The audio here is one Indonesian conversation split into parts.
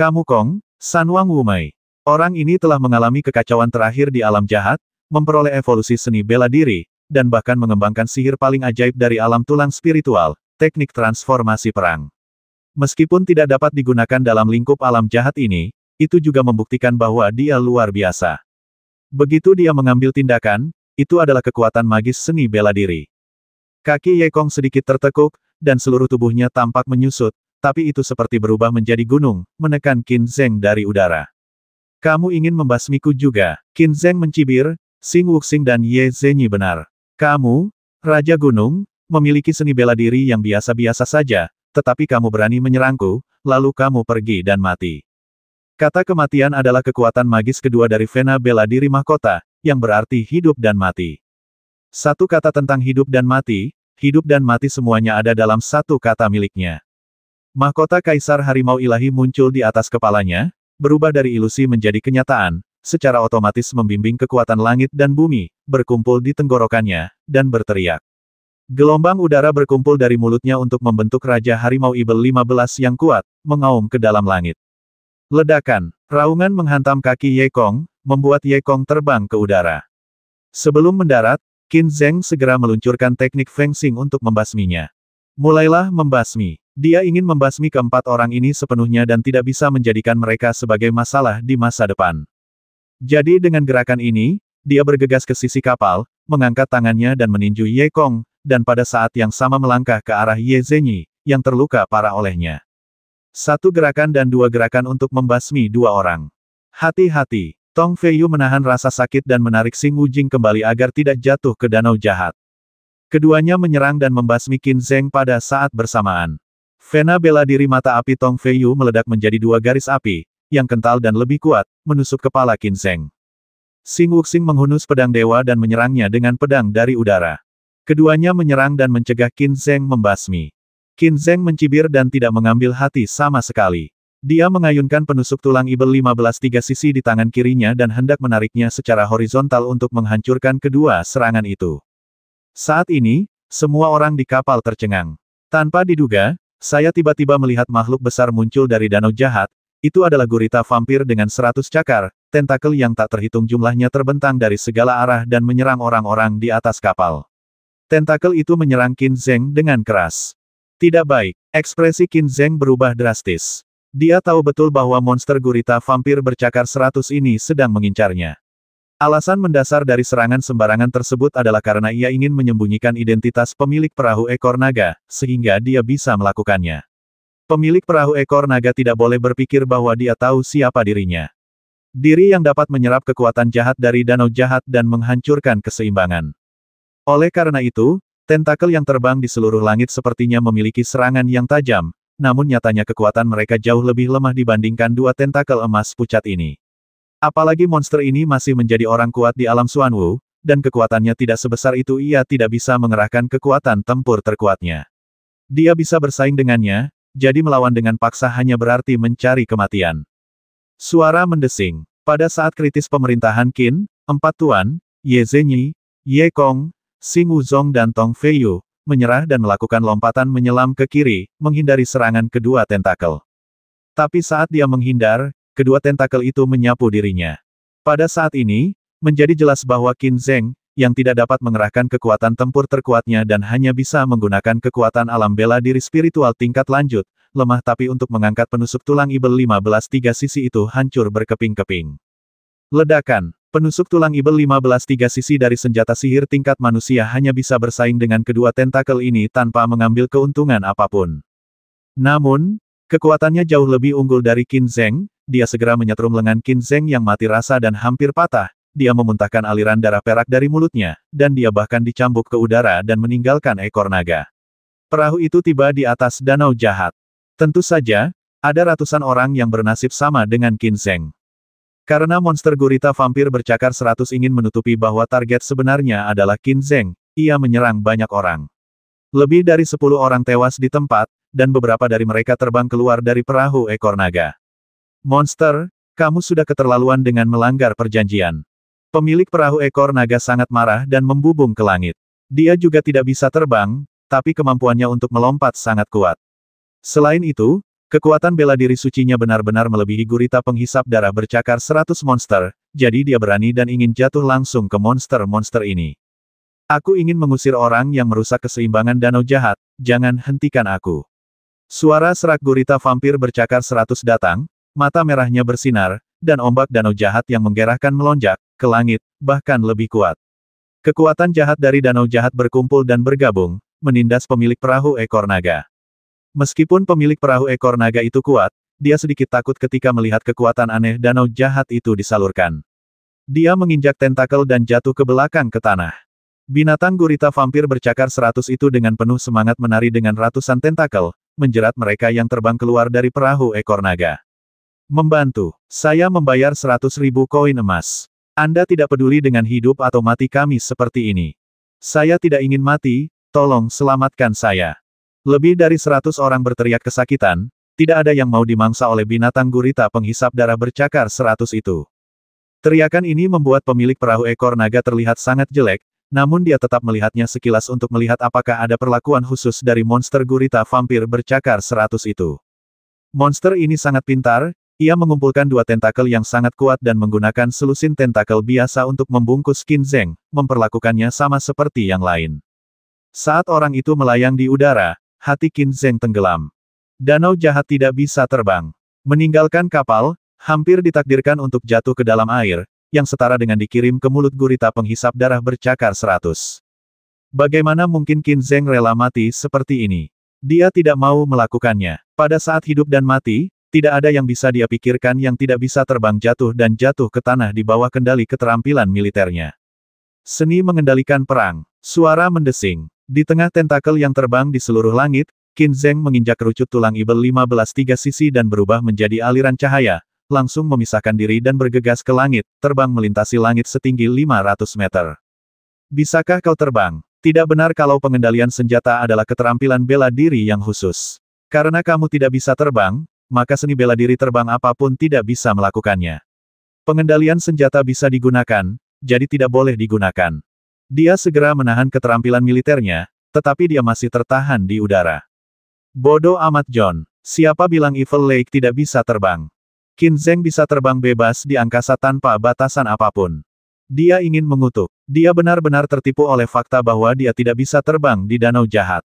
Kamu Kong, San Wang Wumai. Orang ini telah mengalami kekacauan terakhir di alam jahat, memperoleh evolusi seni bela diri, dan bahkan mengembangkan sihir paling ajaib dari alam tulang spiritual, teknik transformasi perang. Meskipun tidak dapat digunakan dalam lingkup alam jahat ini, itu juga membuktikan bahwa dia luar biasa. Begitu dia mengambil tindakan, itu adalah kekuatan magis seni bela diri. Kaki Ye Kong sedikit tertekuk, dan seluruh tubuhnya tampak menyusut, tapi itu seperti berubah menjadi gunung, menekan Qin Zheng dari udara. Kamu ingin membasmiku juga, Qin Zheng mencibir, Xing Wuxing dan Ye Zhenyi benar. Kamu, Raja Gunung, memiliki seni bela diri yang biasa-biasa saja, tetapi kamu berani menyerangku, lalu kamu pergi dan mati. Kata kematian adalah kekuatan magis kedua dari Vena bela diri mahkota, yang berarti hidup dan mati. Satu kata tentang hidup dan mati, hidup dan mati semuanya ada dalam satu kata miliknya. Mahkota Kaisar Harimau Ilahi muncul di atas kepalanya, berubah dari ilusi menjadi kenyataan, secara otomatis membimbing kekuatan langit dan bumi, berkumpul di tenggorokannya, dan berteriak. Gelombang udara berkumpul dari mulutnya untuk membentuk Raja Harimau Ibel 15 yang kuat, mengaum ke dalam langit. Ledakan, raungan menghantam kaki Ye Kong, membuat Ye Kong terbang ke udara. Sebelum mendarat, Qin Zheng segera meluncurkan teknik fengsing untuk membasminya. Mulailah membasmi. Dia ingin membasmi keempat orang ini sepenuhnya dan tidak bisa menjadikan mereka sebagai masalah di masa depan. Jadi dengan gerakan ini, dia bergegas ke sisi kapal, mengangkat tangannya dan meninju Ye Kong, dan pada saat yang sama melangkah ke arah Ye Zenyi, yang terluka parah olehnya. Satu gerakan dan dua gerakan untuk membasmi dua orang. Hati-hati, Tong Feiyu menahan rasa sakit dan menarik Sing Wujing kembali agar tidak jatuh ke danau jahat. Keduanya menyerang dan membasmi Qin Zeng pada saat bersamaan. Vena bela diri mata api Tong Feiyu meledak menjadi dua garis api, yang kental dan lebih kuat, menusuk kepala Qin Zheng. Xing Wuxing menghunus pedang dewa dan menyerangnya dengan pedang dari udara. Keduanya menyerang dan mencegah Qin Zheng membasmi. Qin Zheng mencibir dan tidak mengambil hati sama sekali. Dia mengayunkan penusuk tulang ibel 15 tiga sisi di tangan kirinya dan hendak menariknya secara horizontal untuk menghancurkan kedua serangan itu. Saat ini, semua orang di kapal tercengang. Tanpa diduga, saya tiba-tiba melihat makhluk besar muncul dari danau jahat, itu adalah gurita vampir dengan seratus cakar, tentakel yang tak terhitung jumlahnya terbentang dari segala arah dan menyerang orang-orang di atas kapal. Tentakel itu menyerang Qin Zheng dengan keras. Tidak baik, ekspresi Qin Zheng berubah drastis. Dia tahu betul bahwa monster gurita vampir bercakar seratus ini sedang mengincarnya. Alasan mendasar dari serangan sembarangan tersebut adalah karena ia ingin menyembunyikan identitas pemilik perahu ekor naga, sehingga dia bisa melakukannya. Pemilik perahu ekor naga tidak boleh berpikir bahwa dia tahu siapa dirinya. Diri yang dapat menyerap kekuatan jahat dari danau jahat dan menghancurkan keseimbangan. Oleh karena itu, tentakel yang terbang di seluruh langit sepertinya memiliki serangan yang tajam, namun nyatanya kekuatan mereka jauh lebih lemah dibandingkan dua tentakel emas pucat ini. Apalagi monster ini masih menjadi orang kuat di alam Suanwu, dan kekuatannya tidak sebesar itu ia tidak bisa mengerahkan kekuatan tempur terkuatnya. Dia bisa bersaing dengannya, jadi melawan dengan paksa hanya berarti mencari kematian. Suara mendesing. Pada saat kritis pemerintahan Qin, empat tuan, Ye Zhenyi, Ye Kong, Xing Wuzong dan Tong Feiyu, menyerah dan melakukan lompatan menyelam ke kiri, menghindari serangan kedua tentakel. Tapi saat dia menghindar, kedua tentakel itu menyapu dirinya. Pada saat ini, menjadi jelas bahwa Qin Zheng, yang tidak dapat mengerahkan kekuatan tempur terkuatnya dan hanya bisa menggunakan kekuatan alam bela diri spiritual tingkat lanjut, lemah tapi untuk mengangkat penusuk tulang ibel 15 tiga sisi itu hancur berkeping-keping. Ledakan, Penusuk tulang ibel 15 tiga sisi dari senjata sihir tingkat manusia hanya bisa bersaing dengan kedua tentakel ini tanpa mengambil keuntungan apapun. Namun, kekuatannya jauh lebih unggul dari Qin Zheng, dia segera menyetrum lengan Qin Zheng yang mati rasa dan hampir patah, dia memuntahkan aliran darah perak dari mulutnya, dan dia bahkan dicambuk ke udara dan meninggalkan ekor naga. Perahu itu tiba di atas danau jahat. Tentu saja, ada ratusan orang yang bernasib sama dengan Qin Zheng. Karena monster gurita vampir bercakar seratus ingin menutupi bahwa target sebenarnya adalah Qin Zheng, ia menyerang banyak orang. Lebih dari sepuluh orang tewas di tempat, dan beberapa dari mereka terbang keluar dari perahu ekor naga. Monster, kamu sudah keterlaluan dengan melanggar perjanjian. Pemilik perahu ekor naga sangat marah dan membubung ke langit. Dia juga tidak bisa terbang, tapi kemampuannya untuk melompat sangat kuat. Selain itu, kekuatan bela diri sucinya benar-benar melebihi gurita penghisap darah bercakar seratus monster, jadi dia berani dan ingin jatuh langsung ke monster-monster ini. Aku ingin mengusir orang yang merusak keseimbangan danau jahat, jangan hentikan aku. Suara serak gurita vampir bercakar seratus datang, Mata merahnya bersinar, dan ombak danau jahat yang menggerahkan melonjak, ke langit, bahkan lebih kuat. Kekuatan jahat dari danau jahat berkumpul dan bergabung, menindas pemilik perahu ekor naga. Meskipun pemilik perahu ekor naga itu kuat, dia sedikit takut ketika melihat kekuatan aneh danau jahat itu disalurkan. Dia menginjak tentakel dan jatuh ke belakang ke tanah. Binatang gurita vampir bercakar seratus itu dengan penuh semangat menari dengan ratusan tentakel, menjerat mereka yang terbang keluar dari perahu ekor naga. Membantu. Saya membayar 100 ribu koin emas. Anda tidak peduli dengan hidup atau mati kami seperti ini. Saya tidak ingin mati, tolong selamatkan saya. Lebih dari 100 orang berteriak kesakitan, tidak ada yang mau dimangsa oleh binatang gurita penghisap darah bercakar 100 itu. Teriakan ini membuat pemilik perahu ekor naga terlihat sangat jelek, namun dia tetap melihatnya sekilas untuk melihat apakah ada perlakuan khusus dari monster gurita vampir bercakar 100 itu. Monster ini sangat pintar, ia mengumpulkan dua tentakel yang sangat kuat dan menggunakan selusin tentakel biasa untuk membungkus Qin Zheng, memperlakukannya sama seperti yang lain. Saat orang itu melayang di udara, hati Qin Zheng tenggelam. Danau jahat tidak bisa terbang. Meninggalkan kapal, hampir ditakdirkan untuk jatuh ke dalam air, yang setara dengan dikirim ke mulut gurita penghisap darah bercakar seratus. Bagaimana mungkin Qin Zheng rela mati seperti ini? Dia tidak mau melakukannya. Pada saat hidup dan mati, tidak ada yang bisa dia pikirkan yang tidak bisa terbang jatuh dan jatuh ke tanah di bawah kendali keterampilan militernya. Seni mengendalikan perang. Suara mendesing. Di tengah tentakel yang terbang di seluruh langit, Qin Zheng menginjak kerucut tulang ibel 15 tiga sisi dan berubah menjadi aliran cahaya, langsung memisahkan diri dan bergegas ke langit, terbang melintasi langit setinggi 500 meter. Bisakah kau terbang? Tidak benar kalau pengendalian senjata adalah keterampilan bela diri yang khusus. Karena kamu tidak bisa terbang, maka seni bela diri terbang apapun tidak bisa melakukannya. Pengendalian senjata bisa digunakan, jadi tidak boleh digunakan. Dia segera menahan keterampilan militernya, tetapi dia masih tertahan di udara. Bodoh amat John, siapa bilang Evil Lake tidak bisa terbang? Qin Zheng bisa terbang bebas di angkasa tanpa batasan apapun. Dia ingin mengutuk. Dia benar-benar tertipu oleh fakta bahwa dia tidak bisa terbang di danau jahat.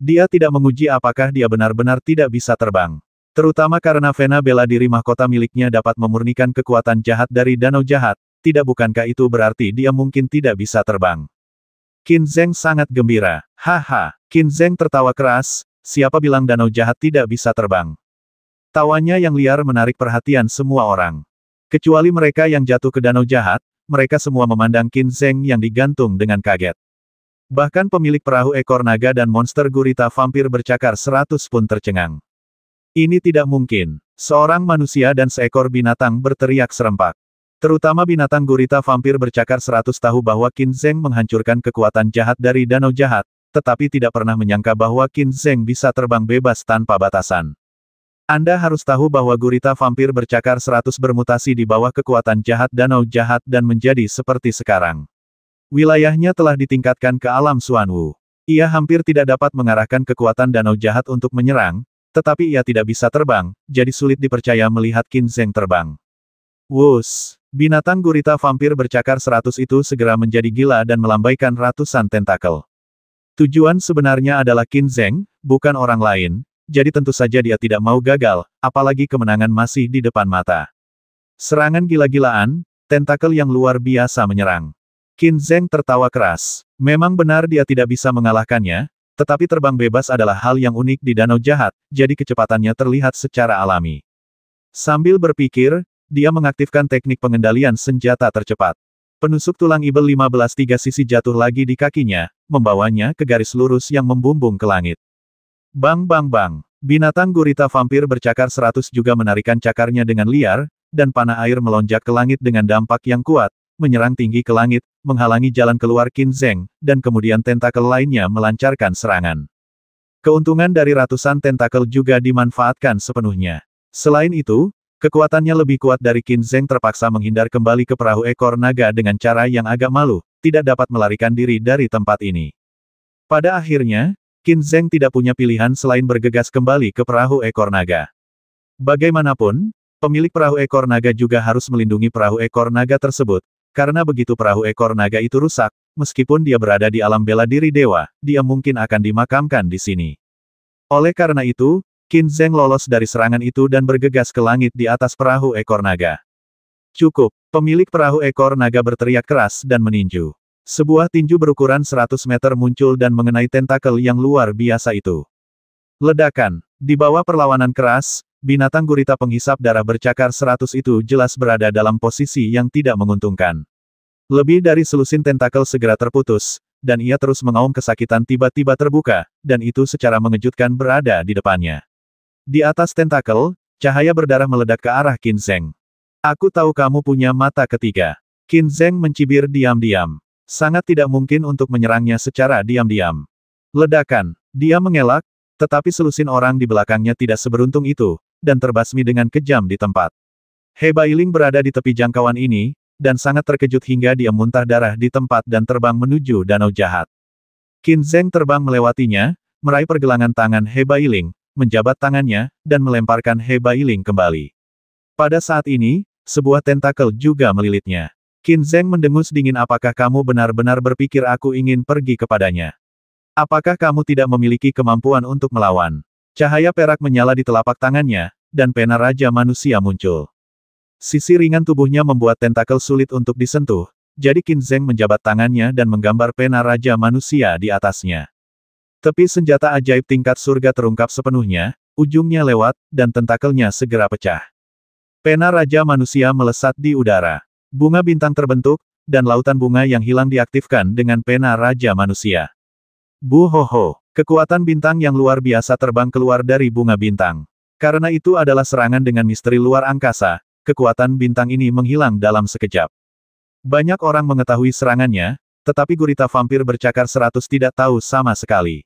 Dia tidak menguji apakah dia benar-benar tidak bisa terbang. Terutama karena Vena bela diri mahkota miliknya dapat memurnikan kekuatan jahat dari danau jahat, tidak bukankah itu berarti dia mungkin tidak bisa terbang? Qin Zheng sangat gembira. Haha, Qin Zheng tertawa keras, siapa bilang danau jahat tidak bisa terbang? Tawanya yang liar menarik perhatian semua orang. Kecuali mereka yang jatuh ke danau jahat, mereka semua memandang Qin Zheng yang digantung dengan kaget. Bahkan pemilik perahu ekor naga dan monster gurita vampir bercakar seratus pun tercengang. Ini tidak mungkin. Seorang manusia dan seekor binatang berteriak serempak. Terutama binatang gurita vampir bercakar seratus tahu bahwa Qin Zheng menghancurkan kekuatan jahat dari danau jahat, tetapi tidak pernah menyangka bahwa Qin Zheng bisa terbang bebas tanpa batasan. Anda harus tahu bahwa gurita vampir bercakar seratus bermutasi di bawah kekuatan jahat danau jahat dan menjadi seperti sekarang. Wilayahnya telah ditingkatkan ke alam Suanwu. Ia hampir tidak dapat mengarahkan kekuatan danau jahat untuk menyerang, tetapi ia tidak bisa terbang, jadi sulit dipercaya melihat Qin Zheng terbang. Wus! Binatang gurita vampir bercakar seratus itu segera menjadi gila dan melambaikan ratusan tentakel. Tujuan sebenarnya adalah Qin Zheng, bukan orang lain, jadi tentu saja dia tidak mau gagal, apalagi kemenangan masih di depan mata. Serangan gila-gilaan, tentakel yang luar biasa menyerang. Qin Zheng tertawa keras. Memang benar dia tidak bisa mengalahkannya, tetapi terbang bebas adalah hal yang unik di Danau Jahat, jadi kecepatannya terlihat secara alami. Sambil berpikir, dia mengaktifkan teknik pengendalian senjata tercepat. Penusuk tulang ibel 15 tiga sisi jatuh lagi di kakinya, membawanya ke garis lurus yang membumbung ke langit. Bang bang bang, binatang gurita vampir bercakar 100 juga menarikan cakarnya dengan liar, dan panah air melonjak ke langit dengan dampak yang kuat, menyerang tinggi ke langit, menghalangi jalan keluar Qin Zeng, dan kemudian tentakel lainnya melancarkan serangan. Keuntungan dari ratusan tentakel juga dimanfaatkan sepenuhnya. Selain itu, kekuatannya lebih kuat dari Qin Zeng terpaksa menghindar kembali ke perahu ekor naga dengan cara yang agak malu, tidak dapat melarikan diri dari tempat ini. Pada akhirnya, Qin Zeng tidak punya pilihan selain bergegas kembali ke perahu ekor naga. Bagaimanapun, pemilik perahu ekor naga juga harus melindungi perahu ekor naga tersebut, karena begitu perahu ekor naga itu rusak, meskipun dia berada di alam bela diri dewa, dia mungkin akan dimakamkan di sini. Oleh karena itu, Qin Zheng lolos dari serangan itu dan bergegas ke langit di atas perahu ekor naga. Cukup, pemilik perahu ekor naga berteriak keras dan meninju. Sebuah tinju berukuran 100 meter muncul dan mengenai tentakel yang luar biasa itu. Ledakan, di bawah perlawanan keras, Binatang gurita penghisap darah bercakar seratus itu jelas berada dalam posisi yang tidak menguntungkan. Lebih dari selusin tentakel segera terputus, dan ia terus mengaum kesakitan tiba-tiba terbuka, dan itu secara mengejutkan berada di depannya. Di atas tentakel, cahaya berdarah meledak ke arah Qin Zheng. Aku tahu kamu punya mata ketiga. Qin Zheng mencibir diam-diam. Sangat tidak mungkin untuk menyerangnya secara diam-diam. Ledakan. Dia mengelak, tetapi selusin orang di belakangnya tidak seberuntung itu, dan terbasmi dengan kejam di tempat. He Bailing berada di tepi jangkauan ini, dan sangat terkejut hingga dia muntah darah di tempat dan terbang menuju danau jahat. Qin Zheng terbang melewatinya, meraih pergelangan tangan He Bailing, menjabat tangannya, dan melemparkan He Bailing kembali. Pada saat ini, sebuah tentakel juga melilitnya. Qin Zheng mendengus dingin apakah kamu benar-benar berpikir aku ingin pergi kepadanya? Apakah kamu tidak memiliki kemampuan untuk melawan? Cahaya perak menyala di telapak tangannya, dan pena Raja Manusia muncul. Sisi ringan tubuhnya membuat tentakel sulit untuk disentuh, jadi Qin Zheng menjabat tangannya dan menggambar pena Raja Manusia di atasnya. Tepi senjata ajaib tingkat surga terungkap sepenuhnya, ujungnya lewat, dan tentakelnya segera pecah. Pena Raja Manusia melesat di udara. Bunga bintang terbentuk, dan lautan bunga yang hilang diaktifkan dengan pena Raja Manusia. Bu ho ho. Kekuatan bintang yang luar biasa terbang keluar dari bunga bintang. Karena itu adalah serangan dengan misteri luar angkasa, kekuatan bintang ini menghilang dalam sekejap. Banyak orang mengetahui serangannya, tetapi gurita vampir bercakar seratus tidak tahu sama sekali.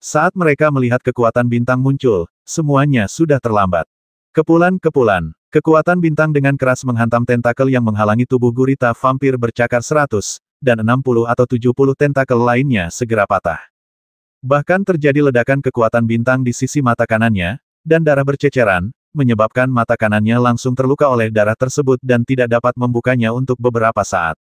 Saat mereka melihat kekuatan bintang muncul, semuanya sudah terlambat. Kepulan-kepulan, kekuatan bintang dengan keras menghantam tentakel yang menghalangi tubuh gurita vampir bercakar seratus, dan 60 atau 70 tentakel lainnya segera patah. Bahkan terjadi ledakan kekuatan bintang di sisi mata kanannya, dan darah berceceran, menyebabkan mata kanannya langsung terluka oleh darah tersebut dan tidak dapat membukanya untuk beberapa saat.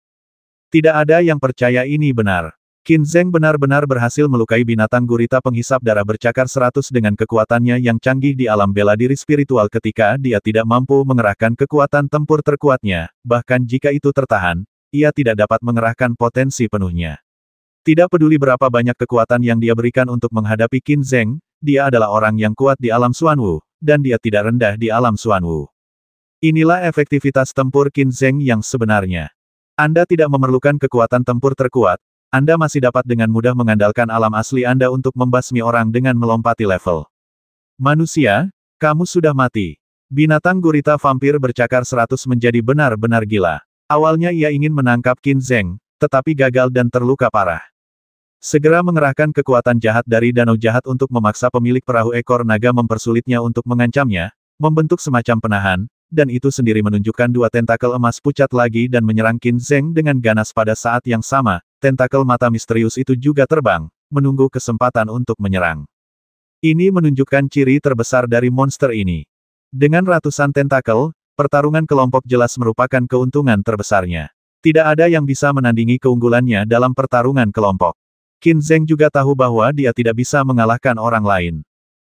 Tidak ada yang percaya ini benar. Qin Zheng benar-benar berhasil melukai binatang gurita penghisap darah bercakar seratus dengan kekuatannya yang canggih di alam bela diri spiritual ketika dia tidak mampu mengerahkan kekuatan tempur terkuatnya, bahkan jika itu tertahan, ia tidak dapat mengerahkan potensi penuhnya. Tidak peduli berapa banyak kekuatan yang dia berikan untuk menghadapi Qin Zheng, dia adalah orang yang kuat di alam Suanwu, dan dia tidak rendah di alam Suanwu. Inilah efektivitas tempur Qin Zheng yang sebenarnya. Anda tidak memerlukan kekuatan tempur terkuat, Anda masih dapat dengan mudah mengandalkan alam asli Anda untuk membasmi orang dengan melompati level. Manusia, kamu sudah mati. Binatang gurita vampir bercakar seratus menjadi benar-benar gila. Awalnya ia ingin menangkap Qin Zheng, tetapi gagal dan terluka parah. Segera mengerahkan kekuatan jahat dari danau jahat untuk memaksa pemilik perahu ekor naga mempersulitnya untuk mengancamnya, membentuk semacam penahan, dan itu sendiri menunjukkan dua tentakel emas pucat lagi dan menyerang Qin Zheng dengan ganas pada saat yang sama, tentakel mata misterius itu juga terbang, menunggu kesempatan untuk menyerang. Ini menunjukkan ciri terbesar dari monster ini. Dengan ratusan tentakel, pertarungan kelompok jelas merupakan keuntungan terbesarnya. Tidak ada yang bisa menandingi keunggulannya dalam pertarungan kelompok. Qin Zeng juga tahu bahwa dia tidak bisa mengalahkan orang lain.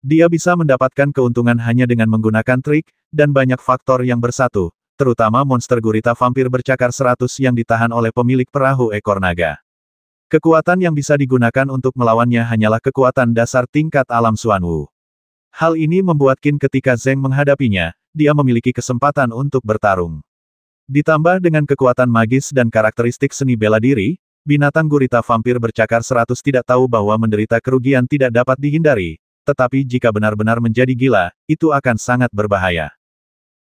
Dia bisa mendapatkan keuntungan hanya dengan menggunakan trik, dan banyak faktor yang bersatu, terutama monster gurita vampir bercakar seratus yang ditahan oleh pemilik perahu ekor naga. Kekuatan yang bisa digunakan untuk melawannya hanyalah kekuatan dasar tingkat alam Suan Wu. Hal ini membuat Qin ketika Zeng menghadapinya, dia memiliki kesempatan untuk bertarung. Ditambah dengan kekuatan magis dan karakteristik seni bela diri, Binatang gurita vampir bercakar seratus tidak tahu bahwa menderita kerugian tidak dapat dihindari, tetapi jika benar-benar menjadi gila, itu akan sangat berbahaya.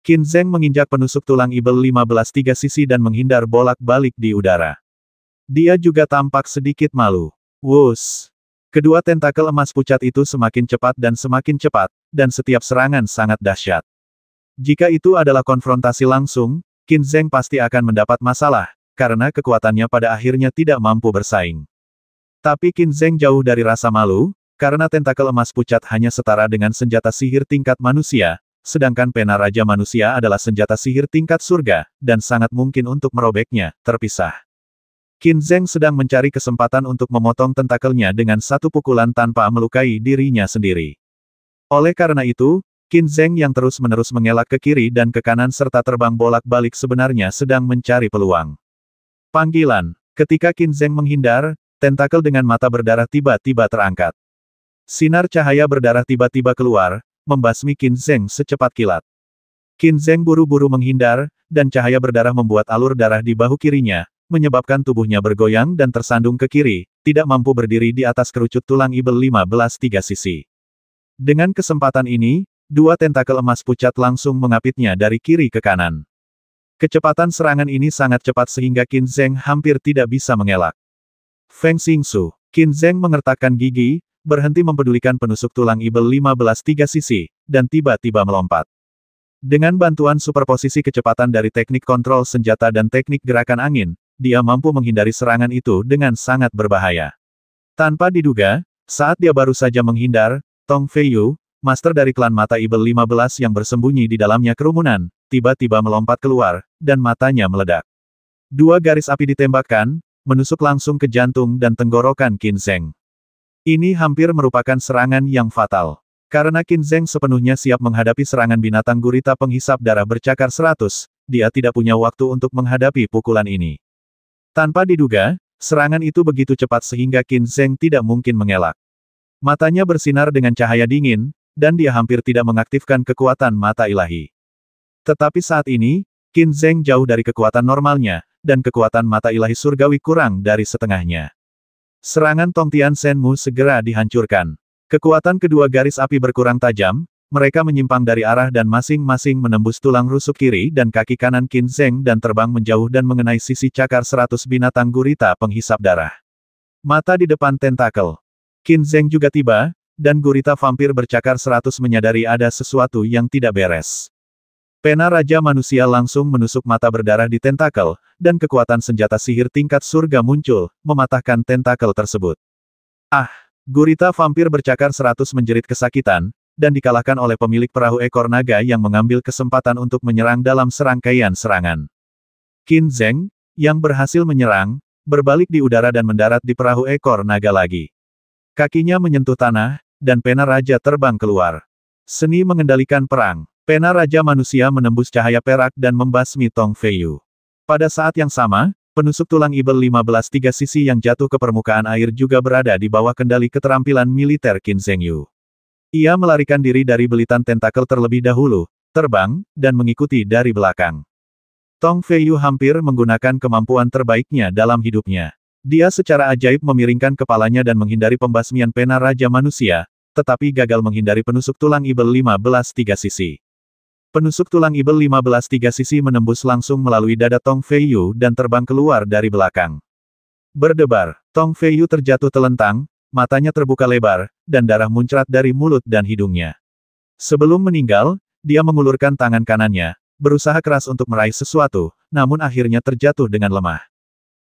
Qin Zheng menginjak penusuk tulang ibel 15 tiga sisi dan menghindar bolak-balik di udara. Dia juga tampak sedikit malu. Wus! Kedua tentakel emas pucat itu semakin cepat dan semakin cepat, dan setiap serangan sangat dahsyat. Jika itu adalah konfrontasi langsung, Qin Zheng pasti akan mendapat masalah, karena kekuatannya pada akhirnya tidak mampu bersaing. Tapi Qin Zheng jauh dari rasa malu, karena tentakel emas pucat hanya setara dengan senjata sihir tingkat manusia, sedangkan pena Raja Manusia adalah senjata sihir tingkat surga, dan sangat mungkin untuk merobeknya, terpisah. Qin Zheng sedang mencari kesempatan untuk memotong tentakelnya dengan satu pukulan tanpa melukai dirinya sendiri. Oleh karena itu, Qin Zheng yang terus-menerus mengelak ke kiri dan ke kanan serta terbang bolak-balik sebenarnya sedang mencari peluang. Panggilan. Ketika Qin Zheng menghindar, tentakel dengan mata berdarah tiba-tiba terangkat. Sinar cahaya berdarah tiba-tiba keluar, membasmi Qin Zheng secepat kilat. Qin Zheng buru-buru menghindar, dan cahaya berdarah membuat alur darah di bahu kirinya, menyebabkan tubuhnya bergoyang dan tersandung ke kiri, tidak mampu berdiri di atas kerucut tulang ibel 15 tiga sisi. Dengan kesempatan ini, dua tentakel emas pucat langsung mengapitnya dari kiri ke kanan. Kecepatan serangan ini sangat cepat sehingga Qin Zheng hampir tidak bisa mengelak. Feng Xingsu, Qin Zheng mengertakkan gigi, berhenti mempedulikan penusuk tulang ibel 15 tiga sisi, dan tiba-tiba melompat. Dengan bantuan superposisi kecepatan dari teknik kontrol senjata dan teknik gerakan angin, dia mampu menghindari serangan itu dengan sangat berbahaya. Tanpa diduga, saat dia baru saja menghindar, Tong Feiyu, master dari klan mata Ibel 15 yang bersembunyi di dalamnya kerumunan, tiba-tiba melompat keluar, dan matanya meledak. Dua garis api ditembakkan, menusuk langsung ke jantung dan tenggorokan Qin Zheng. Ini hampir merupakan serangan yang fatal. Karena Qin Zheng sepenuhnya siap menghadapi serangan binatang gurita penghisap darah bercakar seratus. dia tidak punya waktu untuk menghadapi pukulan ini. Tanpa diduga, serangan itu begitu cepat sehingga Qin Zheng tidak mungkin mengelak. Matanya bersinar dengan cahaya dingin, dan dia hampir tidak mengaktifkan kekuatan mata ilahi. Tetapi saat ini, Qin Zheng jauh dari kekuatan normalnya, dan kekuatan mata ilahi surgawi kurang dari setengahnya. Serangan Tong Tian Shenmu segera dihancurkan. Kekuatan kedua garis api berkurang tajam, mereka menyimpang dari arah dan masing-masing menembus tulang rusuk kiri dan kaki kanan Qin Zheng dan terbang menjauh dan mengenai sisi cakar seratus binatang gurita penghisap darah. Mata di depan tentakel. Qin Zheng juga tiba, dan gurita vampir bercakar seratus menyadari ada sesuatu yang tidak beres. Pena Raja Manusia langsung menusuk mata berdarah di tentakel, dan kekuatan senjata sihir tingkat surga muncul, mematahkan tentakel tersebut. Ah! Gurita vampir bercakar seratus menjerit kesakitan, dan dikalahkan oleh pemilik perahu ekor naga yang mengambil kesempatan untuk menyerang dalam serangkaian serangan. Qin Zheng, yang berhasil menyerang, berbalik di udara dan mendarat di perahu ekor naga lagi. Kakinya menyentuh tanah, dan pena raja terbang keluar. Seni mengendalikan perang. Pena raja manusia menembus cahaya perak dan membasmi Tong Feiyu. Pada saat yang sama, penusuk tulang ibel 15 tiga sisi yang jatuh ke permukaan air juga berada di bawah kendali keterampilan militer Qin Yu. Ia melarikan diri dari belitan tentakel terlebih dahulu, terbang, dan mengikuti dari belakang. Tong Feiyu hampir menggunakan kemampuan terbaiknya dalam hidupnya. Dia secara ajaib memiringkan kepalanya dan menghindari pembasmian pena Raja Manusia, tetapi gagal menghindari penusuk tulang Ibel 15 tiga sisi. Penusuk tulang Ibel 15 tiga sisi menembus langsung melalui dada Tong Feiyu dan terbang keluar dari belakang. Berdebar, Tong Feiyu terjatuh telentang, matanya terbuka lebar, dan darah muncrat dari mulut dan hidungnya. Sebelum meninggal, dia mengulurkan tangan kanannya, berusaha keras untuk meraih sesuatu, namun akhirnya terjatuh dengan lemah.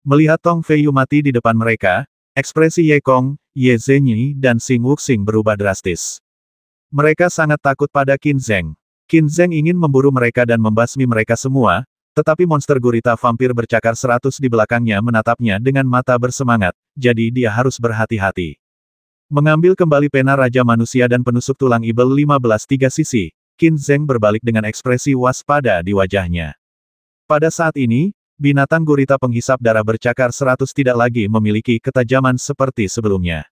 Melihat Tong Feiyu mati di depan mereka, ekspresi Ye Kong, Ye Zhenyi dan Xing Wuxing berubah drastis. Mereka sangat takut pada Qin Zheng. Qin Zheng ingin memburu mereka dan membasmi mereka semua, tetapi monster gurita vampir bercakar seratus di belakangnya menatapnya dengan mata bersemangat, jadi dia harus berhati-hati. Mengambil kembali pena Raja Manusia dan penusuk tulang ibel 15 tiga sisi, Qin Zeng berbalik dengan ekspresi waspada di wajahnya. Pada saat ini, binatang gurita penghisap darah bercakar seratus tidak lagi memiliki ketajaman seperti sebelumnya.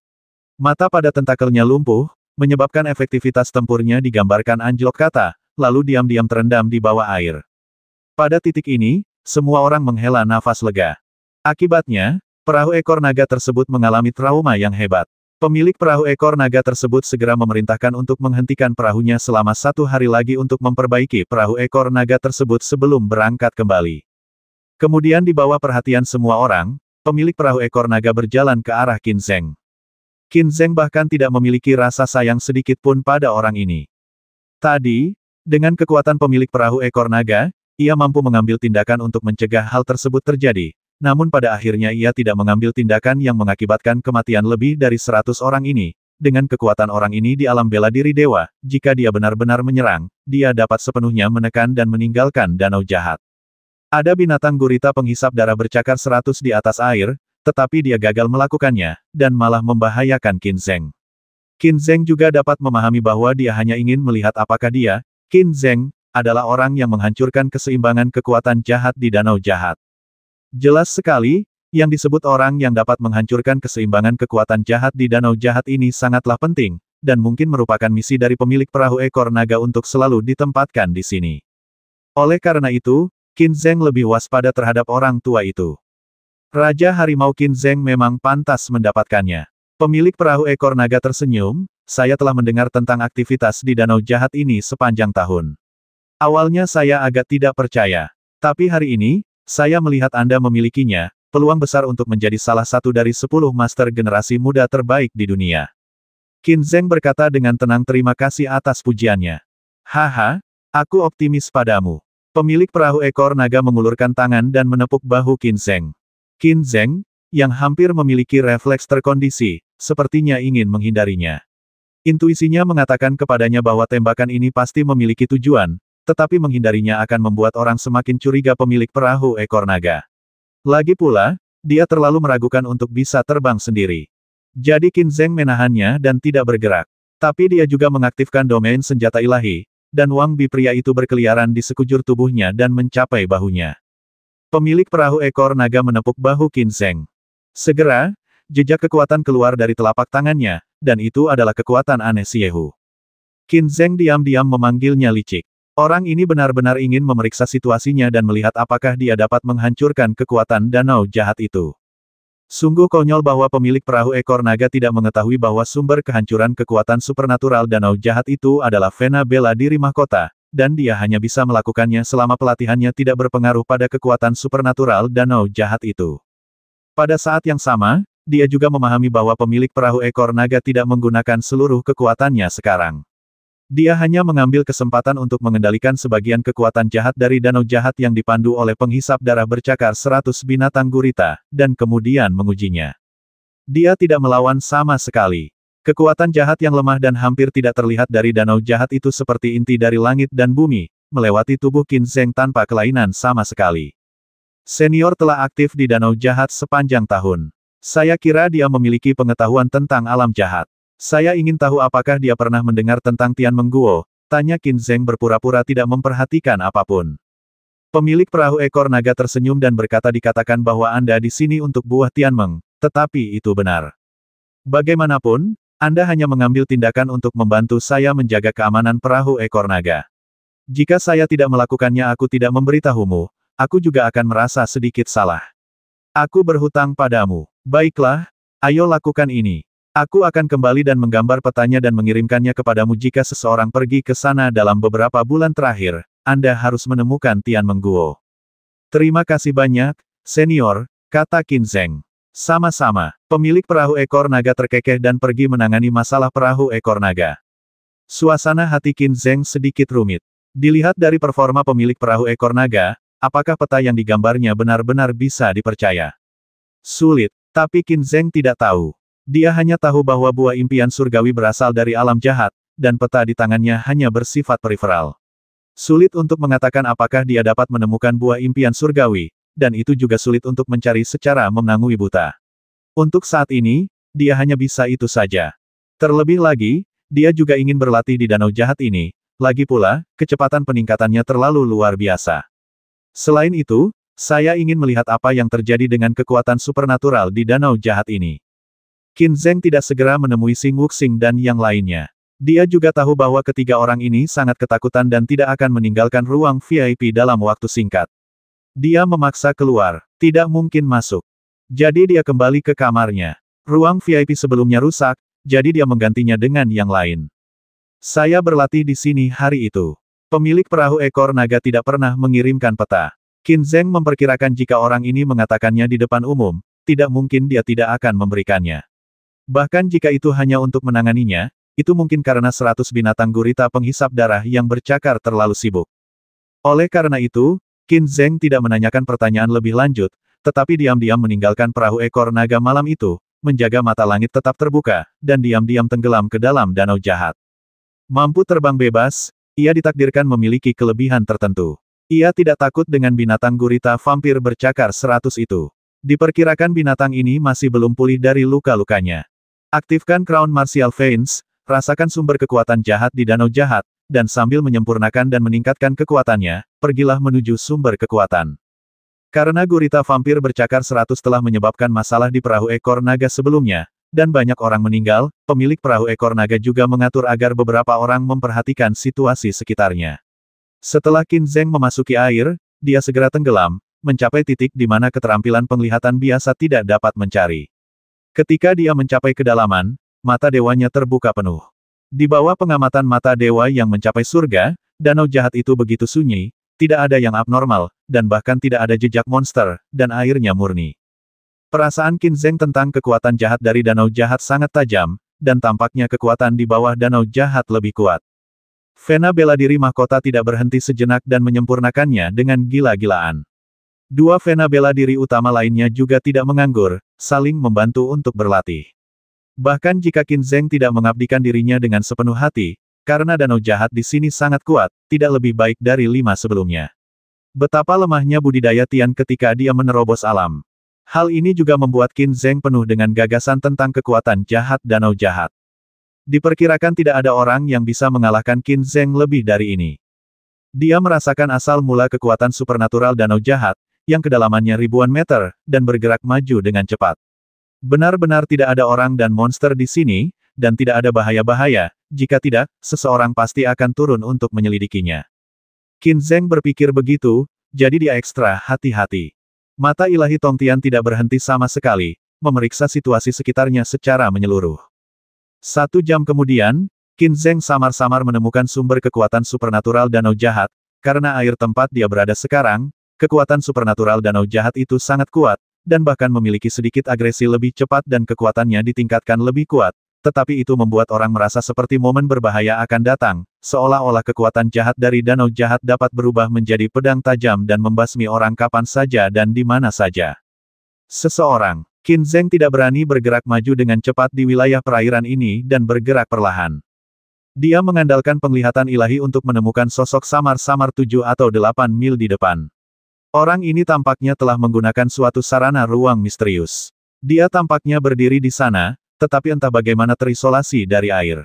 Mata pada tentakelnya lumpuh, menyebabkan efektivitas tempurnya digambarkan anjlok kata, lalu diam-diam terendam di bawah air. Pada titik ini, semua orang menghela nafas lega. Akibatnya, perahu ekor naga tersebut mengalami trauma yang hebat. Pemilik perahu ekor naga tersebut segera memerintahkan untuk menghentikan perahunya selama satu hari lagi untuk memperbaiki perahu ekor naga tersebut sebelum berangkat kembali. Kemudian di bawah perhatian semua orang, pemilik perahu ekor naga berjalan ke arah Qin Zheng. Qin Zheng bahkan tidak memiliki rasa sayang sedikit pun pada orang ini. Tadi, dengan kekuatan pemilik perahu ekor naga, ia mampu mengambil tindakan untuk mencegah hal tersebut terjadi, namun pada akhirnya ia tidak mengambil tindakan yang mengakibatkan kematian lebih dari seratus orang ini. Dengan kekuatan orang ini di alam bela diri dewa, jika dia benar-benar menyerang, dia dapat sepenuhnya menekan dan meninggalkan danau jahat. Ada binatang gurita penghisap darah bercakar seratus di atas air, tetapi dia gagal melakukannya, dan malah membahayakan Qin Zheng. Qin Zheng juga dapat memahami bahwa dia hanya ingin melihat apakah dia, Qin Zheng, adalah orang yang menghancurkan keseimbangan kekuatan jahat di Danau Jahat. Jelas sekali, yang disebut orang yang dapat menghancurkan keseimbangan kekuatan jahat di Danau Jahat ini sangatlah penting, dan mungkin merupakan misi dari pemilik perahu ekor naga untuk selalu ditempatkan di sini. Oleh karena itu, Qin Zheng lebih waspada terhadap orang tua itu. Raja Harimau Qin Zheng memang pantas mendapatkannya. Pemilik perahu ekor naga tersenyum, saya telah mendengar tentang aktivitas di danau jahat ini sepanjang tahun. Awalnya saya agak tidak percaya. Tapi hari ini, saya melihat Anda memilikinya, peluang besar untuk menjadi salah satu dari sepuluh master generasi muda terbaik di dunia. Qin Zheng berkata dengan tenang terima kasih atas pujiannya. Haha, aku optimis padamu. Pemilik perahu ekor naga mengulurkan tangan dan menepuk bahu Qin Zheng. Qin Zheng, yang hampir memiliki refleks terkondisi, sepertinya ingin menghindarinya. Intuisinya mengatakan kepadanya bahwa tembakan ini pasti memiliki tujuan, tetapi menghindarinya akan membuat orang semakin curiga pemilik perahu ekor naga. Lagi pula, dia terlalu meragukan untuk bisa terbang sendiri. Jadi Qin Zheng menahannya dan tidak bergerak. Tapi dia juga mengaktifkan domain senjata ilahi, dan Wang Bi pria itu berkeliaran di sekujur tubuhnya dan mencapai bahunya. Pemilik perahu ekor naga menepuk bahu Qin Kinseng. Segera, jejak kekuatan keluar dari telapak tangannya, dan itu adalah kekuatan aneh Siehu. Kinseng diam-diam memanggilnya licik. Orang ini benar-benar ingin memeriksa situasinya dan melihat apakah dia dapat menghancurkan kekuatan danau jahat itu. Sungguh konyol bahwa pemilik perahu ekor naga tidak mengetahui bahwa sumber kehancuran kekuatan supernatural danau jahat itu adalah Vena Bela diri Mahkota, dan dia hanya bisa melakukannya selama pelatihannya tidak berpengaruh pada kekuatan supernatural danau jahat itu. Pada saat yang sama, dia juga memahami bahwa pemilik perahu ekor naga tidak menggunakan seluruh kekuatannya sekarang. Dia hanya mengambil kesempatan untuk mengendalikan sebagian kekuatan jahat dari danau jahat yang dipandu oleh penghisap darah bercakar seratus binatang gurita, dan kemudian mengujinya. Dia tidak melawan sama sekali. Kekuatan jahat yang lemah dan hampir tidak terlihat dari danau jahat itu seperti inti dari langit dan bumi, melewati tubuh Qin Zheng tanpa kelainan sama sekali. Senior telah aktif di danau jahat sepanjang tahun. Saya kira dia memiliki pengetahuan tentang alam jahat. Saya ingin tahu apakah dia pernah mendengar tentang Tian Mengguo, tanya Qin Zheng berpura-pura tidak memperhatikan apapun. Pemilik perahu ekor naga tersenyum dan berkata dikatakan bahwa Anda di sini untuk buah Tian Meng. tetapi itu benar. Bagaimanapun, Anda hanya mengambil tindakan untuk membantu saya menjaga keamanan perahu ekor naga. Jika saya tidak melakukannya aku tidak memberitahumu, aku juga akan merasa sedikit salah. Aku berhutang padamu. Baiklah, ayo lakukan ini. Aku akan kembali dan menggambar petanya dan mengirimkannya kepadamu jika seseorang pergi ke sana dalam beberapa bulan terakhir, Anda harus menemukan Tian Mengguo. Terima kasih banyak, senior, kata Qin Zheng. Sama-sama, pemilik perahu ekor naga terkekeh dan pergi menangani masalah perahu ekor naga. Suasana hati Qin Zheng sedikit rumit. Dilihat dari performa pemilik perahu ekor naga, apakah peta yang digambarnya benar-benar bisa dipercaya? Sulit, tapi Qin Zheng tidak tahu. Dia hanya tahu bahwa buah impian surgawi berasal dari alam jahat, dan peta di tangannya hanya bersifat periferal. Sulit untuk mengatakan apakah dia dapat menemukan buah impian surgawi, dan itu juga sulit untuk mencari secara menangui buta. Untuk saat ini, dia hanya bisa itu saja. Terlebih lagi, dia juga ingin berlatih di danau jahat ini, lagi pula, kecepatan peningkatannya terlalu luar biasa. Selain itu, saya ingin melihat apa yang terjadi dengan kekuatan supernatural di danau jahat ini. Qin Zheng tidak segera menemui Sing Wuxing dan yang lainnya. Dia juga tahu bahwa ketiga orang ini sangat ketakutan dan tidak akan meninggalkan ruang VIP dalam waktu singkat. Dia memaksa keluar, tidak mungkin masuk. Jadi dia kembali ke kamarnya. Ruang VIP sebelumnya rusak, jadi dia menggantinya dengan yang lain. Saya berlatih di sini hari itu. Pemilik perahu ekor naga tidak pernah mengirimkan peta. Qin Zheng memperkirakan jika orang ini mengatakannya di depan umum, tidak mungkin dia tidak akan memberikannya. Bahkan jika itu hanya untuk menanganinya, itu mungkin karena seratus binatang gurita penghisap darah yang bercakar terlalu sibuk. Oleh karena itu, Qin Zheng tidak menanyakan pertanyaan lebih lanjut, tetapi diam-diam meninggalkan perahu ekor naga malam itu, menjaga mata langit tetap terbuka, dan diam-diam tenggelam ke dalam danau jahat. Mampu terbang bebas, ia ditakdirkan memiliki kelebihan tertentu. Ia tidak takut dengan binatang gurita vampir bercakar seratus itu. Diperkirakan binatang ini masih belum pulih dari luka-lukanya. Aktifkan Crown Martial Veins, rasakan sumber kekuatan jahat di Danau Jahat, dan sambil menyempurnakan dan meningkatkan kekuatannya, pergilah menuju sumber kekuatan. Karena gurita vampir bercakar seratus telah menyebabkan masalah di perahu ekor naga sebelumnya, dan banyak orang meninggal, pemilik perahu ekor naga juga mengatur agar beberapa orang memperhatikan situasi sekitarnya. Setelah Qin Zeng memasuki air, dia segera tenggelam, mencapai titik di mana keterampilan penglihatan biasa tidak dapat mencari. Ketika dia mencapai kedalaman, mata dewanya terbuka penuh. Di bawah pengamatan mata dewa yang mencapai surga, danau jahat itu begitu sunyi, tidak ada yang abnormal, dan bahkan tidak ada jejak monster, dan airnya murni. Perasaan Qin Zheng tentang kekuatan jahat dari danau jahat sangat tajam, dan tampaknya kekuatan di bawah danau jahat lebih kuat. Vena bela diri mahkota tidak berhenti sejenak dan menyempurnakannya dengan gila-gilaan. Dua vena bela diri utama lainnya juga tidak menganggur, saling membantu untuk berlatih. Bahkan jika Qin Zheng tidak mengabdikan dirinya dengan sepenuh hati, karena danau jahat di sini sangat kuat, tidak lebih baik dari lima sebelumnya. Betapa lemahnya budidaya Tian ketika dia menerobos alam. Hal ini juga membuat Qin Zheng penuh dengan gagasan tentang kekuatan jahat danau jahat. Diperkirakan tidak ada orang yang bisa mengalahkan Qin Zheng lebih dari ini. Dia merasakan asal mula kekuatan supernatural danau jahat, yang kedalamannya ribuan meter, dan bergerak maju dengan cepat. Benar-benar tidak ada orang dan monster di sini, dan tidak ada bahaya-bahaya, jika tidak, seseorang pasti akan turun untuk menyelidikinya. Qin Zheng berpikir begitu, jadi dia ekstra hati-hati. Mata ilahi Tongtian tidak berhenti sama sekali, memeriksa situasi sekitarnya secara menyeluruh. Satu jam kemudian, Qin Zheng samar-samar menemukan sumber kekuatan supernatural danau jahat, karena air tempat dia berada sekarang, Kekuatan supernatural danau jahat itu sangat kuat, dan bahkan memiliki sedikit agresi lebih cepat dan kekuatannya ditingkatkan lebih kuat, tetapi itu membuat orang merasa seperti momen berbahaya akan datang, seolah-olah kekuatan jahat dari danau jahat dapat berubah menjadi pedang tajam dan membasmi orang kapan saja dan di mana saja. Seseorang, Qin Zheng tidak berani bergerak maju dengan cepat di wilayah perairan ini dan bergerak perlahan. Dia mengandalkan penglihatan ilahi untuk menemukan sosok samar-samar tujuh atau delapan mil di depan. Orang ini tampaknya telah menggunakan suatu sarana ruang misterius. Dia tampaknya berdiri di sana, tetapi entah bagaimana terisolasi dari air.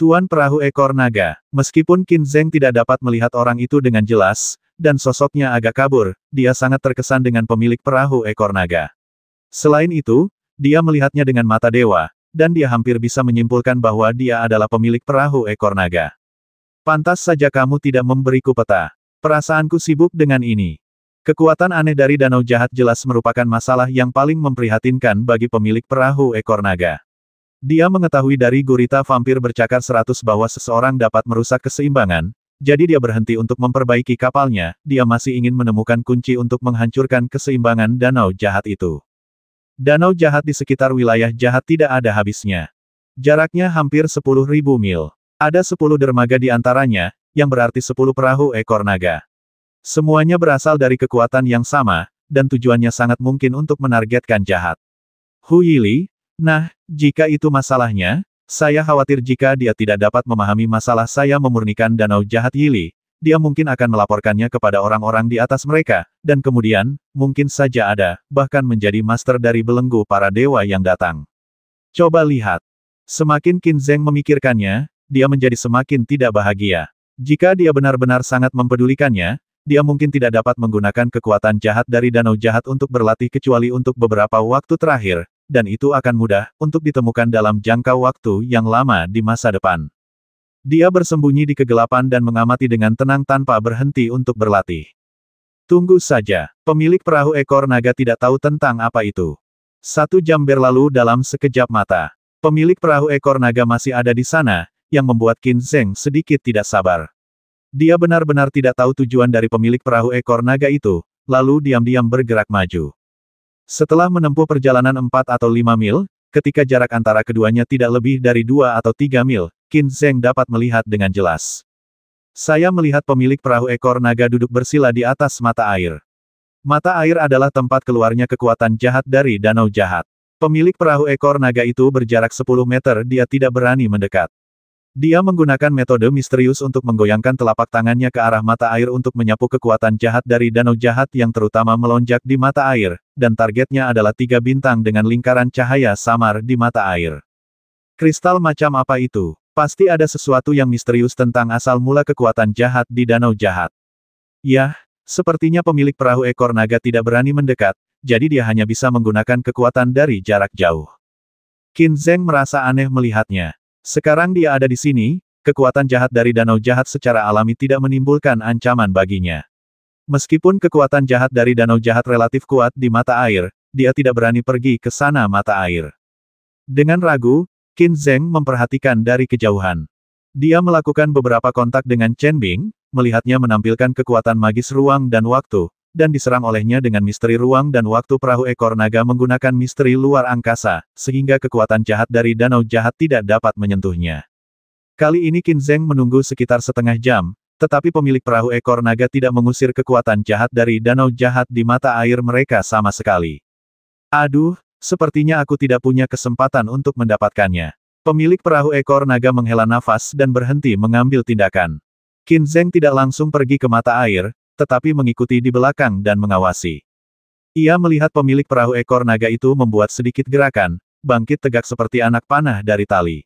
Tuan perahu ekor naga, meskipun Qin Zheng tidak dapat melihat orang itu dengan jelas, dan sosoknya agak kabur, dia sangat terkesan dengan pemilik perahu ekor naga. Selain itu, dia melihatnya dengan mata dewa, dan dia hampir bisa menyimpulkan bahwa dia adalah pemilik perahu ekor naga. Pantas saja kamu tidak memberiku peta. Perasaanku sibuk dengan ini. Kekuatan aneh dari danau jahat jelas merupakan masalah yang paling memprihatinkan bagi pemilik perahu ekor naga. Dia mengetahui dari gurita vampir bercakar seratus bahwa seseorang dapat merusak keseimbangan, jadi dia berhenti untuk memperbaiki kapalnya, dia masih ingin menemukan kunci untuk menghancurkan keseimbangan danau jahat itu. Danau jahat di sekitar wilayah jahat tidak ada habisnya. Jaraknya hampir 10.000 mil. Ada 10 dermaga di antaranya, yang berarti 10 perahu ekor naga. Semuanya berasal dari kekuatan yang sama, dan tujuannya sangat mungkin untuk menargetkan jahat. Hu Yili, nah, jika itu masalahnya, saya khawatir jika dia tidak dapat memahami masalah saya memurnikan danau jahat Yili, dia mungkin akan melaporkannya kepada orang-orang di atas mereka, dan kemudian, mungkin saja ada, bahkan menjadi master dari belenggu para dewa yang datang. Coba lihat. Semakin Qin Zeng memikirkannya, dia menjadi semakin tidak bahagia. Jika dia benar-benar sangat mempedulikannya, dia mungkin tidak dapat menggunakan kekuatan jahat dari danau jahat untuk berlatih kecuali untuk beberapa waktu terakhir, dan itu akan mudah untuk ditemukan dalam jangka waktu yang lama di masa depan. Dia bersembunyi di kegelapan dan mengamati dengan tenang tanpa berhenti untuk berlatih. Tunggu saja, pemilik perahu ekor naga tidak tahu tentang apa itu. Satu jam berlalu dalam sekejap mata. Pemilik perahu ekor naga masih ada di sana, yang membuat Qin Zheng sedikit tidak sabar. Dia benar-benar tidak tahu tujuan dari pemilik perahu ekor naga itu, lalu diam-diam bergerak maju. Setelah menempuh perjalanan 4 atau 5 mil, ketika jarak antara keduanya tidak lebih dari 2 atau 3 mil, Qin Zheng dapat melihat dengan jelas. Saya melihat pemilik perahu ekor naga duduk bersila di atas mata air. Mata air adalah tempat keluarnya kekuatan jahat dari danau jahat. Pemilik perahu ekor naga itu berjarak 10 meter dia tidak berani mendekat. Dia menggunakan metode misterius untuk menggoyangkan telapak tangannya ke arah mata air untuk menyapu kekuatan jahat dari danau jahat yang terutama melonjak di mata air, dan targetnya adalah tiga bintang dengan lingkaran cahaya samar di mata air. Kristal macam apa itu? Pasti ada sesuatu yang misterius tentang asal mula kekuatan jahat di danau jahat. Yah, sepertinya pemilik perahu ekor naga tidak berani mendekat, jadi dia hanya bisa menggunakan kekuatan dari jarak jauh. Qin Zheng merasa aneh melihatnya. Sekarang dia ada di sini, kekuatan jahat dari danau jahat secara alami tidak menimbulkan ancaman baginya. Meskipun kekuatan jahat dari danau jahat relatif kuat di mata air, dia tidak berani pergi ke sana mata air. Dengan ragu, Qin Zheng memperhatikan dari kejauhan. Dia melakukan beberapa kontak dengan Chen Bing, melihatnya menampilkan kekuatan magis ruang dan waktu, dan diserang olehnya dengan misteri ruang dan waktu perahu ekor naga menggunakan misteri luar angkasa, sehingga kekuatan jahat dari danau jahat tidak dapat menyentuhnya. Kali ini Qin Zheng menunggu sekitar setengah jam, tetapi pemilik perahu ekor naga tidak mengusir kekuatan jahat dari danau jahat di mata air mereka sama sekali. Aduh, sepertinya aku tidak punya kesempatan untuk mendapatkannya. Pemilik perahu ekor naga menghela nafas dan berhenti mengambil tindakan. Qin Zheng tidak langsung pergi ke mata air, tetapi mengikuti di belakang dan mengawasi. Ia melihat pemilik perahu ekor naga itu membuat sedikit gerakan, bangkit tegak seperti anak panah dari tali.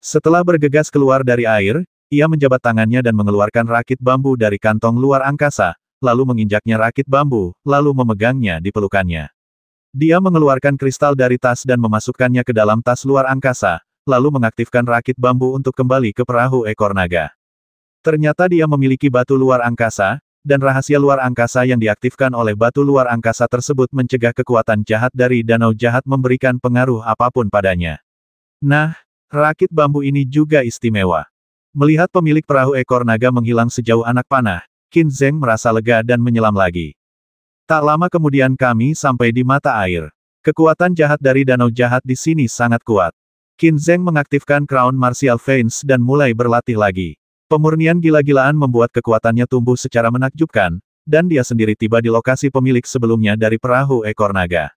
Setelah bergegas keluar dari air, ia menjabat tangannya dan mengeluarkan rakit bambu dari kantong luar angkasa, lalu menginjaknya rakit bambu, lalu memegangnya di pelukannya. Dia mengeluarkan kristal dari tas dan memasukkannya ke dalam tas luar angkasa, lalu mengaktifkan rakit bambu untuk kembali ke perahu ekor naga. Ternyata dia memiliki batu luar angkasa, dan rahasia luar angkasa yang diaktifkan oleh batu luar angkasa tersebut mencegah kekuatan jahat dari danau jahat memberikan pengaruh apapun padanya. Nah, rakit bambu ini juga istimewa. Melihat pemilik perahu ekor naga menghilang sejauh anak panah, Qin Zheng merasa lega dan menyelam lagi. Tak lama kemudian kami sampai di mata air. Kekuatan jahat dari danau jahat di sini sangat kuat. Qin Zheng mengaktifkan Crown Martial Veins dan mulai berlatih lagi. Pemurnian gila-gilaan membuat kekuatannya tumbuh secara menakjubkan, dan dia sendiri tiba di lokasi pemilik sebelumnya dari perahu ekor naga.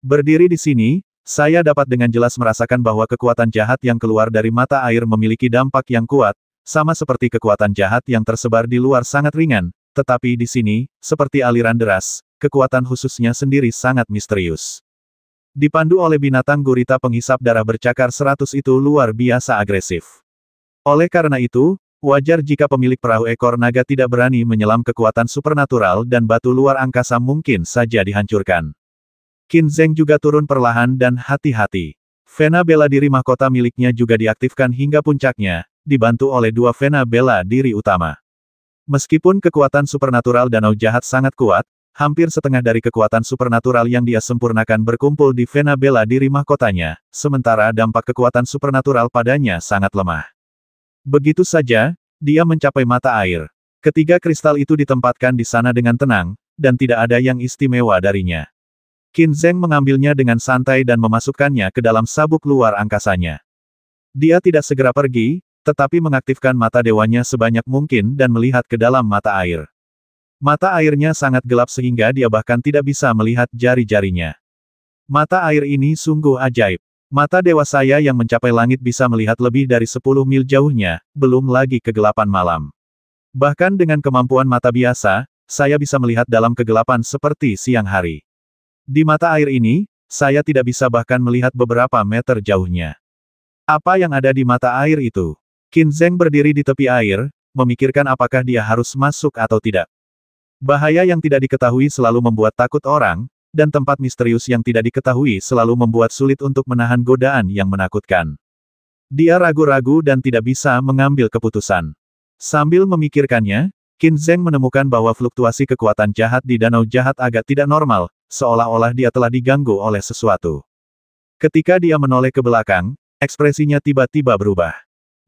Berdiri di sini, saya dapat dengan jelas merasakan bahwa kekuatan jahat yang keluar dari mata air memiliki dampak yang kuat, sama seperti kekuatan jahat yang tersebar di luar sangat ringan, tetapi di sini, seperti aliran deras, kekuatan khususnya sendiri sangat misterius. Dipandu oleh binatang gurita penghisap darah bercakar seratus itu luar biasa agresif. Oleh karena itu, Wajar jika pemilik perahu ekor naga tidak berani menyelam kekuatan supernatural dan batu luar angkasa mungkin saja dihancurkan. Qin Zheng juga turun perlahan dan hati-hati. Vena bela diri mahkota miliknya juga diaktifkan hingga puncaknya, dibantu oleh dua Vena bela diri utama. Meskipun kekuatan supernatural danau jahat sangat kuat, hampir setengah dari kekuatan supernatural yang dia sempurnakan berkumpul di Vena bela diri mahkotanya, sementara dampak kekuatan supernatural padanya sangat lemah. Begitu saja, dia mencapai mata air. Ketiga kristal itu ditempatkan di sana dengan tenang, dan tidak ada yang istimewa darinya. Qin Zheng mengambilnya dengan santai dan memasukkannya ke dalam sabuk luar angkasanya. Dia tidak segera pergi, tetapi mengaktifkan mata dewanya sebanyak mungkin dan melihat ke dalam mata air. Mata airnya sangat gelap sehingga dia bahkan tidak bisa melihat jari-jarinya. Mata air ini sungguh ajaib. Mata dewa saya yang mencapai langit bisa melihat lebih dari 10 mil jauhnya, belum lagi kegelapan malam. Bahkan dengan kemampuan mata biasa, saya bisa melihat dalam kegelapan seperti siang hari. Di mata air ini, saya tidak bisa bahkan melihat beberapa meter jauhnya. Apa yang ada di mata air itu? Qin Zheng berdiri di tepi air, memikirkan apakah dia harus masuk atau tidak. Bahaya yang tidak diketahui selalu membuat takut orang, dan tempat misterius yang tidak diketahui selalu membuat sulit untuk menahan godaan yang menakutkan. Dia ragu-ragu dan tidak bisa mengambil keputusan. Sambil memikirkannya, Qin Zheng menemukan bahwa fluktuasi kekuatan jahat di danau jahat agak tidak normal, seolah-olah dia telah diganggu oleh sesuatu. Ketika dia menoleh ke belakang, ekspresinya tiba-tiba berubah.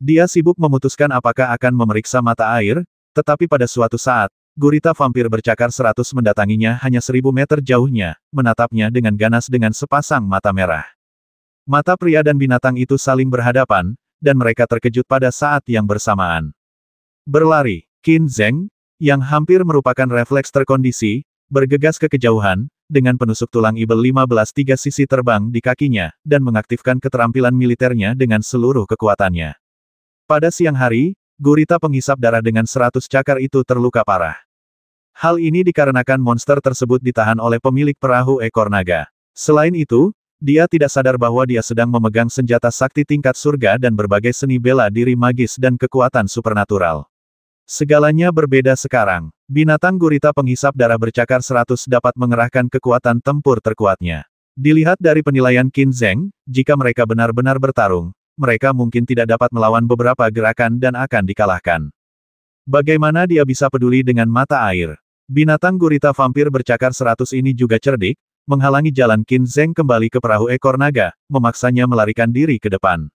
Dia sibuk memutuskan apakah akan memeriksa mata air, tetapi pada suatu saat, Gurita vampir bercakar seratus mendatanginya hanya seribu meter jauhnya, menatapnya dengan ganas dengan sepasang mata merah. Mata pria dan binatang itu saling berhadapan, dan mereka terkejut pada saat yang bersamaan. Berlari, Qin Zeng, yang hampir merupakan refleks terkondisi, bergegas ke kejauhan, dengan penusuk tulang ibel 15 tiga sisi terbang di kakinya, dan mengaktifkan keterampilan militernya dengan seluruh kekuatannya. Pada siang hari, gurita penghisap darah dengan seratus cakar itu terluka parah. Hal ini dikarenakan monster tersebut ditahan oleh pemilik perahu ekor naga. Selain itu, dia tidak sadar bahwa dia sedang memegang senjata sakti tingkat surga dan berbagai seni bela diri magis dan kekuatan supernatural. Segalanya berbeda sekarang. Binatang gurita penghisap darah bercakar seratus dapat mengerahkan kekuatan tempur terkuatnya. Dilihat dari penilaian Qin Zheng, jika mereka benar-benar bertarung, mereka mungkin tidak dapat melawan beberapa gerakan dan akan dikalahkan. Bagaimana dia bisa peduli dengan mata air? Binatang gurita vampir bercakar seratus ini juga cerdik, menghalangi jalan Qin Zeng kembali ke perahu ekor naga, memaksanya melarikan diri ke depan.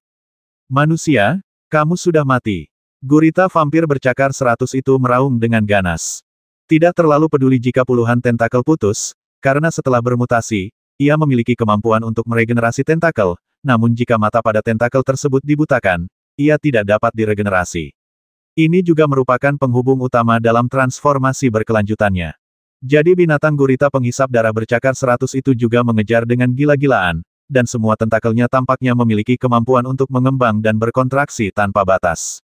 Manusia, kamu sudah mati. Gurita vampir bercakar seratus itu meraung dengan ganas. Tidak terlalu peduli jika puluhan tentakel putus, karena setelah bermutasi, ia memiliki kemampuan untuk meregenerasi tentakel, namun jika mata pada tentakel tersebut dibutakan, ia tidak dapat diregenerasi. Ini juga merupakan penghubung utama dalam transformasi berkelanjutannya. Jadi binatang gurita penghisap darah bercakar seratus itu juga mengejar dengan gila-gilaan, dan semua tentakelnya tampaknya memiliki kemampuan untuk mengembang dan berkontraksi tanpa batas.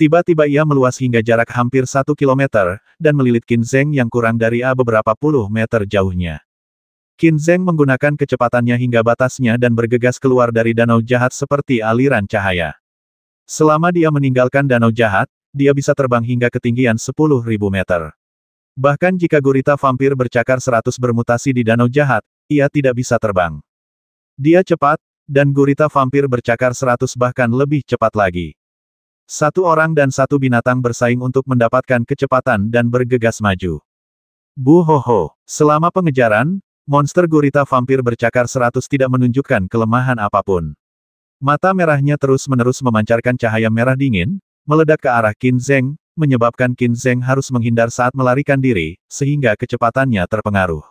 Tiba-tiba ia meluas hingga jarak hampir satu kilometer, dan melilit Qin yang kurang dari A beberapa puluh meter jauhnya. Qin Zheng menggunakan kecepatannya hingga batasnya dan bergegas keluar dari danau jahat seperti aliran cahaya. Selama dia meninggalkan danau jahat, dia bisa terbang hingga ketinggian 10.000 meter. Bahkan jika gurita vampir bercakar 100 bermutasi di danau jahat, ia tidak bisa terbang. Dia cepat, dan gurita vampir bercakar 100 bahkan lebih cepat lagi. Satu orang dan satu binatang bersaing untuk mendapatkan kecepatan dan bergegas maju. Bu Ho Ho, selama pengejaran, Monster gurita vampir bercakar seratus tidak menunjukkan kelemahan apapun. Mata merahnya terus-menerus memancarkan cahaya merah dingin, meledak ke arah Qin Zheng, menyebabkan Qin Zheng harus menghindar saat melarikan diri, sehingga kecepatannya terpengaruh.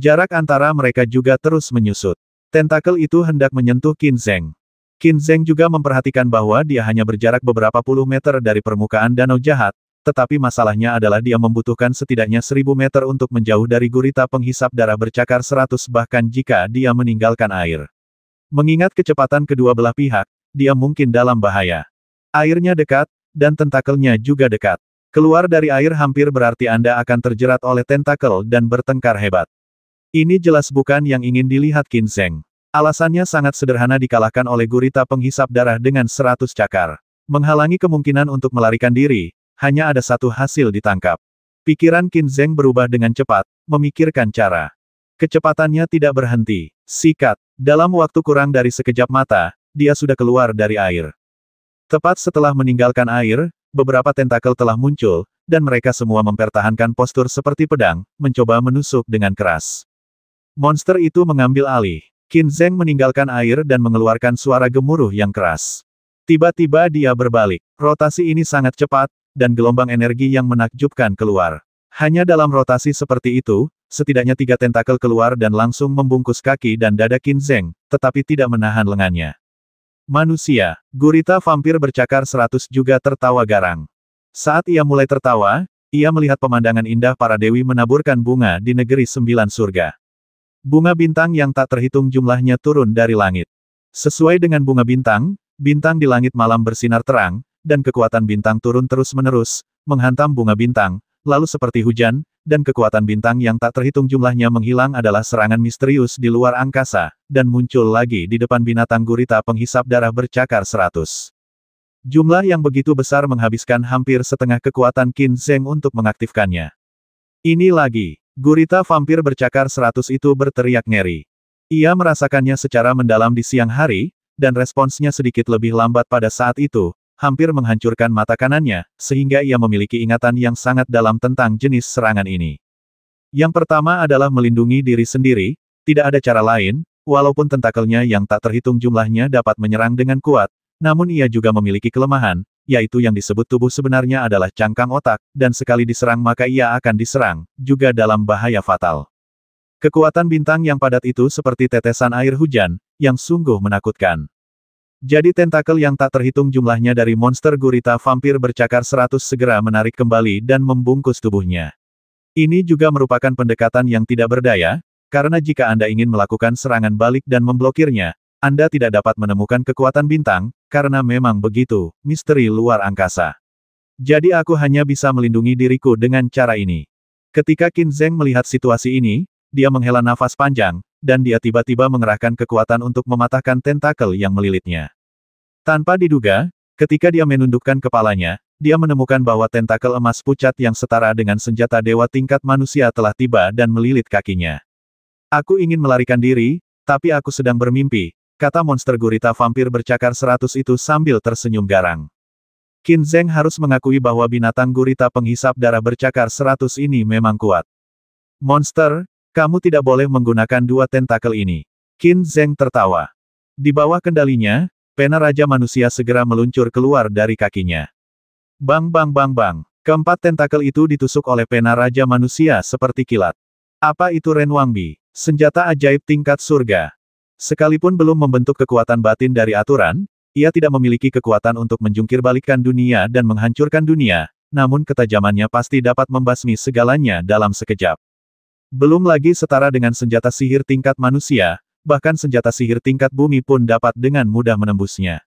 Jarak antara mereka juga terus menyusut. Tentakel itu hendak menyentuh Qin Zheng. Qin Zheng juga memperhatikan bahwa dia hanya berjarak beberapa puluh meter dari permukaan danau jahat, tetapi masalahnya adalah dia membutuhkan setidaknya seribu meter untuk menjauh dari gurita penghisap darah bercakar seratus bahkan jika dia meninggalkan air. Mengingat kecepatan kedua belah pihak, dia mungkin dalam bahaya. Airnya dekat, dan tentakelnya juga dekat. Keluar dari air hampir berarti Anda akan terjerat oleh tentakel dan bertengkar hebat. Ini jelas bukan yang ingin dilihat Kinseng. Alasannya sangat sederhana dikalahkan oleh gurita penghisap darah dengan seratus cakar. Menghalangi kemungkinan untuk melarikan diri, hanya ada satu hasil ditangkap. Pikiran Qin Zheng berubah dengan cepat, memikirkan cara. Kecepatannya tidak berhenti. Sikat. Dalam waktu kurang dari sekejap mata, dia sudah keluar dari air. Tepat setelah meninggalkan air, beberapa tentakel telah muncul, dan mereka semua mempertahankan postur seperti pedang, mencoba menusuk dengan keras. Monster itu mengambil alih. Qin Zheng meninggalkan air dan mengeluarkan suara gemuruh yang keras. Tiba-tiba dia berbalik. Rotasi ini sangat cepat, dan gelombang energi yang menakjubkan keluar. Hanya dalam rotasi seperti itu, setidaknya tiga tentakel keluar dan langsung membungkus kaki dan dada Kinzeng, tetapi tidak menahan lengannya. Manusia, gurita vampir bercakar seratus juga tertawa garang. Saat ia mulai tertawa, ia melihat pemandangan indah para dewi menaburkan bunga di negeri sembilan surga. Bunga bintang yang tak terhitung jumlahnya turun dari langit. Sesuai dengan bunga bintang, bintang di langit malam bersinar terang, dan kekuatan bintang turun terus-menerus, menghantam bunga bintang, lalu seperti hujan, dan kekuatan bintang yang tak terhitung jumlahnya menghilang adalah serangan misterius di luar angkasa, dan muncul lagi di depan binatang gurita penghisap darah bercakar seratus. Jumlah yang begitu besar menghabiskan hampir setengah kekuatan Qin Zheng untuk mengaktifkannya. Ini lagi, gurita vampir bercakar seratus itu berteriak ngeri. Ia merasakannya secara mendalam di siang hari, dan responsnya sedikit lebih lambat pada saat itu, hampir menghancurkan mata kanannya, sehingga ia memiliki ingatan yang sangat dalam tentang jenis serangan ini. Yang pertama adalah melindungi diri sendiri, tidak ada cara lain, walaupun tentakelnya yang tak terhitung jumlahnya dapat menyerang dengan kuat, namun ia juga memiliki kelemahan, yaitu yang disebut tubuh sebenarnya adalah cangkang otak, dan sekali diserang maka ia akan diserang, juga dalam bahaya fatal. Kekuatan bintang yang padat itu seperti tetesan air hujan, yang sungguh menakutkan. Jadi tentakel yang tak terhitung jumlahnya dari monster gurita vampir bercakar seratus segera menarik kembali dan membungkus tubuhnya. Ini juga merupakan pendekatan yang tidak berdaya, karena jika Anda ingin melakukan serangan balik dan memblokirnya, Anda tidak dapat menemukan kekuatan bintang, karena memang begitu, misteri luar angkasa. Jadi aku hanya bisa melindungi diriku dengan cara ini. Ketika Qin Zheng melihat situasi ini, dia menghela nafas panjang, dan dia tiba-tiba mengerahkan kekuatan untuk mematahkan tentakel yang melilitnya. Tanpa diduga, ketika dia menundukkan kepalanya, dia menemukan bahwa tentakel emas pucat yang setara dengan senjata dewa tingkat manusia telah tiba dan melilit kakinya. Aku ingin melarikan diri, tapi aku sedang bermimpi, kata monster gurita vampir bercakar seratus itu sambil tersenyum garang. Qin Zheng harus mengakui bahwa binatang gurita penghisap darah bercakar seratus ini memang kuat. Monster, kamu tidak boleh menggunakan dua tentakel ini. Qin Zheng tertawa. Di bawah kendalinya, pena Raja Manusia segera meluncur keluar dari kakinya. Bang bang bang bang. Keempat tentakel itu ditusuk oleh pena Raja Manusia seperti kilat. Apa itu Ren Wangbi? Senjata ajaib tingkat surga. Sekalipun belum membentuk kekuatan batin dari aturan, ia tidak memiliki kekuatan untuk menjungkirbalikkan dunia dan menghancurkan dunia, namun ketajamannya pasti dapat membasmi segalanya dalam sekejap. Belum lagi setara dengan senjata sihir tingkat manusia, bahkan senjata sihir tingkat bumi pun dapat dengan mudah menembusnya.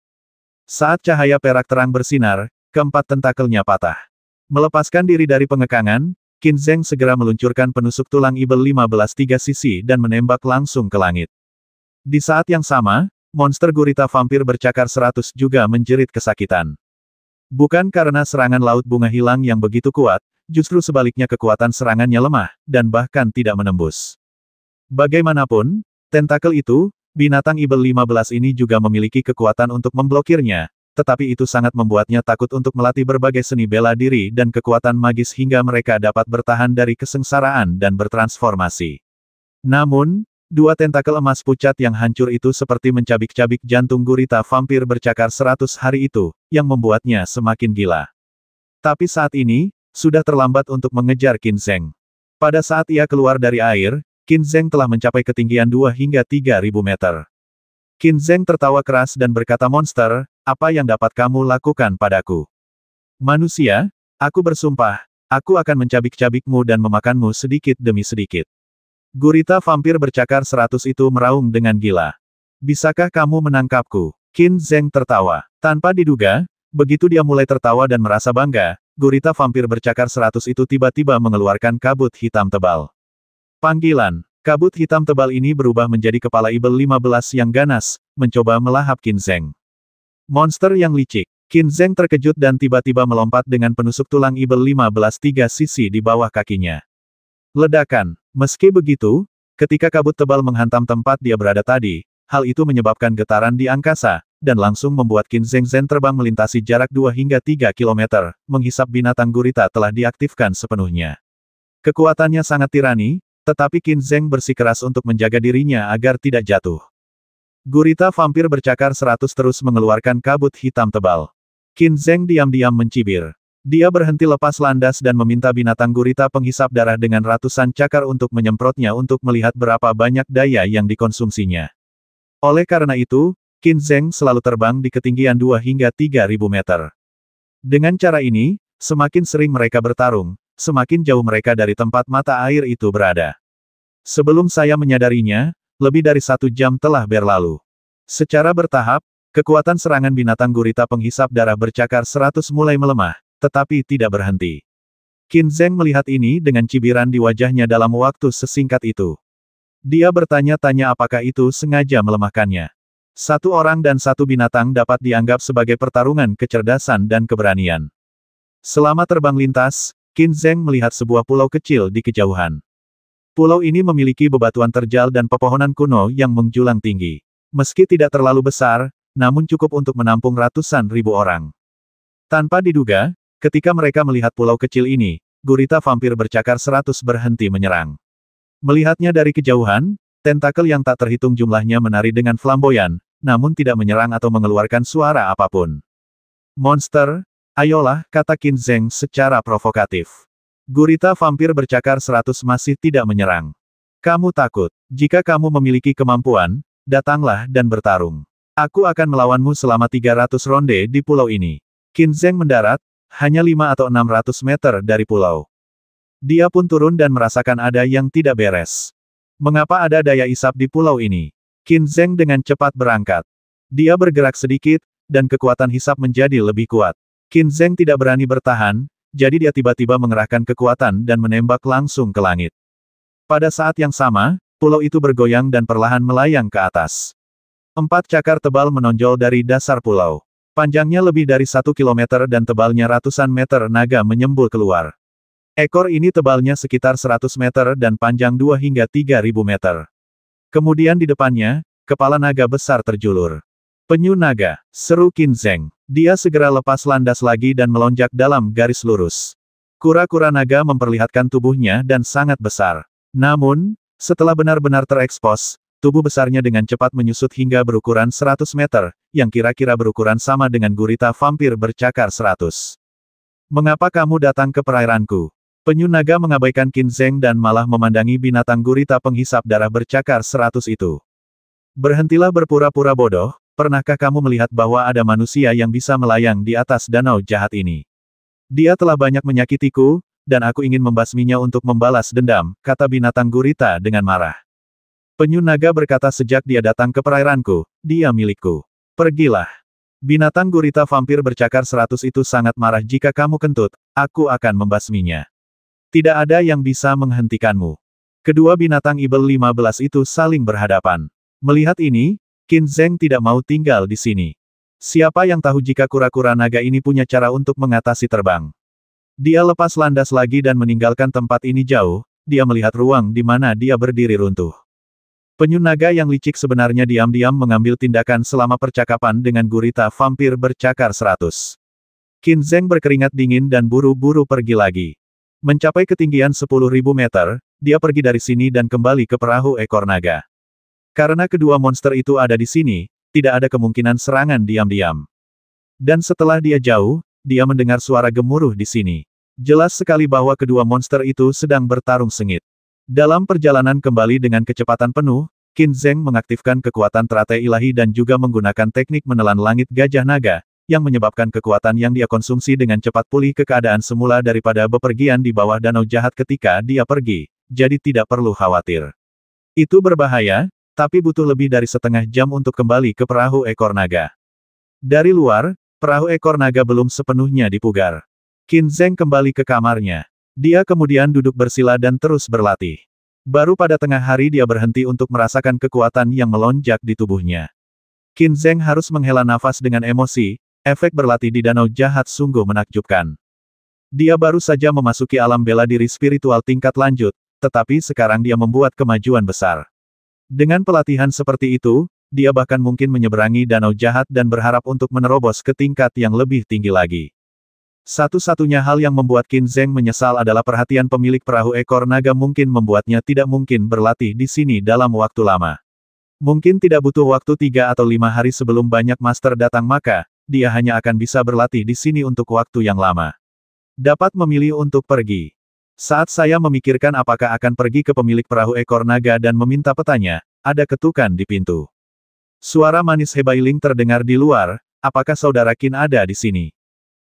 Saat cahaya perak terang bersinar, keempat tentakelnya patah. Melepaskan diri dari pengekangan, Qin Zheng segera meluncurkan penusuk tulang ibel 15 tiga sisi dan menembak langsung ke langit. Di saat yang sama, monster gurita vampir bercakar 100 juga menjerit kesakitan. Bukan karena serangan laut bunga hilang yang begitu kuat, justru sebaliknya kekuatan serangannya lemah, dan bahkan tidak menembus. Bagaimanapun, tentakel itu, binatang ibel 15 ini juga memiliki kekuatan untuk memblokirnya, tetapi itu sangat membuatnya takut untuk melatih berbagai seni bela diri dan kekuatan magis hingga mereka dapat bertahan dari kesengsaraan dan bertransformasi. Namun, dua tentakel emas pucat yang hancur itu seperti mencabik-cabik jantung gurita vampir bercakar seratus hari itu, yang membuatnya semakin gila. Tapi saat ini, sudah terlambat untuk mengejar Qin Zheng. Pada saat ia keluar dari air, Qin Zheng telah mencapai ketinggian 2 hingga 3.000 meter. Qin Zheng tertawa keras dan berkata monster, apa yang dapat kamu lakukan padaku? Manusia, aku bersumpah, aku akan mencabik-cabikmu dan memakanmu sedikit demi sedikit. Gurita vampir bercakar seratus itu meraung dengan gila. Bisakah kamu menangkapku? Qin Zheng tertawa. Tanpa diduga, begitu dia mulai tertawa dan merasa bangga, gurita vampir bercakar seratus itu tiba-tiba mengeluarkan kabut hitam tebal. Panggilan, kabut hitam tebal ini berubah menjadi kepala ibel 15 yang ganas, mencoba melahap Kinzeng. Monster yang licik, Kinzeng terkejut dan tiba-tiba melompat dengan penusuk tulang ibel 15 tiga sisi di bawah kakinya. Ledakan, meski begitu, ketika kabut tebal menghantam tempat dia berada tadi, hal itu menyebabkan getaran di angkasa, dan langsung membuat Qin Zheng Zhen terbang melintasi jarak 2 hingga 3 km, menghisap binatang gurita telah diaktifkan sepenuhnya. Kekuatannya sangat tirani, tetapi Qin Zheng bersikeras untuk menjaga dirinya agar tidak jatuh. Gurita vampir bercakar seratus terus mengeluarkan kabut hitam tebal. Qin Zheng diam-diam mencibir. Dia berhenti lepas landas dan meminta binatang gurita penghisap darah dengan ratusan cakar untuk menyemprotnya untuk melihat berapa banyak daya yang dikonsumsinya. Oleh karena itu, Qin Zheng selalu terbang di ketinggian 2 hingga 3000 meter. Dengan cara ini, semakin sering mereka bertarung, semakin jauh mereka dari tempat mata air itu berada. Sebelum saya menyadarinya, lebih dari satu jam telah berlalu. Secara bertahap, kekuatan serangan binatang gurita penghisap darah bercakar 100 mulai melemah, tetapi tidak berhenti. Qin Zheng melihat ini dengan cibiran di wajahnya dalam waktu sesingkat itu. Dia bertanya-tanya apakah itu sengaja melemahkannya. Satu orang dan satu binatang dapat dianggap sebagai pertarungan kecerdasan dan keberanian. Selama terbang lintas, Qin Zheng melihat sebuah pulau kecil di kejauhan. Pulau ini memiliki bebatuan terjal dan pepohonan kuno yang menjulang tinggi. Meski tidak terlalu besar, namun cukup untuk menampung ratusan ribu orang. Tanpa diduga, ketika mereka melihat pulau kecil ini, gurita vampir bercakar seratus berhenti menyerang. Melihatnya dari kejauhan, tentakel yang tak terhitung jumlahnya menari dengan flamboyan, namun tidak menyerang atau mengeluarkan suara apapun. Monster, ayolah, kata Qin Zheng secara provokatif. Gurita vampir bercakar seratus masih tidak menyerang. Kamu takut. Jika kamu memiliki kemampuan, datanglah dan bertarung. Aku akan melawanmu selama 300 ronde di pulau ini. Qin Zheng mendarat, hanya 5 atau 600 meter dari pulau. Dia pun turun dan merasakan ada yang tidak beres. Mengapa ada daya isap di pulau ini? Qin Zheng dengan cepat berangkat. Dia bergerak sedikit, dan kekuatan hisap menjadi lebih kuat. Qin Zheng tidak berani bertahan, jadi dia tiba-tiba mengerahkan kekuatan dan menembak langsung ke langit. Pada saat yang sama, pulau itu bergoyang dan perlahan melayang ke atas. Empat cakar tebal menonjol dari dasar pulau. Panjangnya lebih dari satu kilometer dan tebalnya ratusan meter naga menyembul keluar. Ekor ini tebalnya sekitar 100 meter dan panjang 2 hingga 3000 meter. Kemudian di depannya, kepala naga besar terjulur. Penyu naga, seru Qin Zheng. Dia segera lepas landas lagi dan melonjak dalam garis lurus. Kura-kura naga memperlihatkan tubuhnya dan sangat besar. Namun, setelah benar-benar terekspos, tubuh besarnya dengan cepat menyusut hingga berukuran 100 meter, yang kira-kira berukuran sama dengan gurita vampir bercakar 100. Mengapa kamu datang ke perairanku? Penyu naga mengabaikan Qin Zheng dan malah memandangi binatang gurita penghisap darah bercakar seratus itu. Berhentilah berpura-pura bodoh, pernahkah kamu melihat bahwa ada manusia yang bisa melayang di atas danau jahat ini? Dia telah banyak menyakitiku, dan aku ingin membasminya untuk membalas dendam, kata binatang gurita dengan marah. Penyu naga berkata sejak dia datang ke perairanku, dia milikku. Pergilah. Binatang gurita vampir bercakar seratus itu sangat marah jika kamu kentut, aku akan membasminya. Tidak ada yang bisa menghentikanmu. Kedua binatang ibel 15 itu saling berhadapan. Melihat ini, Qin Zheng tidak mau tinggal di sini. Siapa yang tahu jika kura-kura naga ini punya cara untuk mengatasi terbang? Dia lepas landas lagi dan meninggalkan tempat ini jauh, dia melihat ruang di mana dia berdiri runtuh. Penyu naga yang licik sebenarnya diam-diam mengambil tindakan selama percakapan dengan gurita vampir bercakar seratus. Qin Zheng berkeringat dingin dan buru-buru pergi lagi. Mencapai ketinggian 10.000 meter, dia pergi dari sini dan kembali ke perahu ekor naga. Karena kedua monster itu ada di sini, tidak ada kemungkinan serangan diam-diam. Dan setelah dia jauh, dia mendengar suara gemuruh di sini. Jelas sekali bahwa kedua monster itu sedang bertarung sengit. Dalam perjalanan kembali dengan kecepatan penuh, Qin Zheng mengaktifkan kekuatan teratai ilahi dan juga menggunakan teknik menelan langit gajah naga, yang menyebabkan kekuatan yang dia konsumsi dengan cepat pulih ke keadaan semula daripada bepergian di bawah danau jahat ketika dia pergi, jadi tidak perlu khawatir. Itu berbahaya, tapi butuh lebih dari setengah jam untuk kembali ke perahu ekor naga. Dari luar, perahu ekor naga belum sepenuhnya dipugar. Qin Zheng kembali ke kamarnya. Dia kemudian duduk bersila dan terus berlatih. Baru pada tengah hari dia berhenti untuk merasakan kekuatan yang melonjak di tubuhnya. Qin Zheng harus menghela nafas dengan emosi, Efek berlatih di Danau Jahat sungguh menakjubkan. Dia baru saja memasuki alam bela diri spiritual tingkat lanjut, tetapi sekarang dia membuat kemajuan besar. Dengan pelatihan seperti itu, dia bahkan mungkin menyeberangi danau jahat dan berharap untuk menerobos ke tingkat yang lebih tinggi lagi. Satu-satunya hal yang membuat Qin Zheng menyesal adalah perhatian pemilik perahu ekor naga mungkin membuatnya tidak mungkin berlatih di sini dalam waktu lama. Mungkin tidak butuh waktu tiga atau lima hari sebelum banyak master datang maka, dia hanya akan bisa berlatih di sini untuk waktu yang lama. Dapat memilih untuk pergi. Saat saya memikirkan apakah akan pergi ke pemilik perahu ekor naga dan meminta petanya, ada ketukan di pintu. Suara manis Hebailing terdengar di luar, apakah saudara Qin ada di sini?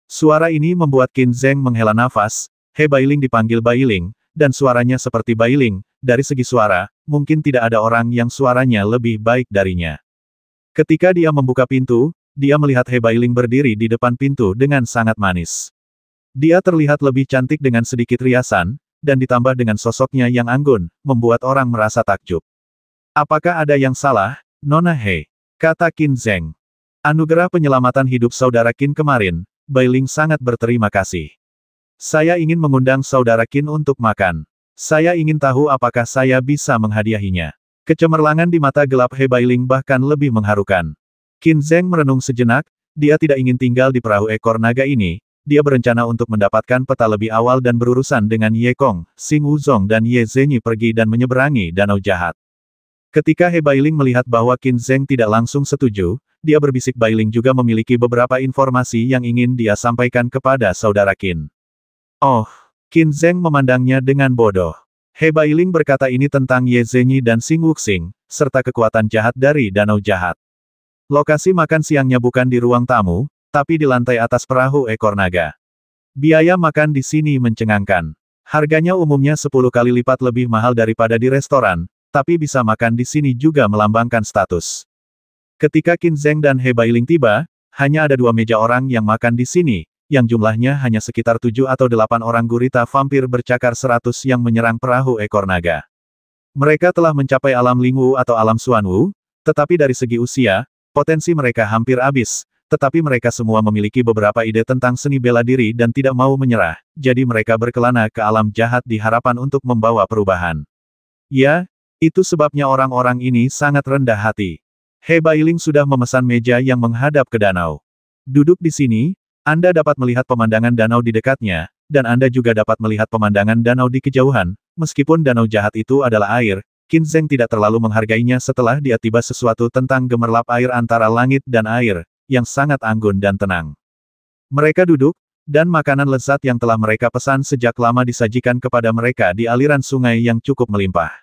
Suara ini membuat Qin Zeng menghela nafas, Hebailing dipanggil Bailing, dan suaranya seperti Bailing, dari segi suara, mungkin tidak ada orang yang suaranya lebih baik darinya. Ketika dia membuka pintu, dia melihat He Bailing berdiri di depan pintu dengan sangat manis. Dia terlihat lebih cantik dengan sedikit riasan, dan ditambah dengan sosoknya yang anggun, membuat orang merasa takjub. Apakah ada yang salah, Nona He? Kata Qin Zeng. Anugerah penyelamatan hidup saudara Qin kemarin, Bailing sangat berterima kasih. Saya ingin mengundang saudara Qin untuk makan. Saya ingin tahu apakah saya bisa menghadiahinya. Kecemerlangan di mata gelap He Bailing bahkan lebih mengharukan. Qin Zheng merenung sejenak, dia tidak ingin tinggal di perahu ekor naga ini, dia berencana untuk mendapatkan peta lebih awal dan berurusan dengan Ye Kong, Xing Wuzong dan Ye Zhenyi pergi dan menyeberangi danau jahat. Ketika He Bailing melihat bahwa Qin Zheng tidak langsung setuju, dia berbisik Bailing juga memiliki beberapa informasi yang ingin dia sampaikan kepada saudara Qin. Oh, Qin Zheng memandangnya dengan bodoh. He Bailing berkata ini tentang Ye Zhenyi dan Xing Wuxing, serta kekuatan jahat dari danau jahat. Lokasi makan siangnya bukan di ruang tamu, tapi di lantai atas perahu ekor naga. Biaya makan di sini mencengangkan. Harganya umumnya 10 kali lipat lebih mahal daripada di restoran, tapi bisa makan di sini juga melambangkan status. Ketika Qin Zheng dan He Bailing tiba, hanya ada dua meja orang yang makan di sini, yang jumlahnya hanya sekitar tujuh atau delapan orang gurita vampir bercakar seratus yang menyerang perahu ekor naga. Mereka telah mencapai alam Lingwu atau alam Suanwu, tetapi dari segi usia, Potensi mereka hampir habis, tetapi mereka semua memiliki beberapa ide tentang seni bela diri dan tidak mau menyerah, jadi mereka berkelana ke alam jahat di harapan untuk membawa perubahan. Ya, itu sebabnya orang-orang ini sangat rendah hati. He Bailing sudah memesan meja yang menghadap ke danau. Duduk di sini, Anda dapat melihat pemandangan danau di dekatnya, dan Anda juga dapat melihat pemandangan danau di kejauhan, meskipun danau jahat itu adalah air, Qin Zheng tidak terlalu menghargainya setelah dia tiba sesuatu tentang gemerlap air antara langit dan air, yang sangat anggun dan tenang. Mereka duduk, dan makanan lezat yang telah mereka pesan sejak lama disajikan kepada mereka di aliran sungai yang cukup melimpah.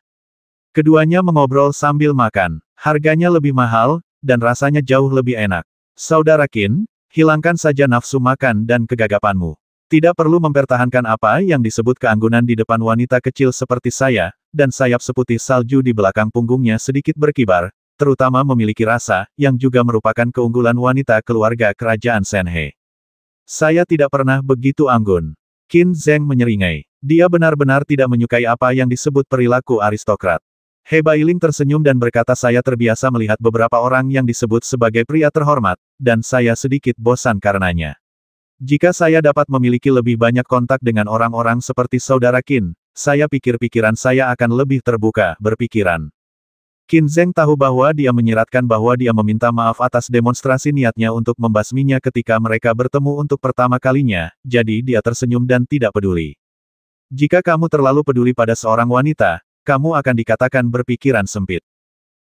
Keduanya mengobrol sambil makan, harganya lebih mahal, dan rasanya jauh lebih enak. Saudara Qin, hilangkan saja nafsu makan dan kegagapanmu. Tidak perlu mempertahankan apa yang disebut keanggunan di depan wanita kecil seperti saya, dan sayap seputih salju di belakang punggungnya sedikit berkibar, terutama memiliki rasa, yang juga merupakan keunggulan wanita keluarga kerajaan Senhe. Saya tidak pernah begitu anggun. Qin Zeng menyeringai. Dia benar-benar tidak menyukai apa yang disebut perilaku aristokrat. He Bailing tersenyum dan berkata saya terbiasa melihat beberapa orang yang disebut sebagai pria terhormat, dan saya sedikit bosan karenanya. Jika saya dapat memiliki lebih banyak kontak dengan orang-orang seperti saudara Qin, saya pikir pikiran saya akan lebih terbuka, berpikiran. Qin Zheng tahu bahwa dia menyiratkan bahwa dia meminta maaf atas demonstrasi niatnya untuk membasminya ketika mereka bertemu untuk pertama kalinya, jadi dia tersenyum dan tidak peduli. Jika kamu terlalu peduli pada seorang wanita, kamu akan dikatakan berpikiran sempit.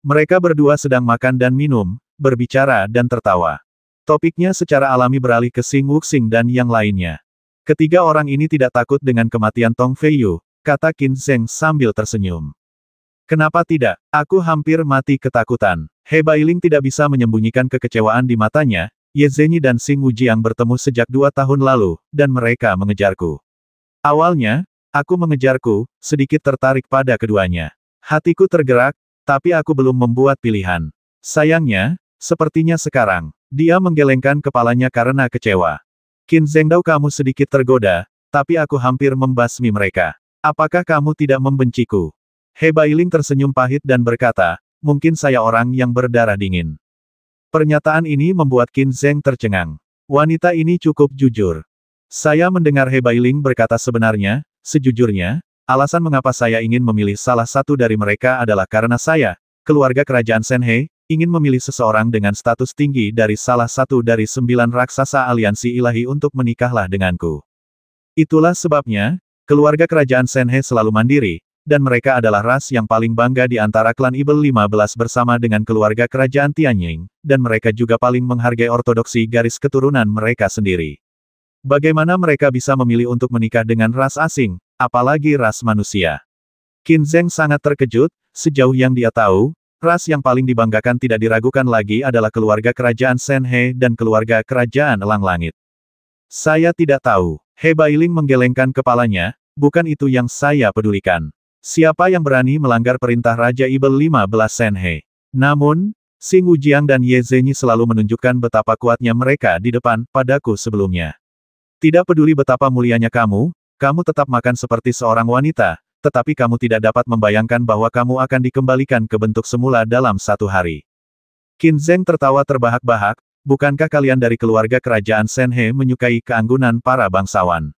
Mereka berdua sedang makan dan minum, berbicara dan tertawa. Topiknya secara alami beralih ke Sing Wuxing dan yang lainnya. Ketiga orang ini tidak takut dengan kematian Tong Feiyu, kata Qin Zheng sambil tersenyum. Kenapa tidak? Aku hampir mati ketakutan. He Bailing tidak bisa menyembunyikan kekecewaan di matanya, Ye Zhenyi dan Xing Wujiang bertemu sejak dua tahun lalu, dan mereka mengejarku. Awalnya, aku mengejarku, sedikit tertarik pada keduanya. Hatiku tergerak, tapi aku belum membuat pilihan. Sayangnya, sepertinya sekarang, dia menggelengkan kepalanya karena kecewa. Qin Zhengdao kamu sedikit tergoda, tapi aku hampir membasmi mereka. Apakah kamu tidak membenciku? He Bailing tersenyum pahit dan berkata, mungkin saya orang yang berdarah dingin. Pernyataan ini membuat Qin Zeng tercengang. Wanita ini cukup jujur. Saya mendengar He Bailing berkata sebenarnya, sejujurnya, alasan mengapa saya ingin memilih salah satu dari mereka adalah karena saya, keluarga kerajaan Senhe, ingin memilih seseorang dengan status tinggi dari salah satu dari sembilan raksasa aliansi ilahi untuk menikahlah denganku. Itulah sebabnya, Keluarga kerajaan Senhe selalu mandiri, dan mereka adalah ras yang paling bangga di antara klan Ibel 15 bersama dengan keluarga kerajaan Tianying, dan mereka juga paling menghargai ortodoksi garis keturunan mereka sendiri. Bagaimana mereka bisa memilih untuk menikah dengan ras asing, apalagi ras manusia? Qin Zheng sangat terkejut, sejauh yang dia tahu, ras yang paling dibanggakan tidak diragukan lagi adalah keluarga kerajaan Senhe dan keluarga kerajaan Elang Langit. Saya tidak tahu. He Bailing menggelengkan kepalanya, bukan itu yang saya pedulikan. Siapa yang berani melanggar perintah Raja Ibel 15 Senhe? Namun, Sing Wujiang dan Ye Zenyi selalu menunjukkan betapa kuatnya mereka di depan, padaku sebelumnya. Tidak peduli betapa mulianya kamu, kamu tetap makan seperti seorang wanita, tetapi kamu tidak dapat membayangkan bahwa kamu akan dikembalikan ke bentuk semula dalam satu hari. Qin Zheng tertawa terbahak-bahak, Bukankah kalian dari keluarga kerajaan Senhe menyukai keanggunan para bangsawan?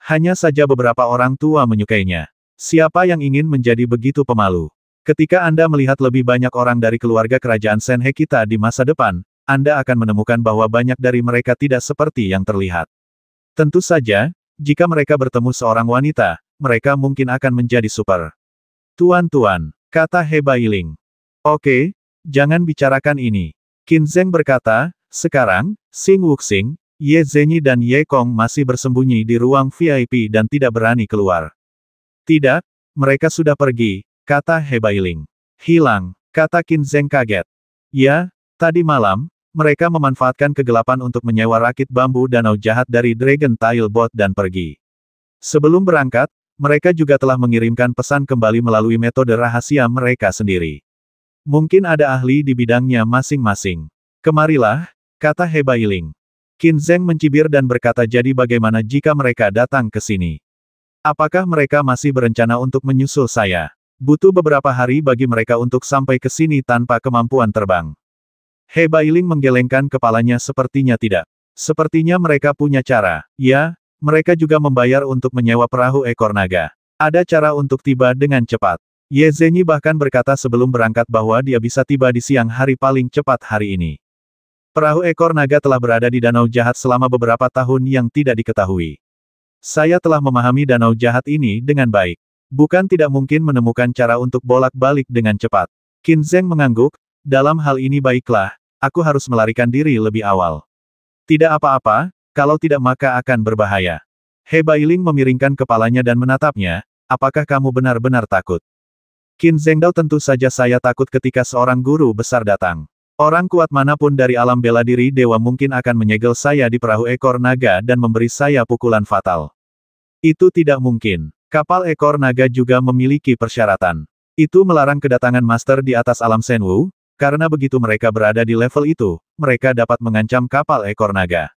Hanya saja beberapa orang tua menyukainya. Siapa yang ingin menjadi begitu pemalu? Ketika Anda melihat lebih banyak orang dari keluarga kerajaan Senhe kita di masa depan, Anda akan menemukan bahwa banyak dari mereka tidak seperti yang terlihat. Tentu saja, jika mereka bertemu seorang wanita, mereka mungkin akan menjadi super. Tuan-tuan, kata He Bailing. Oke, jangan bicarakan ini. Qin Zheng berkata, sekarang, Xing Wuxing, Ye Zhenyi dan Ye Kong masih bersembunyi di ruang VIP dan tidak berani keluar. Tidak, mereka sudah pergi, kata He Bailing. Hilang, kata Qin Zheng kaget. Ya, tadi malam, mereka memanfaatkan kegelapan untuk menyewa rakit bambu danau jahat dari Dragon Tile Bot dan pergi. Sebelum berangkat, mereka juga telah mengirimkan pesan kembali melalui metode rahasia mereka sendiri. Mungkin ada ahli di bidangnya masing-masing. Kemarilah, kata He Bailing. Qin Zeng mencibir dan berkata jadi bagaimana jika mereka datang ke sini? Apakah mereka masih berencana untuk menyusul saya? Butuh beberapa hari bagi mereka untuk sampai ke sini tanpa kemampuan terbang. He Bailing menggelengkan kepalanya sepertinya tidak. Sepertinya mereka punya cara. Ya, mereka juga membayar untuk menyewa perahu ekor naga. Ada cara untuk tiba dengan cepat. Ye Zhenyi bahkan berkata sebelum berangkat bahwa dia bisa tiba di siang hari paling cepat hari ini. Perahu ekor naga telah berada di Danau Jahat selama beberapa tahun yang tidak diketahui. Saya telah memahami Danau Jahat ini dengan baik. Bukan tidak mungkin menemukan cara untuk bolak-balik dengan cepat. Qin Zeng mengangguk, dalam hal ini baiklah, aku harus melarikan diri lebih awal. Tidak apa-apa, kalau tidak maka akan berbahaya. He Bailing memiringkan kepalanya dan menatapnya, apakah kamu benar-benar takut? Qin Zhengdao tentu saja saya takut ketika seorang guru besar datang. Orang kuat manapun dari alam bela diri dewa mungkin akan menyegel saya di perahu ekor naga dan memberi saya pukulan fatal. Itu tidak mungkin. Kapal ekor naga juga memiliki persyaratan. Itu melarang kedatangan master di atas alam Senwu, karena begitu mereka berada di level itu, mereka dapat mengancam kapal ekor naga.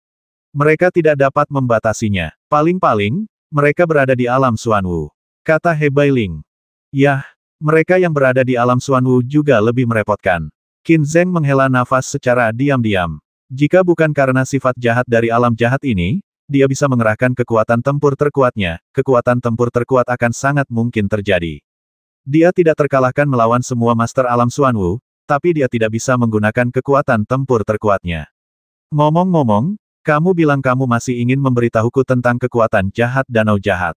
Mereka tidak dapat membatasinya. Paling-paling, mereka berada di alam Suanwu. Kata He Bailing. Yah, mereka yang berada di alam Suanwu juga lebih merepotkan. Qin Zeng menghela nafas secara diam-diam. Jika bukan karena sifat jahat dari alam jahat ini, dia bisa mengerahkan kekuatan tempur terkuatnya, kekuatan tempur terkuat akan sangat mungkin terjadi. Dia tidak terkalahkan melawan semua master alam Suanwu, tapi dia tidak bisa menggunakan kekuatan tempur terkuatnya. Ngomong-ngomong, kamu bilang kamu masih ingin memberitahuku tentang kekuatan jahat danau jahat.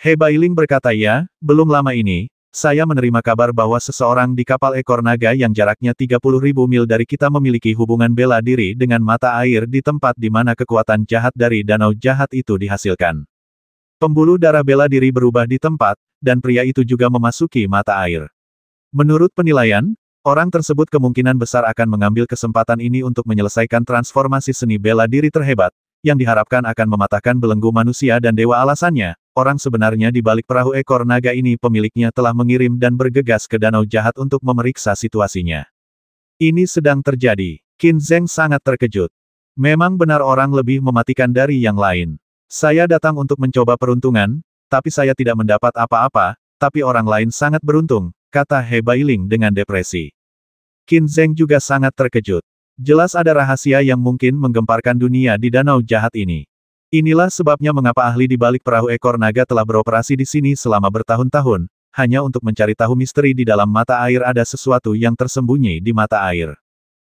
He Bailing berkata ya, belum lama ini, saya menerima kabar bahwa seseorang di kapal ekor naga yang jaraknya 30.000 mil dari kita memiliki hubungan bela diri dengan mata air di tempat di mana kekuatan jahat dari danau jahat itu dihasilkan. Pembuluh darah bela diri berubah di tempat, dan pria itu juga memasuki mata air. Menurut penilaian, Orang tersebut kemungkinan besar akan mengambil kesempatan ini untuk menyelesaikan transformasi seni bela diri terhebat, yang diharapkan akan mematahkan belenggu manusia dan dewa alasannya, orang sebenarnya di balik perahu ekor naga ini pemiliknya telah mengirim dan bergegas ke danau jahat untuk memeriksa situasinya. Ini sedang terjadi. Qin Zeng sangat terkejut. Memang benar orang lebih mematikan dari yang lain. Saya datang untuk mencoba peruntungan, tapi saya tidak mendapat apa-apa, tapi orang lain sangat beruntung, kata He Bailing dengan depresi. Qin Zeng juga sangat terkejut. Jelas ada rahasia yang mungkin menggemparkan dunia di danau jahat ini. Inilah sebabnya mengapa ahli di balik perahu ekor naga telah beroperasi di sini selama bertahun-tahun, hanya untuk mencari tahu misteri di dalam mata air ada sesuatu yang tersembunyi di mata air.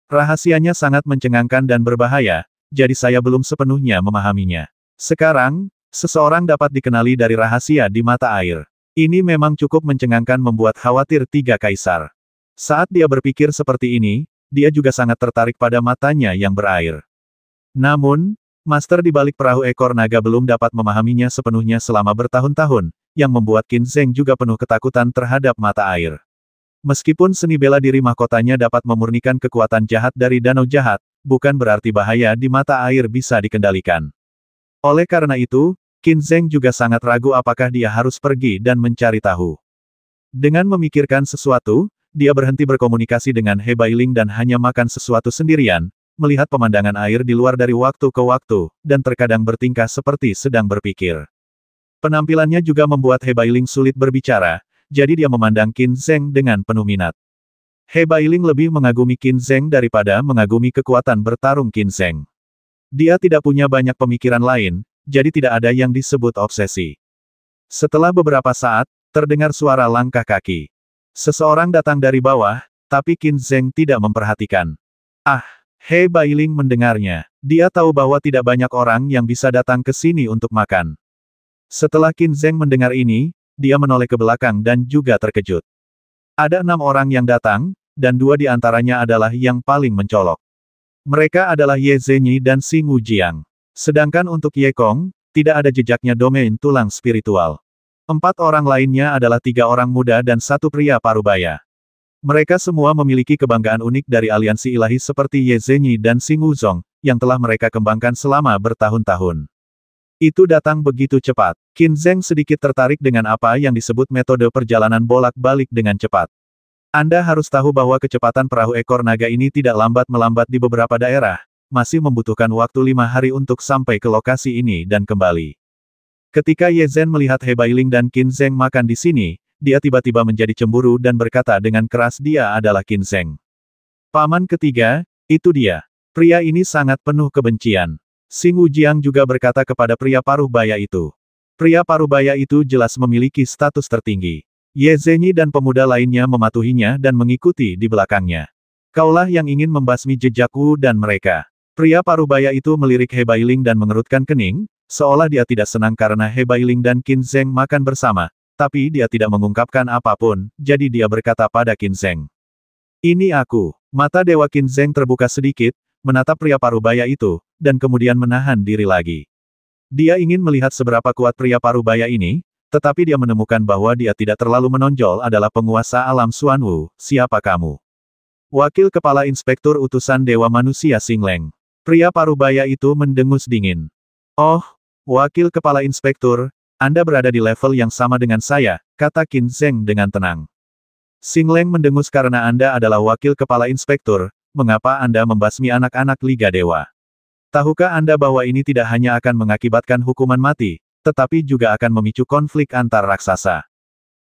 Rahasianya sangat mencengangkan dan berbahaya, jadi saya belum sepenuhnya memahaminya. Sekarang, seseorang dapat dikenali dari rahasia di mata air. Ini memang cukup mencengangkan membuat khawatir tiga kaisar. Saat dia berpikir seperti ini, dia juga sangat tertarik pada matanya yang berair. Namun, Master di balik perahu ekor naga belum dapat memahaminya sepenuhnya selama bertahun-tahun, yang membuat Qin Zheng juga penuh ketakutan terhadap mata air. Meskipun seni bela diri mahkotanya dapat memurnikan kekuatan jahat dari danau jahat, bukan berarti bahaya di mata air bisa dikendalikan. Oleh karena itu, Qin Zheng juga sangat ragu apakah dia harus pergi dan mencari tahu. Dengan memikirkan sesuatu, dia berhenti berkomunikasi dengan He Bailing dan hanya makan sesuatu sendirian, melihat pemandangan air di luar dari waktu ke waktu, dan terkadang bertingkah seperti sedang berpikir. Penampilannya juga membuat He Bailing sulit berbicara, jadi dia memandang Qin Zheng dengan penuh minat. He Bailing lebih mengagumi Qin Zheng daripada mengagumi kekuatan bertarung Qin Zheng. Dia tidak punya banyak pemikiran lain, jadi tidak ada yang disebut obsesi. Setelah beberapa saat, terdengar suara langkah kaki. Seseorang datang dari bawah, tapi Qin Zheng tidak memperhatikan. Ah! Hei Bailing mendengarnya. Dia tahu bahwa tidak banyak orang yang bisa datang ke sini untuk makan. Setelah Qin Zheng mendengar ini, dia menoleh ke belakang dan juga terkejut. Ada enam orang yang datang, dan dua di antaranya adalah yang paling mencolok. Mereka adalah Ye Zhenyi dan Xing Wujiang. Sedangkan untuk Ye Kong, tidak ada jejaknya domain tulang spiritual. Empat orang lainnya adalah tiga orang muda dan satu pria parubaya. Mereka semua memiliki kebanggaan unik dari aliansi ilahi seperti Ye Zhenyi dan Xing Wuzong, yang telah mereka kembangkan selama bertahun-tahun. Itu datang begitu cepat. Qin Zeng sedikit tertarik dengan apa yang disebut metode perjalanan bolak-balik dengan cepat. Anda harus tahu bahwa kecepatan perahu ekor naga ini tidak lambat-melambat di beberapa daerah, masih membutuhkan waktu lima hari untuk sampai ke lokasi ini dan kembali. Ketika Ye Zhen melihat He Bailing dan Qin Zeng makan di sini, dia tiba-tiba menjadi cemburu dan berkata dengan keras dia adalah Kinseng. Paman ketiga, itu dia. Pria ini sangat penuh kebencian. Sing Wujiang juga berkata kepada pria paruh baya itu. Pria paruh baya itu jelas memiliki status tertinggi. Ye Zenyi dan pemuda lainnya mematuhinya dan mengikuti di belakangnya. Kaulah yang ingin membasmi jejakku dan mereka. Pria paruh baya itu melirik He Bailing dan mengerutkan kening, seolah dia tidak senang karena He Bailing dan Qin Zheng makan bersama, tapi dia tidak mengungkapkan apapun, jadi dia berkata pada Kinzeng. Ini aku. Mata Dewa Kinzeng terbuka sedikit, menatap pria parubaya itu, dan kemudian menahan diri lagi. Dia ingin melihat seberapa kuat pria parubaya ini, tetapi dia menemukan bahwa dia tidak terlalu menonjol adalah penguasa alam Suanwu, siapa kamu? Wakil Kepala Inspektur Utusan Dewa Manusia Singleng. Pria parubaya itu mendengus dingin. Oh, Wakil Kepala Inspektur, anda berada di level yang sama dengan saya, kata Qin Zheng dengan tenang. Xing Leng mendengus karena Anda adalah wakil kepala inspektur, mengapa Anda membasmi anak-anak Liga Dewa? Tahukah Anda bahwa ini tidak hanya akan mengakibatkan hukuman mati, tetapi juga akan memicu konflik antar raksasa?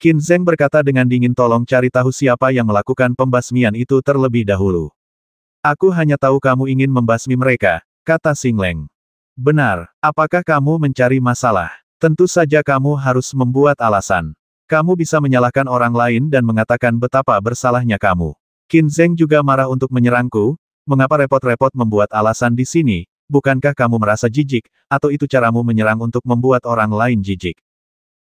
Qin Zheng berkata dengan dingin tolong cari tahu siapa yang melakukan pembasmian itu terlebih dahulu. Aku hanya tahu kamu ingin membasmi mereka, kata Xing Leng. Benar, apakah kamu mencari masalah? Tentu saja kamu harus membuat alasan. Kamu bisa menyalahkan orang lain dan mengatakan betapa bersalahnya kamu. Qin Zheng juga marah untuk menyerangku, mengapa repot-repot membuat alasan di sini, bukankah kamu merasa jijik, atau itu caramu menyerang untuk membuat orang lain jijik.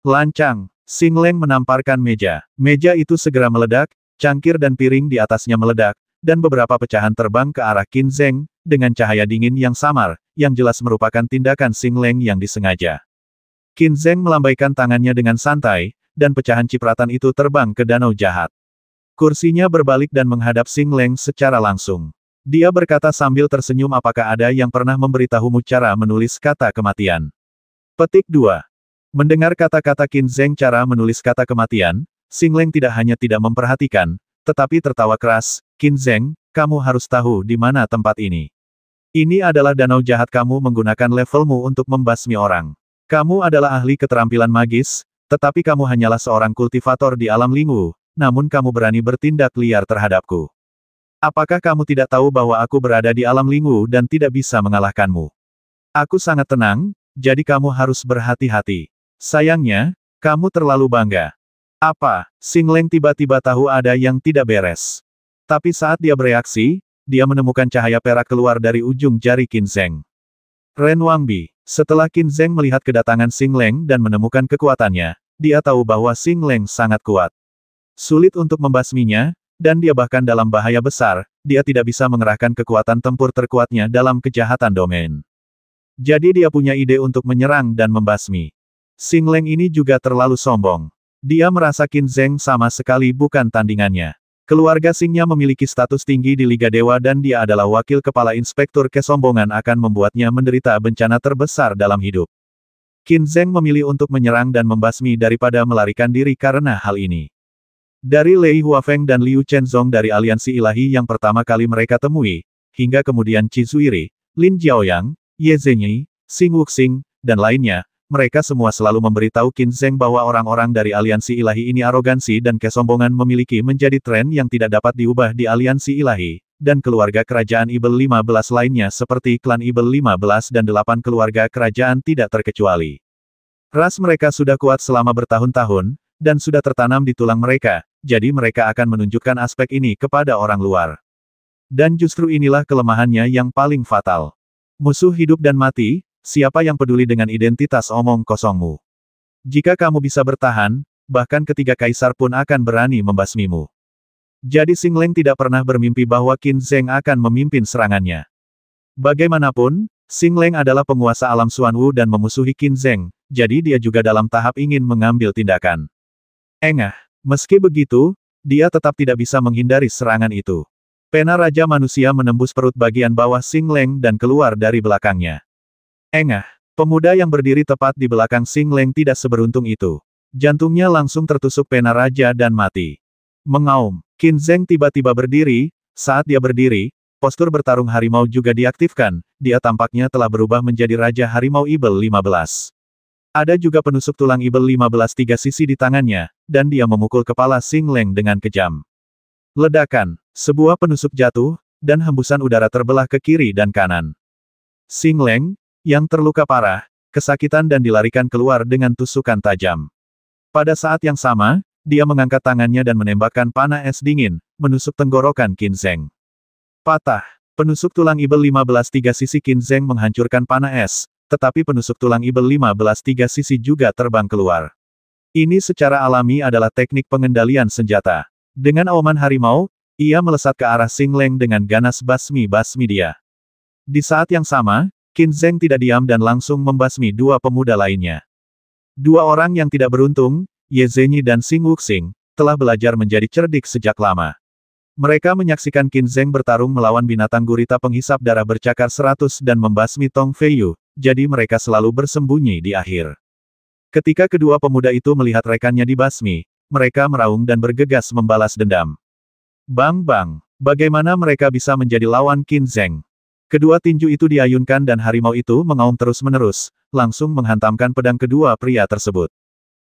Lancang, Sing Leng menamparkan meja. Meja itu segera meledak, cangkir dan piring di atasnya meledak, dan beberapa pecahan terbang ke arah Qin Zheng, dengan cahaya dingin yang samar, yang jelas merupakan tindakan Sing Leng yang disengaja. Qin Zheng melambaikan tangannya dengan santai, dan pecahan cipratan itu terbang ke danau jahat. Kursinya berbalik dan menghadap Sing Leng secara langsung. Dia berkata sambil tersenyum apakah ada yang pernah memberitahumu cara menulis kata kematian. Petik 2. Mendengar kata-kata Qin Zheng cara menulis kata kematian, Sing Leng tidak hanya tidak memperhatikan, tetapi tertawa keras, Qin Zheng, kamu harus tahu di mana tempat ini. Ini adalah danau jahat kamu menggunakan levelmu untuk membasmi orang. Kamu adalah ahli keterampilan magis, tetapi kamu hanyalah seorang kultivator di alam lingu, namun kamu berani bertindak liar terhadapku. Apakah kamu tidak tahu bahwa aku berada di alam lingu dan tidak bisa mengalahkanmu? Aku sangat tenang, jadi kamu harus berhati-hati. Sayangnya, kamu terlalu bangga. Apa, Singleng tiba-tiba tahu ada yang tidak beres. Tapi saat dia bereaksi, dia menemukan cahaya perak keluar dari ujung jari Kinzeng. Ren Wangbi. Setelah Qin Zheng melihat kedatangan Sing Leng dan menemukan kekuatannya, dia tahu bahwa Sing Leng sangat kuat. Sulit untuk membasminya, dan dia bahkan dalam bahaya besar, dia tidak bisa mengerahkan kekuatan tempur terkuatnya dalam kejahatan domain. Jadi dia punya ide untuk menyerang dan membasmi. Sing Leng ini juga terlalu sombong. Dia merasa Qin Zheng sama sekali bukan tandingannya. Keluarga Singnya memiliki status tinggi di Liga Dewa dan dia adalah wakil kepala inspektur kesombongan akan membuatnya menderita bencana terbesar dalam hidup. Qin Zheng memilih untuk menyerang dan membasmi daripada melarikan diri karena hal ini. Dari Lei Huafeng dan Liu Chenzong dari aliansi ilahi yang pertama kali mereka temui, hingga kemudian Cizuiri, Lin Jiaoyang, Ye Zhenyi, Xing Wuxing, dan lainnya, mereka semua selalu memberitahu Qin Zheng bahwa orang-orang dari aliansi ilahi ini arogansi dan kesombongan memiliki menjadi tren yang tidak dapat diubah di aliansi ilahi, dan keluarga kerajaan Ibel 15 lainnya seperti klan Ibel 15 dan 8 keluarga kerajaan tidak terkecuali. Ras mereka sudah kuat selama bertahun-tahun, dan sudah tertanam di tulang mereka, jadi mereka akan menunjukkan aspek ini kepada orang luar. Dan justru inilah kelemahannya yang paling fatal. Musuh hidup dan mati, siapa yang peduli dengan identitas omong kosongmu? Jika kamu bisa bertahan, bahkan ketiga kaisar pun akan berani membasmimu. Jadi Leng tidak pernah bermimpi bahwa Qin Zheng akan memimpin serangannya. Bagaimanapun, Leng adalah penguasa alam Suanwu dan memusuhi Qin Zheng, jadi dia juga dalam tahap ingin mengambil tindakan. Engah, meski begitu, dia tetap tidak bisa menghindari serangan itu. Pena Raja Manusia menembus perut bagian bawah Leng dan keluar dari belakangnya. Engah. Pemuda yang berdiri tepat di belakang Sing Leng tidak seberuntung itu. Jantungnya langsung tertusuk pena raja dan mati. Mengaum, Qin Zeng tiba-tiba berdiri, saat dia berdiri, postur bertarung harimau juga diaktifkan, dia tampaknya telah berubah menjadi Raja Harimau Ibel 15. Ada juga penusuk tulang Ibel 15 tiga sisi di tangannya, dan dia memukul kepala Sing Leng dengan kejam. Ledakan, sebuah penusuk jatuh, dan hembusan udara terbelah ke kiri dan kanan. Sing Leng, yang terluka parah, kesakitan dan dilarikan keluar dengan tusukan tajam. Pada saat yang sama, dia mengangkat tangannya dan menembakkan panah es dingin, menusuk tenggorokan Qin Zeng. Patah, penusuk tulang ibel 15 tiga sisi Qin Zeng menghancurkan panah es, tetapi penusuk tulang ibel 15 tiga sisi juga terbang keluar. Ini secara alami adalah teknik pengendalian senjata. Dengan auman harimau, ia melesat ke arah Sing Leng dengan ganas basmi-basmi dia. Di saat yang sama, Qin Zeng tidak diam dan langsung membasmi dua pemuda lainnya. Dua orang yang tidak beruntung, Ye Zhenyi dan Xing Wuxing, telah belajar menjadi cerdik sejak lama. Mereka menyaksikan Qin Zeng bertarung melawan binatang gurita penghisap darah bercakar seratus dan membasmi Tong Feiyu, jadi mereka selalu bersembunyi di akhir. Ketika kedua pemuda itu melihat rekannya dibasmi, mereka meraung dan bergegas membalas dendam. Bang Bang, bagaimana mereka bisa menjadi lawan Qin Zeng? Kedua tinju itu diayunkan dan harimau itu mengaum terus-menerus, langsung menghantamkan pedang kedua pria tersebut.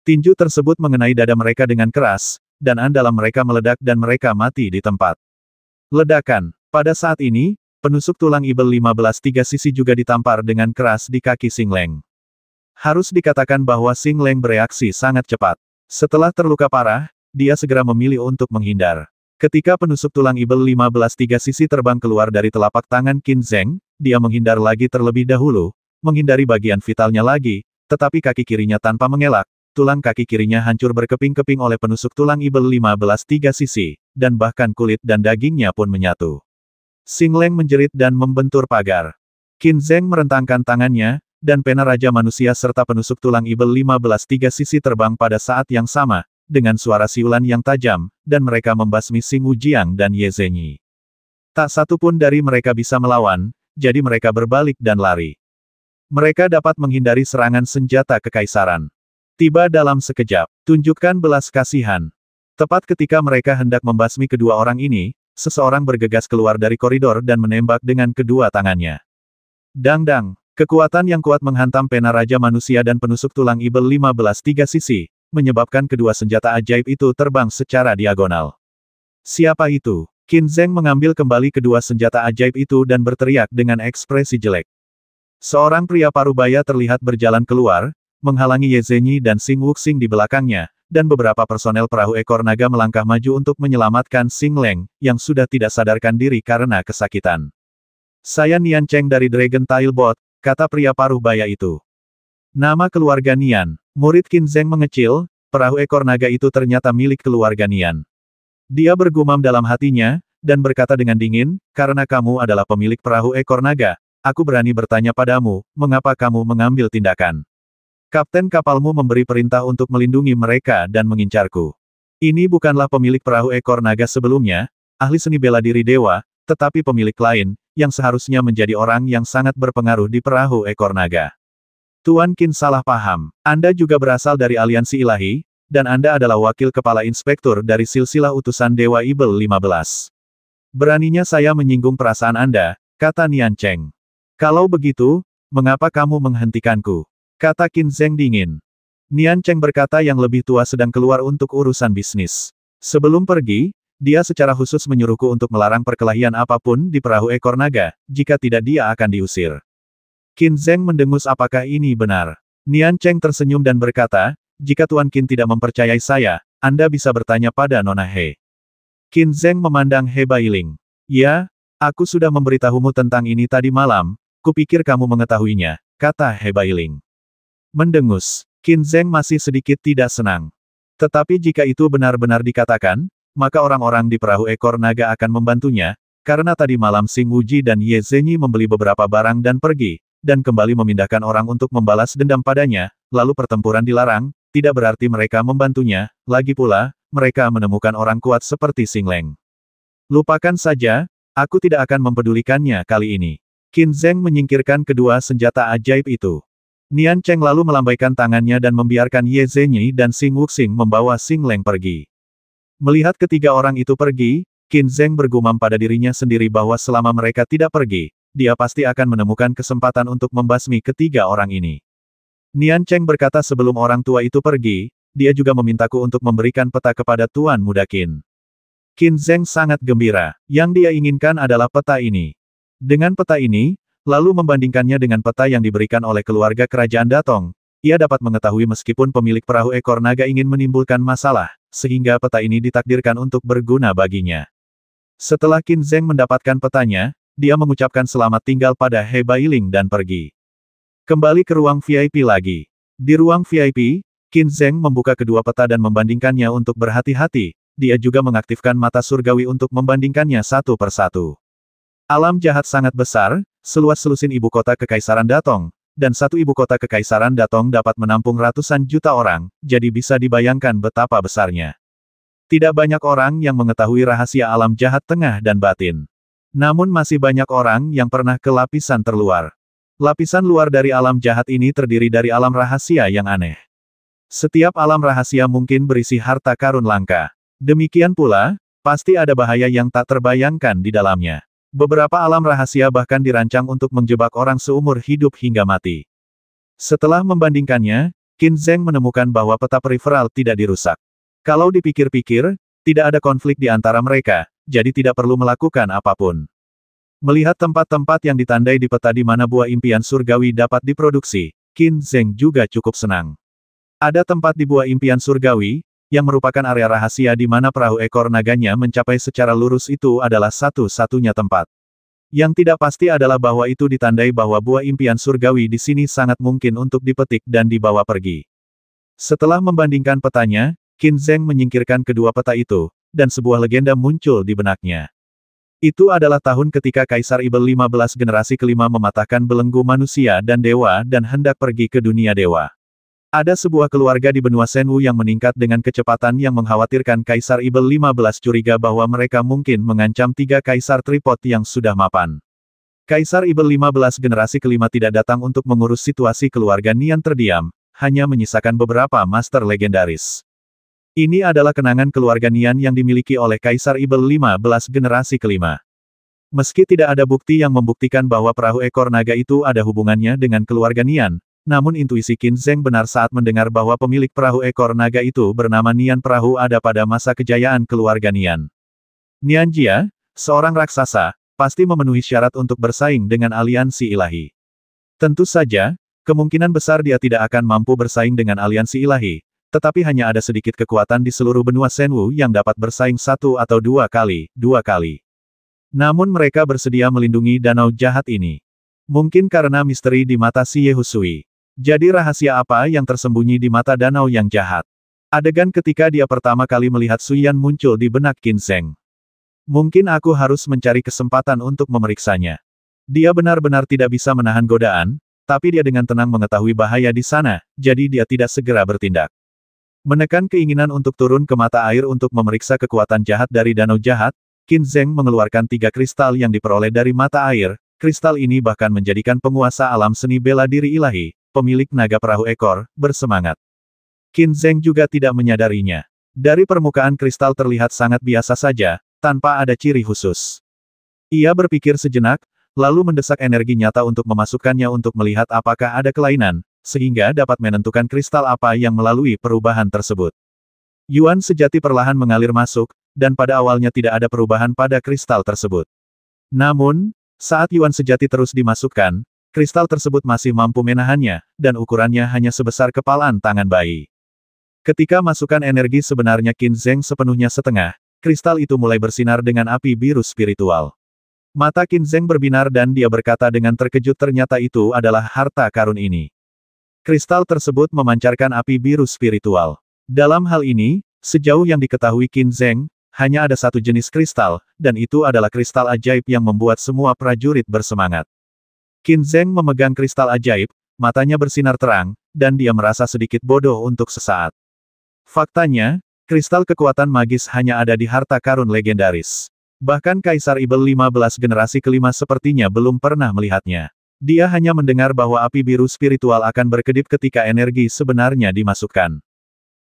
Tinju tersebut mengenai dada mereka dengan keras, dan andalam mereka meledak dan mereka mati di tempat. Ledakan. Pada saat ini, penusuk tulang ibel 15 tiga sisi juga ditampar dengan keras di kaki Sing Leng. Harus dikatakan bahwa Sing Leng bereaksi sangat cepat. Setelah terluka parah, dia segera memilih untuk menghindar. Ketika penusuk tulang ibel 15 tiga sisi terbang keluar dari telapak tangan Qin Zheng, dia menghindar lagi terlebih dahulu, menghindari bagian vitalnya lagi, tetapi kaki kirinya tanpa mengelak, tulang kaki kirinya hancur berkeping-keping oleh penusuk tulang ibel 15 tiga sisi, dan bahkan kulit dan dagingnya pun menyatu. Leng menjerit dan membentur pagar. Qin Zheng merentangkan tangannya, dan pena raja manusia serta penusuk tulang ibel 15 tiga sisi terbang pada saat yang sama, dengan suara siulan yang tajam, dan mereka membasmi Sing Wujiang dan Ye Zhenyi. Tak satu pun dari mereka bisa melawan, jadi mereka berbalik dan lari. Mereka dapat menghindari serangan senjata kekaisaran. Tiba dalam sekejap, tunjukkan belas kasihan. Tepat ketika mereka hendak membasmi kedua orang ini, seseorang bergegas keluar dari koridor dan menembak dengan kedua tangannya. Dang-dang, kekuatan yang kuat menghantam pena Raja Manusia dan penusuk tulang ibel 15 tiga sisi, menyebabkan kedua senjata ajaib itu terbang secara diagonal. Siapa itu? Qin Zheng mengambil kembali kedua senjata ajaib itu dan berteriak dengan ekspresi jelek. Seorang pria parubaya terlihat berjalan keluar, menghalangi Ye Zhenyi dan Sing Wuxing di belakangnya, dan beberapa personel perahu ekor naga melangkah maju untuk menyelamatkan Sing Leng, yang sudah tidak sadarkan diri karena kesakitan. Saya Nian Cheng dari Dragon Tail Bot, kata pria paruh baya itu. Nama keluarga Nian, Murid Qin Zheng mengecil, perahu ekor naga itu ternyata milik keluarga Nian. Dia bergumam dalam hatinya, dan berkata dengan dingin, karena kamu adalah pemilik perahu ekor naga, aku berani bertanya padamu, mengapa kamu mengambil tindakan. Kapten kapalmu memberi perintah untuk melindungi mereka dan mengincarku. Ini bukanlah pemilik perahu ekor naga sebelumnya, ahli seni bela diri dewa, tetapi pemilik lain, yang seharusnya menjadi orang yang sangat berpengaruh di perahu ekor naga. Tuan Kin salah paham. Anda juga berasal dari aliansi ilahi, dan Anda adalah wakil kepala inspektur dari silsilah utusan Dewa Ibel 15. Beraninya saya menyinggung perasaan Anda, kata Nian Cheng. Kalau begitu, mengapa kamu menghentikanku? Kata Qin Zeng dingin. Nian Cheng berkata yang lebih tua sedang keluar untuk urusan bisnis. Sebelum pergi, dia secara khusus menyuruhku untuk melarang perkelahian apapun di perahu ekor naga, jika tidak dia akan diusir. Qin Zheng mendengus apakah ini benar. Nian Cheng tersenyum dan berkata, jika Tuan Qin tidak mempercayai saya, Anda bisa bertanya pada Nona He. Qin Zheng memandang He Bailing. Ya, aku sudah memberitahumu tentang ini tadi malam, kupikir kamu mengetahuinya, kata He Bailing. Mendengus, Qin Zheng masih sedikit tidak senang. Tetapi jika itu benar-benar dikatakan, maka orang-orang di perahu ekor naga akan membantunya, karena tadi malam Sing Wuji dan Ye Zhenyi membeli beberapa barang dan pergi, dan kembali memindahkan orang untuk membalas dendam padanya, lalu pertempuran dilarang, tidak berarti mereka membantunya, lagi pula, mereka menemukan orang kuat seperti Leng. Lupakan saja, aku tidak akan mempedulikannya kali ini. Qin Zheng menyingkirkan kedua senjata ajaib itu. Nian Cheng lalu melambaikan tangannya dan membiarkan Ye Zhenyi dan Xing Wuxing membawa Leng pergi. Melihat ketiga orang itu pergi, Qin Zheng bergumam pada dirinya sendiri bahwa selama mereka tidak pergi, dia pasti akan menemukan kesempatan untuk membasmi ketiga orang ini. Nian Cheng berkata sebelum orang tua itu pergi, dia juga memintaku untuk memberikan peta kepada Tuan Muda Qin. Qin Zeng sangat gembira. Yang dia inginkan adalah peta ini. Dengan peta ini, lalu membandingkannya dengan peta yang diberikan oleh keluarga kerajaan Datong, ia dapat mengetahui meskipun pemilik perahu ekor naga ingin menimbulkan masalah, sehingga peta ini ditakdirkan untuk berguna baginya. Setelah Qin Zeng mendapatkan petanya, dia mengucapkan selamat tinggal pada He Bailing dan pergi. Kembali ke ruang VIP lagi. Di ruang VIP, Qin Zheng membuka kedua peta dan membandingkannya untuk berhati-hati, dia juga mengaktifkan mata surgawi untuk membandingkannya satu persatu. Alam jahat sangat besar, seluas selusin ibu kota Kekaisaran Datong, dan satu ibu kota Kekaisaran Datong dapat menampung ratusan juta orang, jadi bisa dibayangkan betapa besarnya. Tidak banyak orang yang mengetahui rahasia alam jahat tengah dan batin. Namun masih banyak orang yang pernah ke lapisan terluar. Lapisan luar dari alam jahat ini terdiri dari alam rahasia yang aneh. Setiap alam rahasia mungkin berisi harta karun langka. Demikian pula, pasti ada bahaya yang tak terbayangkan di dalamnya. Beberapa alam rahasia bahkan dirancang untuk menjebak orang seumur hidup hingga mati. Setelah membandingkannya, Qin Zheng menemukan bahwa peta peripheral tidak dirusak. Kalau dipikir-pikir, tidak ada konflik di antara mereka, jadi tidak perlu melakukan apapun. Melihat tempat-tempat yang ditandai di peta di mana buah impian surgawi dapat diproduksi, Qin Zheng juga cukup senang. Ada tempat di buah impian surgawi, yang merupakan area rahasia di mana perahu ekor naganya mencapai secara lurus itu adalah satu-satunya tempat. Yang tidak pasti adalah bahwa itu ditandai bahwa buah impian surgawi di sini sangat mungkin untuk dipetik dan dibawa pergi. Setelah membandingkan petanya, Qin Zheng menyingkirkan kedua peta itu, dan sebuah legenda muncul di benaknya. Itu adalah tahun ketika Kaisar Ibel 15 generasi kelima mematahkan belenggu manusia dan dewa dan hendak pergi ke dunia dewa. Ada sebuah keluarga di benua Senwu yang meningkat dengan kecepatan yang mengkhawatirkan Kaisar Ibel 15 curiga bahwa mereka mungkin mengancam tiga Kaisar Tripod yang sudah mapan. Kaisar Ibel 15 generasi kelima tidak datang untuk mengurus situasi keluarga Nian terdiam, hanya menyisakan beberapa master legendaris. Ini adalah kenangan keluarga Nian yang dimiliki oleh Kaisar Ibel 15 generasi kelima. Meski tidak ada bukti yang membuktikan bahwa perahu ekor naga itu ada hubungannya dengan keluarga Nian, namun intuisi Qin Zeng benar saat mendengar bahwa pemilik perahu ekor naga itu bernama Nian Perahu ada pada masa kejayaan keluarga Nian. Nian Jia, seorang raksasa, pasti memenuhi syarat untuk bersaing dengan aliansi ilahi. Tentu saja, kemungkinan besar dia tidak akan mampu bersaing dengan aliansi ilahi, tetapi hanya ada sedikit kekuatan di seluruh benua Senwu yang dapat bersaing satu atau dua kali, dua kali. Namun mereka bersedia melindungi danau jahat ini. Mungkin karena misteri di mata si Yehusui. Jadi rahasia apa yang tersembunyi di mata danau yang jahat? Adegan ketika dia pertama kali melihat Suyan muncul di benak Kinseng. Mungkin aku harus mencari kesempatan untuk memeriksanya. Dia benar-benar tidak bisa menahan godaan, tapi dia dengan tenang mengetahui bahaya di sana, jadi dia tidak segera bertindak. Menekan keinginan untuk turun ke mata air untuk memeriksa kekuatan jahat dari danau jahat, Qin Zheng mengeluarkan tiga kristal yang diperoleh dari mata air, kristal ini bahkan menjadikan penguasa alam seni bela diri ilahi, pemilik naga perahu ekor, bersemangat. Qin Zheng juga tidak menyadarinya. Dari permukaan kristal terlihat sangat biasa saja, tanpa ada ciri khusus. Ia berpikir sejenak, lalu mendesak energi nyata untuk memasukkannya untuk melihat apakah ada kelainan, sehingga dapat menentukan kristal apa yang melalui perubahan tersebut. Yuan sejati perlahan mengalir masuk, dan pada awalnya tidak ada perubahan pada kristal tersebut. Namun, saat Yuan sejati terus dimasukkan, kristal tersebut masih mampu menahannya, dan ukurannya hanya sebesar kepalan tangan bayi. Ketika masukan energi sebenarnya Qin Zheng sepenuhnya setengah, kristal itu mulai bersinar dengan api biru spiritual. Mata Qin Zheng berbinar dan dia berkata dengan terkejut ternyata itu adalah harta karun ini. Kristal tersebut memancarkan api biru spiritual. Dalam hal ini, sejauh yang diketahui Qin Zheng, hanya ada satu jenis kristal, dan itu adalah kristal ajaib yang membuat semua prajurit bersemangat. Qin Zheng memegang kristal ajaib, matanya bersinar terang, dan dia merasa sedikit bodoh untuk sesaat. Faktanya, kristal kekuatan magis hanya ada di harta karun legendaris. Bahkan Kaisar Ibel 15 generasi kelima sepertinya belum pernah melihatnya. Dia hanya mendengar bahwa api biru spiritual akan berkedip ketika energi sebenarnya dimasukkan.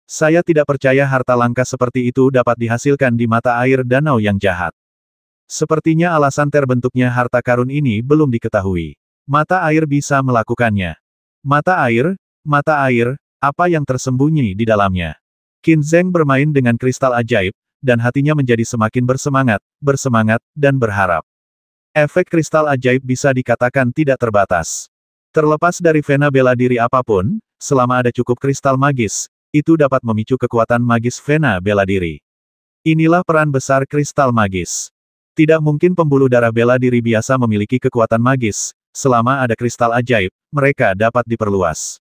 Saya tidak percaya harta langka seperti itu dapat dihasilkan di mata air danau yang jahat. Sepertinya alasan terbentuknya harta karun ini belum diketahui. Mata air bisa melakukannya. Mata air, mata air, apa yang tersembunyi di dalamnya? Qin Zeng bermain dengan kristal ajaib, dan hatinya menjadi semakin bersemangat, bersemangat, dan berharap. Efek kristal ajaib bisa dikatakan tidak terbatas. Terlepas dari vena bela diri apapun, selama ada cukup kristal magis, itu dapat memicu kekuatan magis vena bela diri. Inilah peran besar kristal magis. Tidak mungkin pembuluh darah bela diri biasa memiliki kekuatan magis, selama ada kristal ajaib, mereka dapat diperluas.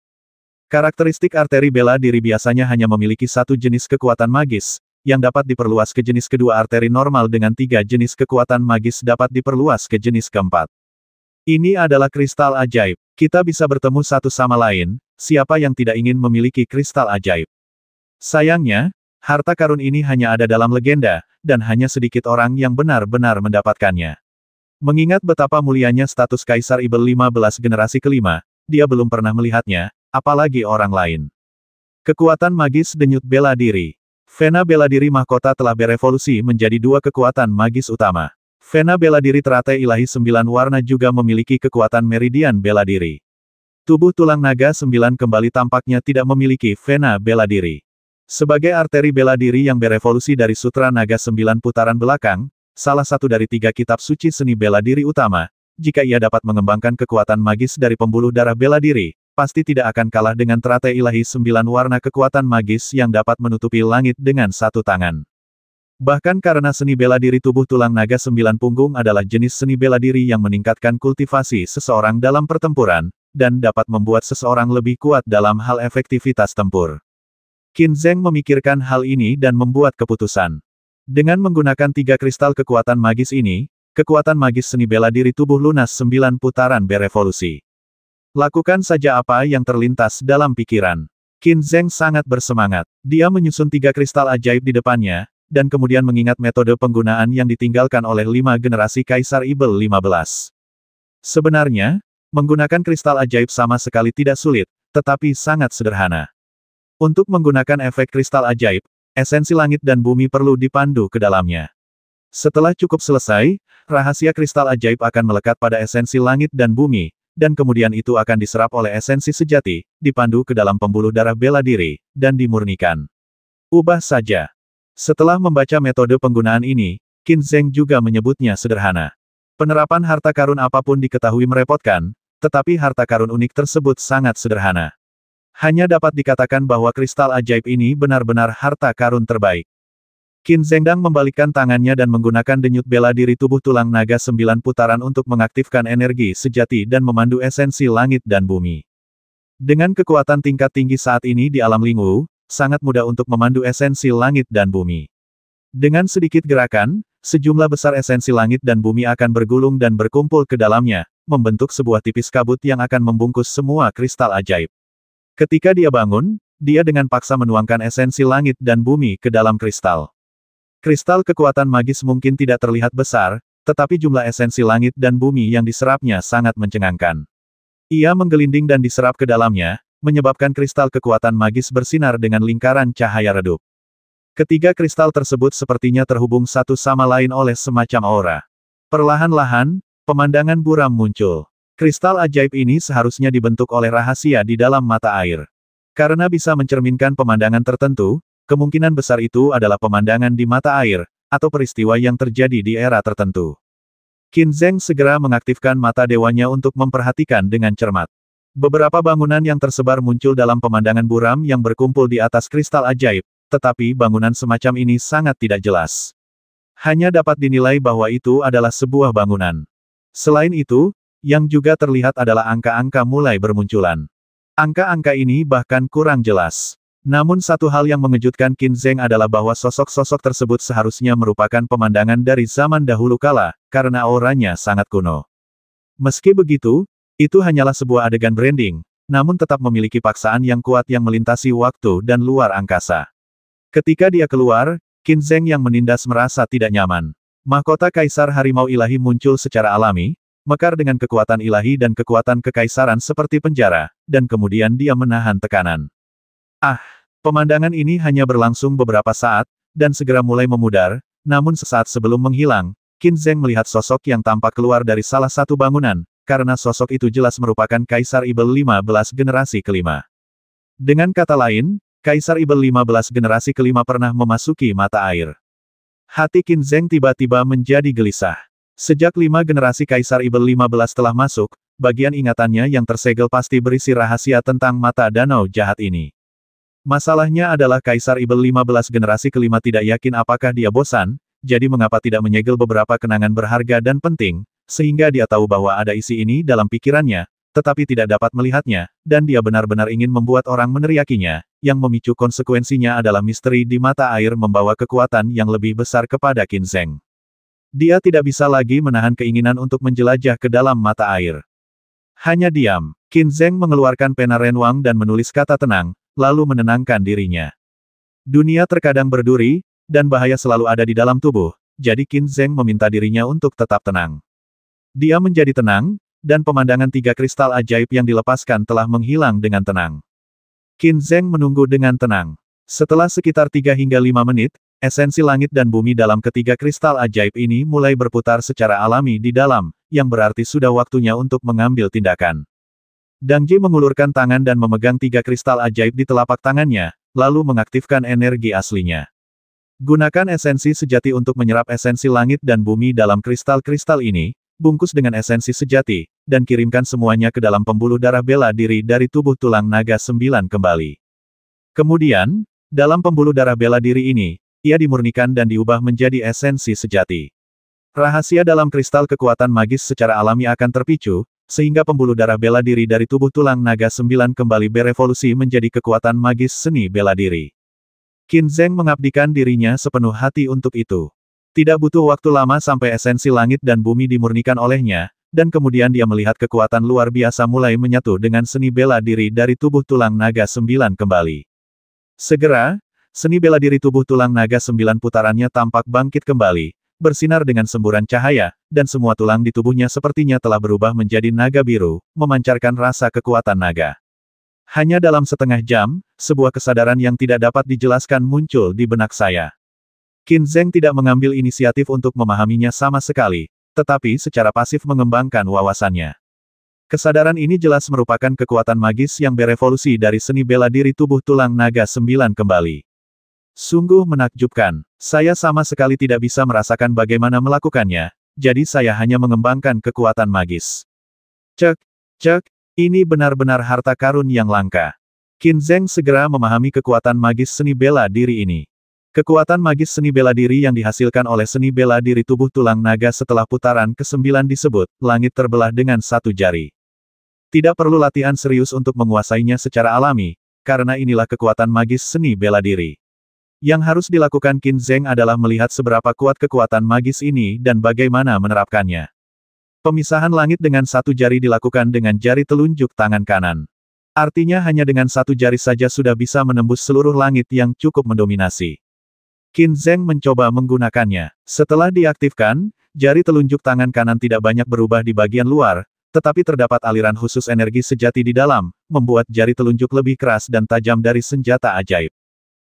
Karakteristik arteri bela diri biasanya hanya memiliki satu jenis kekuatan magis, yang dapat diperluas ke jenis kedua arteri normal dengan tiga jenis kekuatan magis dapat diperluas ke jenis keempat. Ini adalah kristal ajaib. Kita bisa bertemu satu sama lain, siapa yang tidak ingin memiliki kristal ajaib. Sayangnya, harta karun ini hanya ada dalam legenda, dan hanya sedikit orang yang benar-benar mendapatkannya. Mengingat betapa mulianya status Kaisar Ibel 15 generasi kelima, dia belum pernah melihatnya, apalagi orang lain. Kekuatan magis denyut bela diri. Vena bela diri mahkota telah berevolusi menjadi dua kekuatan magis utama. Vena bela diri teratai ilahi sembilan warna juga memiliki kekuatan meridian bela diri. Tubuh tulang naga sembilan kembali tampaknya tidak memiliki vena bela diri. Sebagai arteri bela diri yang berevolusi dari Sutra Naga sembilan putaran belakang, salah satu dari tiga kitab suci seni bela diri utama, jika ia dapat mengembangkan kekuatan magis dari pembuluh darah bela diri, pasti tidak akan kalah dengan teratai ilahi sembilan warna kekuatan magis yang dapat menutupi langit dengan satu tangan. Bahkan karena seni bela diri tubuh tulang naga sembilan punggung adalah jenis seni bela diri yang meningkatkan kultivasi seseorang dalam pertempuran, dan dapat membuat seseorang lebih kuat dalam hal efektivitas tempur. Qin Zheng memikirkan hal ini dan membuat keputusan. Dengan menggunakan tiga kristal kekuatan magis ini, kekuatan magis seni bela diri tubuh lunas sembilan putaran berevolusi. Lakukan saja apa yang terlintas dalam pikiran. Qin Zheng sangat bersemangat. Dia menyusun tiga kristal ajaib di depannya, dan kemudian mengingat metode penggunaan yang ditinggalkan oleh lima generasi Kaisar Ibel 15. Sebenarnya, menggunakan kristal ajaib sama sekali tidak sulit, tetapi sangat sederhana. Untuk menggunakan efek kristal ajaib, esensi langit dan bumi perlu dipandu ke dalamnya. Setelah cukup selesai, rahasia kristal ajaib akan melekat pada esensi langit dan bumi, dan kemudian itu akan diserap oleh esensi sejati, dipandu ke dalam pembuluh darah bela diri, dan dimurnikan. Ubah saja. Setelah membaca metode penggunaan ini, Qin Zheng juga menyebutnya sederhana. Penerapan harta karun apapun diketahui merepotkan, tetapi harta karun unik tersebut sangat sederhana. Hanya dapat dikatakan bahwa kristal ajaib ini benar-benar harta karun terbaik. Qin Zhengdang membalikkan tangannya dan menggunakan denyut bela diri tubuh tulang naga sembilan putaran untuk mengaktifkan energi sejati dan memandu esensi langit dan bumi. Dengan kekuatan tingkat tinggi saat ini di alam lingu, sangat mudah untuk memandu esensi langit dan bumi. Dengan sedikit gerakan, sejumlah besar esensi langit dan bumi akan bergulung dan berkumpul ke dalamnya, membentuk sebuah tipis kabut yang akan membungkus semua kristal ajaib. Ketika dia bangun, dia dengan paksa menuangkan esensi langit dan bumi ke dalam kristal. Kristal kekuatan magis mungkin tidak terlihat besar, tetapi jumlah esensi langit dan bumi yang diserapnya sangat mencengangkan. Ia menggelinding dan diserap ke dalamnya, menyebabkan kristal kekuatan magis bersinar dengan lingkaran cahaya redup. Ketiga kristal tersebut sepertinya terhubung satu sama lain oleh semacam aura. Perlahan-lahan, pemandangan buram muncul. Kristal ajaib ini seharusnya dibentuk oleh rahasia di dalam mata air. Karena bisa mencerminkan pemandangan tertentu, Kemungkinan besar itu adalah pemandangan di mata air, atau peristiwa yang terjadi di era tertentu. Qin Zheng segera mengaktifkan mata dewanya untuk memperhatikan dengan cermat. Beberapa bangunan yang tersebar muncul dalam pemandangan buram yang berkumpul di atas kristal ajaib, tetapi bangunan semacam ini sangat tidak jelas. Hanya dapat dinilai bahwa itu adalah sebuah bangunan. Selain itu, yang juga terlihat adalah angka-angka mulai bermunculan. Angka-angka ini bahkan kurang jelas. Namun satu hal yang mengejutkan Qin Zheng adalah bahwa sosok-sosok tersebut seharusnya merupakan pemandangan dari zaman dahulu kala, karena auranya sangat kuno. Meski begitu, itu hanyalah sebuah adegan branding, namun tetap memiliki paksaan yang kuat yang melintasi waktu dan luar angkasa. Ketika dia keluar, Qin Zheng yang menindas merasa tidak nyaman. Mahkota Kaisar Harimau Ilahi muncul secara alami, mekar dengan kekuatan ilahi dan kekuatan kekaisaran seperti penjara, dan kemudian dia menahan tekanan. Ah! Pemandangan ini hanya berlangsung beberapa saat, dan segera mulai memudar, namun sesaat sebelum menghilang, Qin Zheng melihat sosok yang tampak keluar dari salah satu bangunan, karena sosok itu jelas merupakan Kaisar Ibel 15 generasi kelima. Dengan kata lain, Kaisar Ibel 15 generasi kelima pernah memasuki mata air. Hati Qin Zheng tiba-tiba menjadi gelisah. Sejak lima generasi Kaisar Ibel 15 telah masuk, bagian ingatannya yang tersegel pasti berisi rahasia tentang mata danau jahat ini. Masalahnya adalah Kaisar Ibel 15 generasi kelima tidak yakin apakah dia bosan, jadi mengapa tidak menyegel beberapa kenangan berharga dan penting, sehingga dia tahu bahwa ada isi ini dalam pikirannya, tetapi tidak dapat melihatnya, dan dia benar-benar ingin membuat orang meneriakinya, yang memicu konsekuensinya adalah misteri di mata air membawa kekuatan yang lebih besar kepada Zheng. Dia tidak bisa lagi menahan keinginan untuk menjelajah ke dalam mata air. Hanya diam, Zheng mengeluarkan pena renwang dan menulis kata tenang, lalu menenangkan dirinya. Dunia terkadang berduri, dan bahaya selalu ada di dalam tubuh, jadi Qin Zheng meminta dirinya untuk tetap tenang. Dia menjadi tenang, dan pemandangan tiga kristal ajaib yang dilepaskan telah menghilang dengan tenang. Qin Zheng menunggu dengan tenang. Setelah sekitar tiga hingga lima menit, esensi langit dan bumi dalam ketiga kristal ajaib ini mulai berputar secara alami di dalam, yang berarti sudah waktunya untuk mengambil tindakan. Dang Ji mengulurkan tangan dan memegang tiga kristal ajaib di telapak tangannya, lalu mengaktifkan energi aslinya. Gunakan esensi sejati untuk menyerap esensi langit dan bumi dalam kristal-kristal ini, bungkus dengan esensi sejati, dan kirimkan semuanya ke dalam pembuluh darah bela diri dari tubuh tulang naga sembilan kembali. Kemudian, dalam pembuluh darah bela diri ini, ia dimurnikan dan diubah menjadi esensi sejati. Rahasia dalam kristal kekuatan magis secara alami akan terpicu, sehingga pembuluh darah bela diri dari tubuh tulang naga sembilan kembali berevolusi menjadi kekuatan magis seni bela diri. Qin Zheng mengabdikan dirinya sepenuh hati untuk itu. Tidak butuh waktu lama sampai esensi langit dan bumi dimurnikan olehnya, dan kemudian dia melihat kekuatan luar biasa mulai menyatu dengan seni bela diri dari tubuh tulang naga sembilan kembali. Segera, seni bela diri tubuh tulang naga sembilan putarannya tampak bangkit kembali, bersinar dengan semburan cahaya, dan semua tulang di tubuhnya sepertinya telah berubah menjadi naga biru, memancarkan rasa kekuatan naga. Hanya dalam setengah jam, sebuah kesadaran yang tidak dapat dijelaskan muncul di benak saya. Qin Zheng tidak mengambil inisiatif untuk memahaminya sama sekali, tetapi secara pasif mengembangkan wawasannya. Kesadaran ini jelas merupakan kekuatan magis yang berevolusi dari seni bela diri tubuh tulang naga sembilan kembali. Sungguh menakjubkan. Saya sama sekali tidak bisa merasakan bagaimana melakukannya, jadi saya hanya mengembangkan kekuatan magis. Cek, cek, ini benar-benar harta karun yang langka. Qin Zheng segera memahami kekuatan magis seni bela diri ini. Kekuatan magis seni bela diri yang dihasilkan oleh seni bela diri tubuh tulang naga setelah putaran ke-9 disebut, langit terbelah dengan satu jari. Tidak perlu latihan serius untuk menguasainya secara alami, karena inilah kekuatan magis seni bela diri. Yang harus dilakukan Qin Zheng adalah melihat seberapa kuat kekuatan magis ini dan bagaimana menerapkannya. Pemisahan langit dengan satu jari dilakukan dengan jari telunjuk tangan kanan. Artinya hanya dengan satu jari saja sudah bisa menembus seluruh langit yang cukup mendominasi. Qin Zheng mencoba menggunakannya. Setelah diaktifkan, jari telunjuk tangan kanan tidak banyak berubah di bagian luar, tetapi terdapat aliran khusus energi sejati di dalam, membuat jari telunjuk lebih keras dan tajam dari senjata ajaib.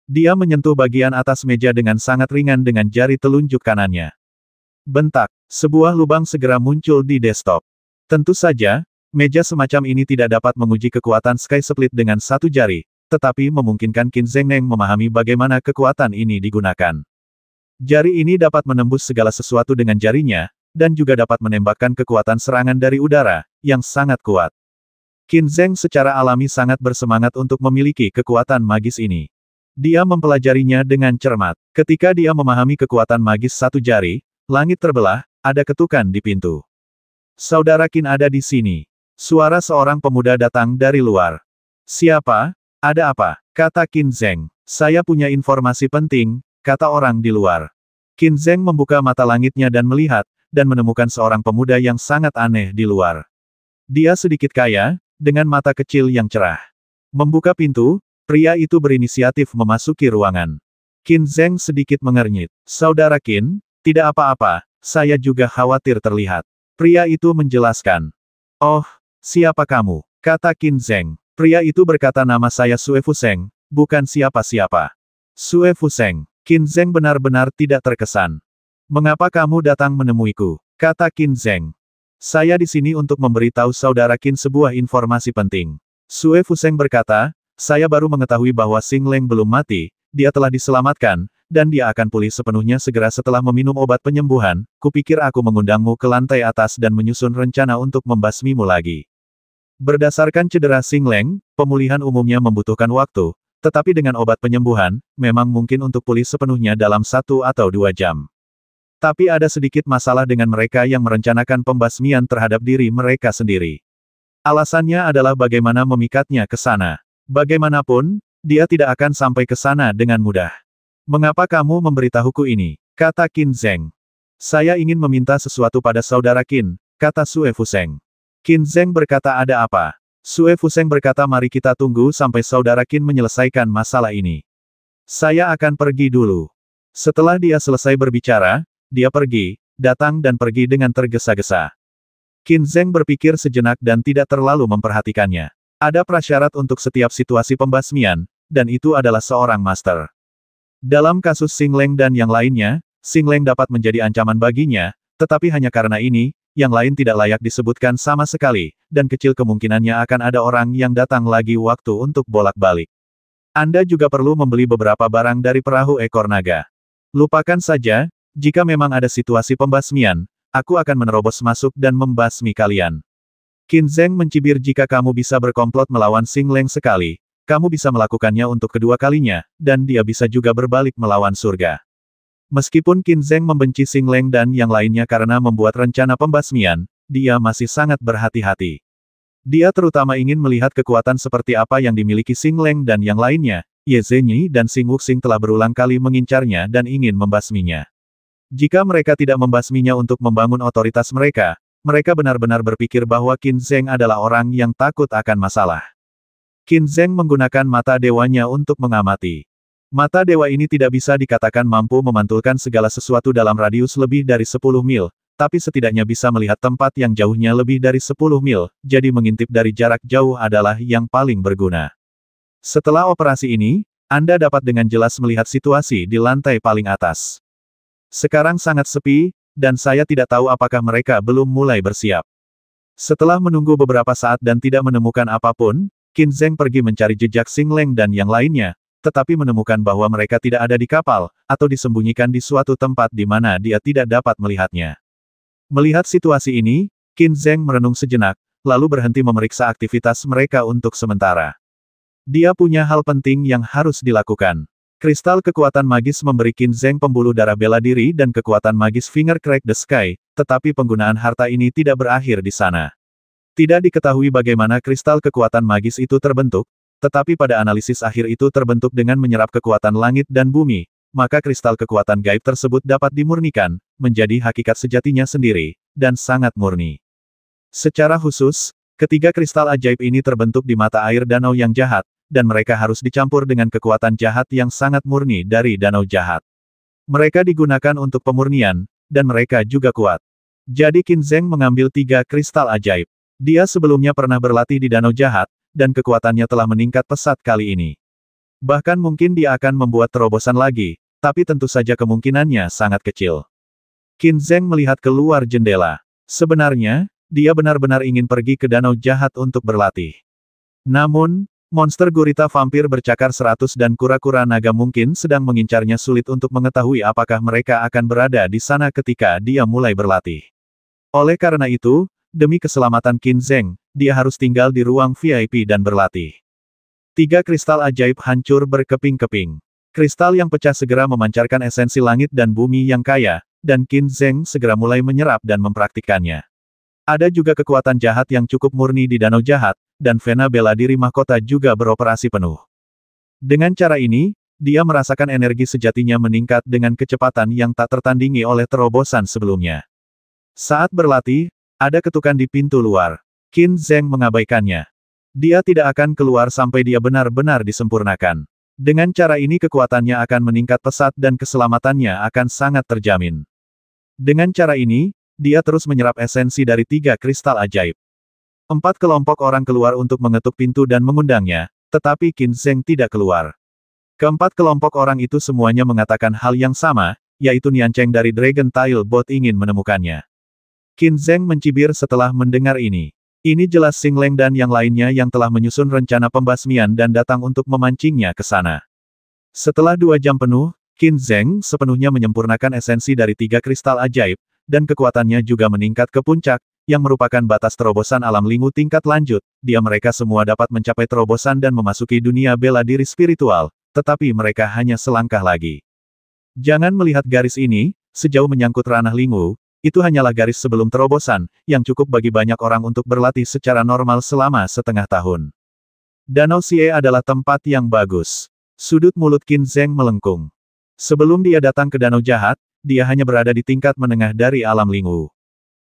Dia menyentuh bagian atas meja dengan sangat ringan dengan jari telunjuk kanannya. Bentak, sebuah lubang segera muncul di desktop. Tentu saja, meja semacam ini tidak dapat menguji kekuatan Sky Split dengan satu jari, tetapi memungkinkan Qin Zhengneng memahami bagaimana kekuatan ini digunakan. Jari ini dapat menembus segala sesuatu dengan jarinya, dan juga dapat menembakkan kekuatan serangan dari udara, yang sangat kuat. Qin Zheng secara alami sangat bersemangat untuk memiliki kekuatan magis ini. Dia mempelajarinya dengan cermat. Ketika dia memahami kekuatan magis satu jari, langit terbelah, ada ketukan di pintu. Saudara Kin ada di sini. Suara seorang pemuda datang dari luar. Siapa? Ada apa? Kata Kin Zeng. Saya punya informasi penting, kata orang di luar. Kin Zeng membuka mata langitnya dan melihat, dan menemukan seorang pemuda yang sangat aneh di luar. Dia sedikit kaya, dengan mata kecil yang cerah. Membuka pintu, Pria itu berinisiatif memasuki ruangan. Qin Zeng sedikit mengernyit. Saudara Qin, tidak apa-apa, saya juga khawatir terlihat. Pria itu menjelaskan. Oh, siapa kamu? Kata Qin Zeng. Pria itu berkata nama saya Sue Fuseng, bukan siapa-siapa. Sue Fuseng, Qin Zeng benar-benar tidak terkesan. Mengapa kamu datang menemuiku? Kata Qin Zeng. Saya di sini untuk memberitahu saudara Qin sebuah informasi penting. Sue Fuseng berkata, saya baru mengetahui bahwa Sing Leng belum mati, dia telah diselamatkan, dan dia akan pulih sepenuhnya segera setelah meminum obat penyembuhan, kupikir aku mengundangmu ke lantai atas dan menyusun rencana untuk membasmimu lagi. Berdasarkan cedera Sing Leng, pemulihan umumnya membutuhkan waktu, tetapi dengan obat penyembuhan, memang mungkin untuk pulih sepenuhnya dalam satu atau dua jam. Tapi ada sedikit masalah dengan mereka yang merencanakan pembasmian terhadap diri mereka sendiri. Alasannya adalah bagaimana memikatnya ke sana. Bagaimanapun, dia tidak akan sampai ke sana dengan mudah. Mengapa kamu memberitahuku ini? Kata Qin Zheng. Saya ingin meminta sesuatu pada saudara Qin, kata Sue Fuseng. Qin Zheng berkata ada apa? Sue Fuseng berkata mari kita tunggu sampai saudara Qin menyelesaikan masalah ini. Saya akan pergi dulu. Setelah dia selesai berbicara, dia pergi, datang dan pergi dengan tergesa-gesa. Qin Zheng berpikir sejenak dan tidak terlalu memperhatikannya. Ada prasyarat untuk setiap situasi pembasmian, dan itu adalah seorang master. Dalam kasus Leng dan yang lainnya, Leng dapat menjadi ancaman baginya, tetapi hanya karena ini, yang lain tidak layak disebutkan sama sekali, dan kecil kemungkinannya akan ada orang yang datang lagi waktu untuk bolak-balik. Anda juga perlu membeli beberapa barang dari perahu ekor naga. Lupakan saja, jika memang ada situasi pembasmian, aku akan menerobos masuk dan membasmi kalian. Qin Zheng mencibir jika kamu bisa berkomplot melawan Sing Leng sekali, kamu bisa melakukannya untuk kedua kalinya, dan dia bisa juga berbalik melawan surga. Meskipun Qin Zheng membenci Sing Leng dan yang lainnya karena membuat rencana pembasmian, dia masih sangat berhati-hati. Dia terutama ingin melihat kekuatan seperti apa yang dimiliki Sing Leng dan yang lainnya, Ye Zhenyi dan Sing Wuxing telah berulang kali mengincarnya dan ingin membasminya. Jika mereka tidak membasminya untuk membangun otoritas mereka, mereka benar-benar berpikir bahwa Qin Zheng adalah orang yang takut akan masalah. Qin Zheng menggunakan mata dewanya untuk mengamati. Mata dewa ini tidak bisa dikatakan mampu memantulkan segala sesuatu dalam radius lebih dari 10 mil, tapi setidaknya bisa melihat tempat yang jauhnya lebih dari 10 mil, jadi mengintip dari jarak jauh adalah yang paling berguna. Setelah operasi ini, Anda dapat dengan jelas melihat situasi di lantai paling atas. Sekarang sangat sepi, dan saya tidak tahu apakah mereka belum mulai bersiap. Setelah menunggu beberapa saat dan tidak menemukan apapun, Qin Zheng pergi mencari jejak Xing Leng dan yang lainnya, tetapi menemukan bahwa mereka tidak ada di kapal, atau disembunyikan di suatu tempat di mana dia tidak dapat melihatnya. Melihat situasi ini, Qin Zheng merenung sejenak, lalu berhenti memeriksa aktivitas mereka untuk sementara. Dia punya hal penting yang harus dilakukan. Kristal kekuatan magis memberi Qin Zeng pembuluh darah bela diri dan kekuatan magis Finger Crack the Sky, tetapi penggunaan harta ini tidak berakhir di sana. Tidak diketahui bagaimana kristal kekuatan magis itu terbentuk, tetapi pada analisis akhir itu terbentuk dengan menyerap kekuatan langit dan bumi, maka kristal kekuatan gaib tersebut dapat dimurnikan, menjadi hakikat sejatinya sendiri, dan sangat murni. Secara khusus, ketiga kristal ajaib ini terbentuk di mata air danau yang jahat, dan mereka harus dicampur dengan kekuatan jahat yang sangat murni dari danau jahat. Mereka digunakan untuk pemurnian, dan mereka juga kuat. Jadi Qin Zheng mengambil tiga kristal ajaib. Dia sebelumnya pernah berlatih di danau jahat, dan kekuatannya telah meningkat pesat kali ini. Bahkan mungkin dia akan membuat terobosan lagi, tapi tentu saja kemungkinannya sangat kecil. Qin Zheng melihat keluar jendela. Sebenarnya, dia benar-benar ingin pergi ke danau jahat untuk berlatih. Namun, Monster gurita vampir bercakar seratus dan kura-kura naga mungkin sedang mengincarnya sulit untuk mengetahui apakah mereka akan berada di sana ketika dia mulai berlatih. Oleh karena itu, demi keselamatan Qin Zheng, dia harus tinggal di ruang VIP dan berlatih. Tiga kristal ajaib hancur berkeping-keping. Kristal yang pecah segera memancarkan esensi langit dan bumi yang kaya, dan Qin Zheng segera mulai menyerap dan mempraktikkannya. Ada juga kekuatan jahat yang cukup murni di danau jahat, dan vena bela diri mahkota juga beroperasi penuh. Dengan cara ini, dia merasakan energi sejatinya meningkat dengan kecepatan yang tak tertandingi oleh terobosan sebelumnya. Saat berlatih, ada ketukan di pintu luar. Qin Zeng mengabaikannya. Dia tidak akan keluar sampai dia benar-benar disempurnakan. Dengan cara ini kekuatannya akan meningkat pesat dan keselamatannya akan sangat terjamin. Dengan cara ini, dia terus menyerap esensi dari tiga kristal ajaib. Empat kelompok orang keluar untuk mengetuk pintu dan mengundangnya, tetapi Qin Zheng tidak keluar. Keempat kelompok orang itu semuanya mengatakan hal yang sama, yaitu Nian Cheng dari Dragon Tail Bot ingin menemukannya. Qin Zheng mencibir setelah mendengar ini. Ini jelas Sing Leng dan yang lainnya yang telah menyusun rencana pembasmian dan datang untuk memancingnya ke sana. Setelah dua jam penuh, Qin Zheng sepenuhnya menyempurnakan esensi dari tiga kristal ajaib, dan kekuatannya juga meningkat ke puncak, yang merupakan batas terobosan alam lingu tingkat lanjut, dia mereka semua dapat mencapai terobosan dan memasuki dunia bela diri spiritual, tetapi mereka hanya selangkah lagi. Jangan melihat garis ini, sejauh menyangkut ranah lingu, itu hanyalah garis sebelum terobosan, yang cukup bagi banyak orang untuk berlatih secara normal selama setengah tahun. Danau Sie adalah tempat yang bagus. Sudut mulut Qin Zeng melengkung. Sebelum dia datang ke Danau Jahat, dia hanya berada di tingkat menengah dari alam lingu.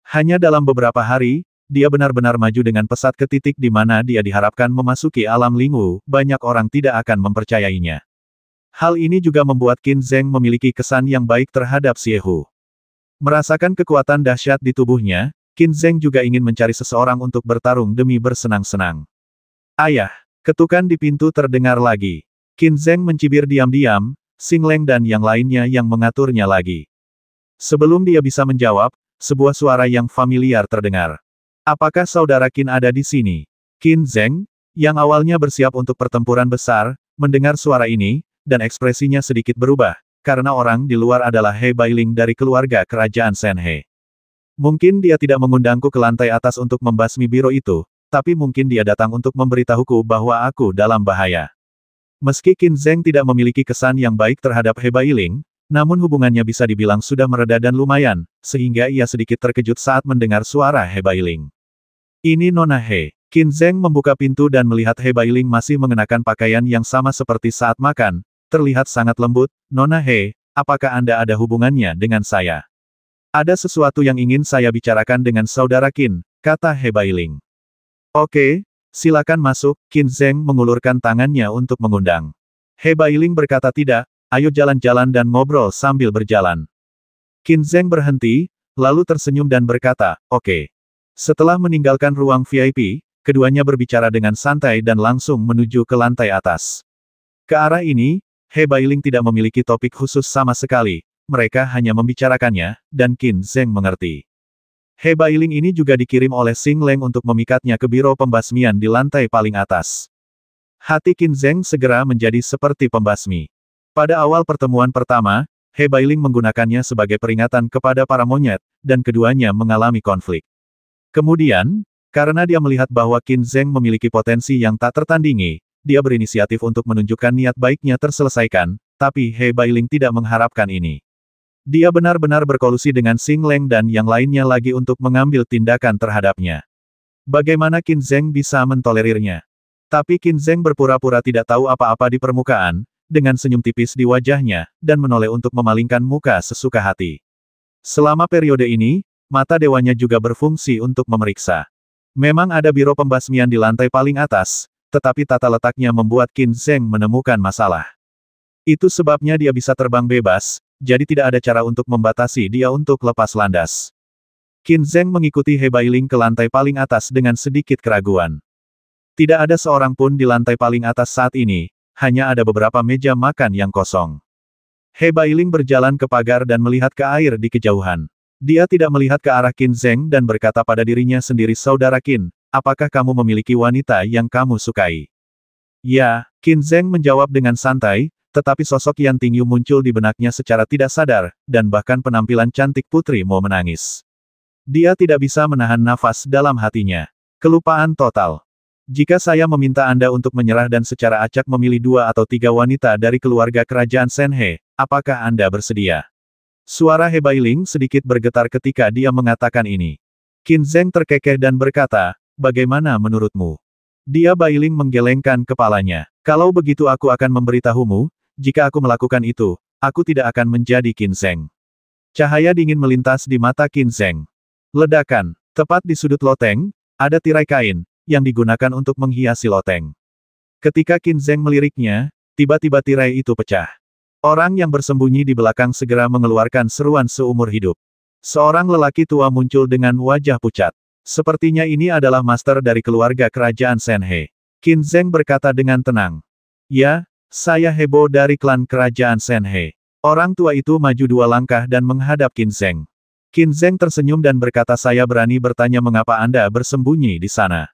Hanya dalam beberapa hari, dia benar-benar maju dengan pesat ke titik di mana dia diharapkan memasuki alam lingu, banyak orang tidak akan mempercayainya. Hal ini juga membuat Qin Zheng memiliki kesan yang baik terhadap Hu. Merasakan kekuatan dahsyat di tubuhnya, Qin Zheng juga ingin mencari seseorang untuk bertarung demi bersenang-senang. Ayah, ketukan di pintu terdengar lagi. Qin Zheng mencibir diam-diam, Sing Leng dan yang lainnya yang mengaturnya lagi. Sebelum dia bisa menjawab, sebuah suara yang familiar terdengar. Apakah saudara Qin ada di sini? Qin Zheng, yang awalnya bersiap untuk pertempuran besar, mendengar suara ini, dan ekspresinya sedikit berubah, karena orang di luar adalah He Bailing dari keluarga kerajaan Senhe. Mungkin dia tidak mengundangku ke lantai atas untuk membasmi biro itu, tapi mungkin dia datang untuk memberitahuku bahwa aku dalam bahaya. Meski Qin Zheng tidak memiliki kesan yang baik terhadap He Bailing. Namun hubungannya bisa dibilang sudah mereda dan lumayan, sehingga ia sedikit terkejut saat mendengar suara He Bailing. Ini Nona He. Qin Zheng membuka pintu dan melihat He Bailing masih mengenakan pakaian yang sama seperti saat makan, terlihat sangat lembut, Nona He, apakah Anda ada hubungannya dengan saya? Ada sesuatu yang ingin saya bicarakan dengan saudara Qin, kata He Bailing. Oke, silakan masuk, Qin Zheng mengulurkan tangannya untuk mengundang. He Bailing berkata tidak, ayo jalan-jalan dan ngobrol sambil berjalan. Qin Zheng berhenti, lalu tersenyum dan berkata, oke. Okay. Setelah meninggalkan ruang VIP, keduanya berbicara dengan santai dan langsung menuju ke lantai atas. Ke arah ini, He Bailing tidak memiliki topik khusus sama sekali, mereka hanya membicarakannya, dan Qin Zheng mengerti. He Bailing ini juga dikirim oleh Sing Leng untuk memikatnya ke biro pembasmian di lantai paling atas. Hati Qin Zheng segera menjadi seperti pembasmi. Pada awal pertemuan pertama, He Bailing menggunakannya sebagai peringatan kepada para monyet, dan keduanya mengalami konflik. Kemudian, karena dia melihat bahwa Qin Zheng memiliki potensi yang tak tertandingi, dia berinisiatif untuk menunjukkan niat baiknya terselesaikan, tapi He Bailing tidak mengharapkan ini. Dia benar-benar berkolusi dengan Sing Leng dan yang lainnya lagi untuk mengambil tindakan terhadapnya. Bagaimana Qin Zheng bisa mentolerirnya? Tapi Qin Zheng berpura-pura tidak tahu apa-apa di permukaan, dengan senyum tipis di wajahnya, dan menoleh untuk memalingkan muka sesuka hati. Selama periode ini, mata dewanya juga berfungsi untuk memeriksa. Memang ada biro pembasmian di lantai paling atas, tetapi tata letaknya membuat Qin Zheng menemukan masalah. Itu sebabnya dia bisa terbang bebas, jadi tidak ada cara untuk membatasi dia untuk lepas landas. Qin Zheng mengikuti He Bailing ke lantai paling atas dengan sedikit keraguan. Tidak ada seorang pun di lantai paling atas saat ini, hanya ada beberapa meja makan yang kosong. He Bailing berjalan ke pagar dan melihat ke air di kejauhan. Dia tidak melihat ke arah Qin Zheng dan berkata pada dirinya sendiri Saudara Qin, apakah kamu memiliki wanita yang kamu sukai? Ya, Qin Zheng menjawab dengan santai, tetapi sosok yang tinggi muncul di benaknya secara tidak sadar, dan bahkan penampilan cantik putri mau menangis. Dia tidak bisa menahan nafas dalam hatinya. Kelupaan total. Jika saya meminta Anda untuk menyerah dan secara acak memilih dua atau tiga wanita dari keluarga kerajaan Senhe, apakah Anda bersedia? Suara He Bailing sedikit bergetar ketika dia mengatakan ini. Qin Zeng terkekeh dan berkata, bagaimana menurutmu? Dia Bailing menggelengkan kepalanya. Kalau begitu aku akan memberitahumu, jika aku melakukan itu, aku tidak akan menjadi Qin Zeng. Cahaya dingin melintas di mata Qin Zeng. Ledakan, tepat di sudut loteng, ada tirai kain, yang digunakan untuk menghiasi loteng. Ketika Qin Zheng meliriknya, tiba-tiba tirai itu pecah. Orang yang bersembunyi di belakang segera mengeluarkan seruan seumur hidup. Seorang lelaki tua muncul dengan wajah pucat. Sepertinya ini adalah master dari keluarga kerajaan Senhe. Qin Zheng berkata dengan tenang. Ya, saya heboh dari klan kerajaan Senhe. Orang tua itu maju dua langkah dan menghadap Qin Zheng. Qin Zheng tersenyum dan berkata saya berani bertanya mengapa Anda bersembunyi di sana.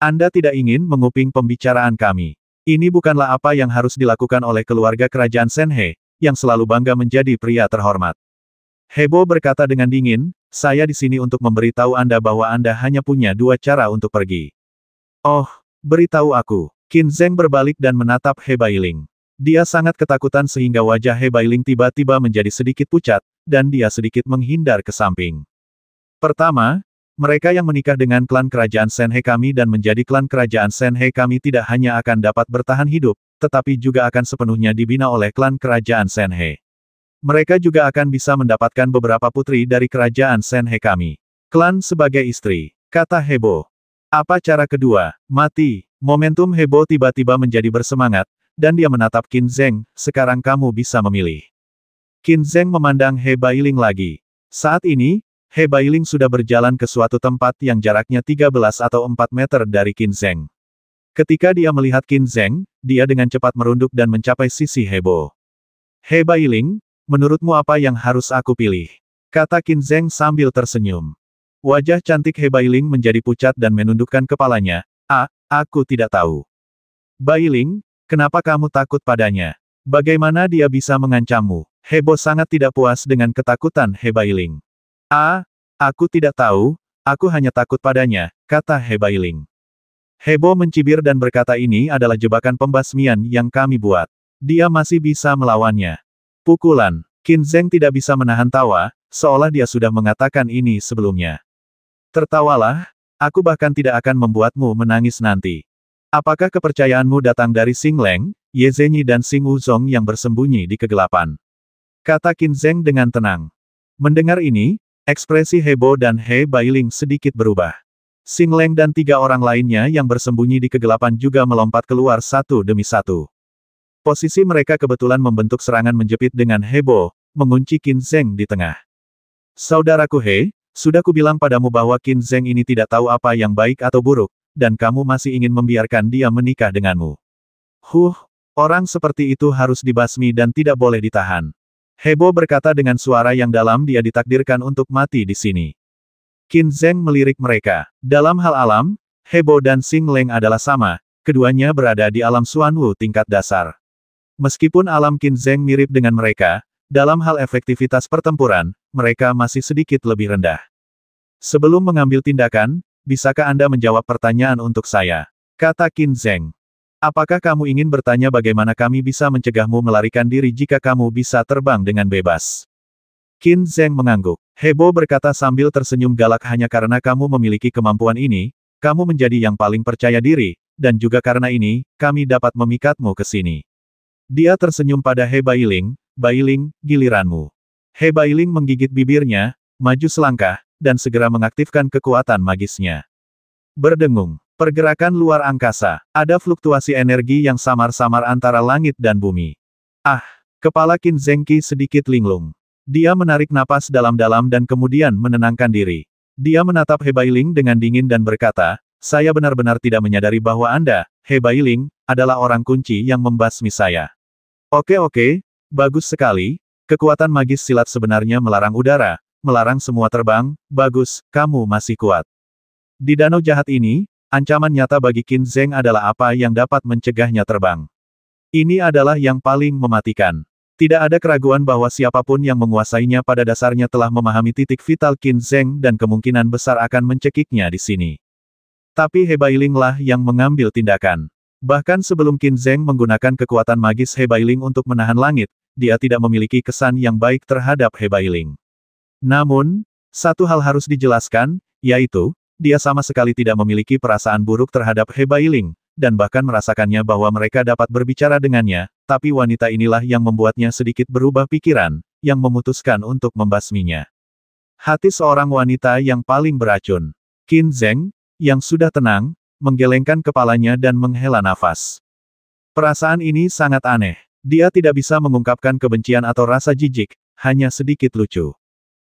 Anda tidak ingin menguping pembicaraan kami. Ini bukanlah apa yang harus dilakukan oleh keluarga kerajaan Senhe, yang selalu bangga menjadi pria terhormat. Hebo berkata dengan dingin, saya di sini untuk memberitahu Anda bahwa Anda hanya punya dua cara untuk pergi. Oh, beritahu aku. Qin Zheng berbalik dan menatap He Bailing. Dia sangat ketakutan sehingga wajah He Bailing tiba-tiba menjadi sedikit pucat, dan dia sedikit menghindar ke samping. Pertama, mereka yang menikah dengan klan kerajaan Senhe kami dan menjadi klan kerajaan Senhe kami tidak hanya akan dapat bertahan hidup, tetapi juga akan sepenuhnya dibina oleh klan kerajaan Senhe. Mereka juga akan bisa mendapatkan beberapa putri dari kerajaan Senhe kami. Klan sebagai istri, kata Hebo. Apa cara kedua? Mati. Momentum Hebo tiba-tiba menjadi bersemangat, dan dia menatap Qin Zheng, sekarang kamu bisa memilih. Qin Zheng memandang He Bailing lagi. Saat ini, He Bailing sudah berjalan ke suatu tempat yang jaraknya 13 atau 4 meter dari Qin Zeng. Ketika dia melihat Qin Zeng, dia dengan cepat merunduk dan mencapai sisi Hebo. He Bailing, menurutmu apa yang harus aku pilih? Kata Qin Zeng sambil tersenyum. Wajah cantik He Bailing menjadi pucat dan menundukkan kepalanya. Ah, aku tidak tahu. Bailing, kenapa kamu takut padanya? Bagaimana dia bisa mengancammu? Hebo sangat tidak puas dengan ketakutan He Bailing. Ah, aku tidak tahu, aku hanya takut padanya, kata He Hebailing. Hebo mencibir dan berkata ini adalah jebakan pembasmian yang kami buat. Dia masih bisa melawannya. Pukulan, Qin Zeng tidak bisa menahan tawa, seolah dia sudah mengatakan ini sebelumnya. Tertawalah, aku bahkan tidak akan membuatmu menangis nanti. Apakah kepercayaanmu datang dari Sing Leng, Ye Zhenyi dan Sing Wuzong yang bersembunyi di kegelapan? Kata Qin Zeng dengan tenang. Mendengar ini, Ekspresi Hebo dan He Bailing sedikit berubah. Sing Leng dan tiga orang lainnya yang bersembunyi di kegelapan juga melompat keluar satu demi satu. Posisi mereka kebetulan membentuk serangan menjepit dengan Hebo, mengunci Qin Zheng di tengah. Saudaraku He, sudah kubilang padamu bahwa Qin Zheng ini tidak tahu apa yang baik atau buruk, dan kamu masih ingin membiarkan dia menikah denganmu. Huh, orang seperti itu harus dibasmi dan tidak boleh ditahan. Hebo berkata dengan suara yang dalam dia ditakdirkan untuk mati di sini. Qin Zeng melirik mereka. Dalam hal alam, Hebo dan Sing Leng adalah sama, keduanya berada di alam Wu tingkat dasar. Meskipun alam Qin Zeng mirip dengan mereka, dalam hal efektivitas pertempuran, mereka masih sedikit lebih rendah. Sebelum mengambil tindakan, bisakah Anda menjawab pertanyaan untuk saya? Kata Qin Zeng. Apakah kamu ingin bertanya bagaimana kami bisa mencegahmu melarikan diri jika kamu bisa terbang dengan bebas? Qin Zeng mengangguk. Hebo berkata sambil tersenyum galak hanya karena kamu memiliki kemampuan ini, kamu menjadi yang paling percaya diri, dan juga karena ini, kami dapat memikatmu ke sini. Dia tersenyum pada He Bailing, Bailing, giliranmu. He Bailing menggigit bibirnya, maju selangkah, dan segera mengaktifkan kekuatan magisnya. Berdengung, Pergerakan luar angkasa, ada fluktuasi energi yang samar-samar antara langit dan bumi. Ah, kepala Qin Zengki sedikit linglung. Dia menarik napas dalam-dalam dan kemudian menenangkan diri. Dia menatap He Bailing dengan dingin dan berkata, saya benar-benar tidak menyadari bahwa Anda, He Bailing, adalah orang kunci yang membasmi saya. Oke oke, bagus sekali, kekuatan magis silat sebenarnya melarang udara, melarang semua terbang, bagus, kamu masih kuat. Di danau jahat ini, Ancaman nyata bagi Qin Zheng adalah apa yang dapat mencegahnya terbang. Ini adalah yang paling mematikan. Tidak ada keraguan bahwa siapapun yang menguasainya pada dasarnya telah memahami titik vital Qin Zheng dan kemungkinan besar akan mencekiknya di sini. Tapi Bailing lah yang mengambil tindakan. Bahkan sebelum Qin Zheng menggunakan kekuatan magis He Bailing untuk menahan langit, dia tidak memiliki kesan yang baik terhadap He Bailing. Namun, satu hal harus dijelaskan, yaitu, dia sama sekali tidak memiliki perasaan buruk terhadap He Bailing, dan bahkan merasakannya bahwa mereka dapat berbicara dengannya, tapi wanita inilah yang membuatnya sedikit berubah pikiran, yang memutuskan untuk membasminya. Hati seorang wanita yang paling beracun. Qin Zeng, yang sudah tenang, menggelengkan kepalanya dan menghela nafas. Perasaan ini sangat aneh. Dia tidak bisa mengungkapkan kebencian atau rasa jijik, hanya sedikit lucu.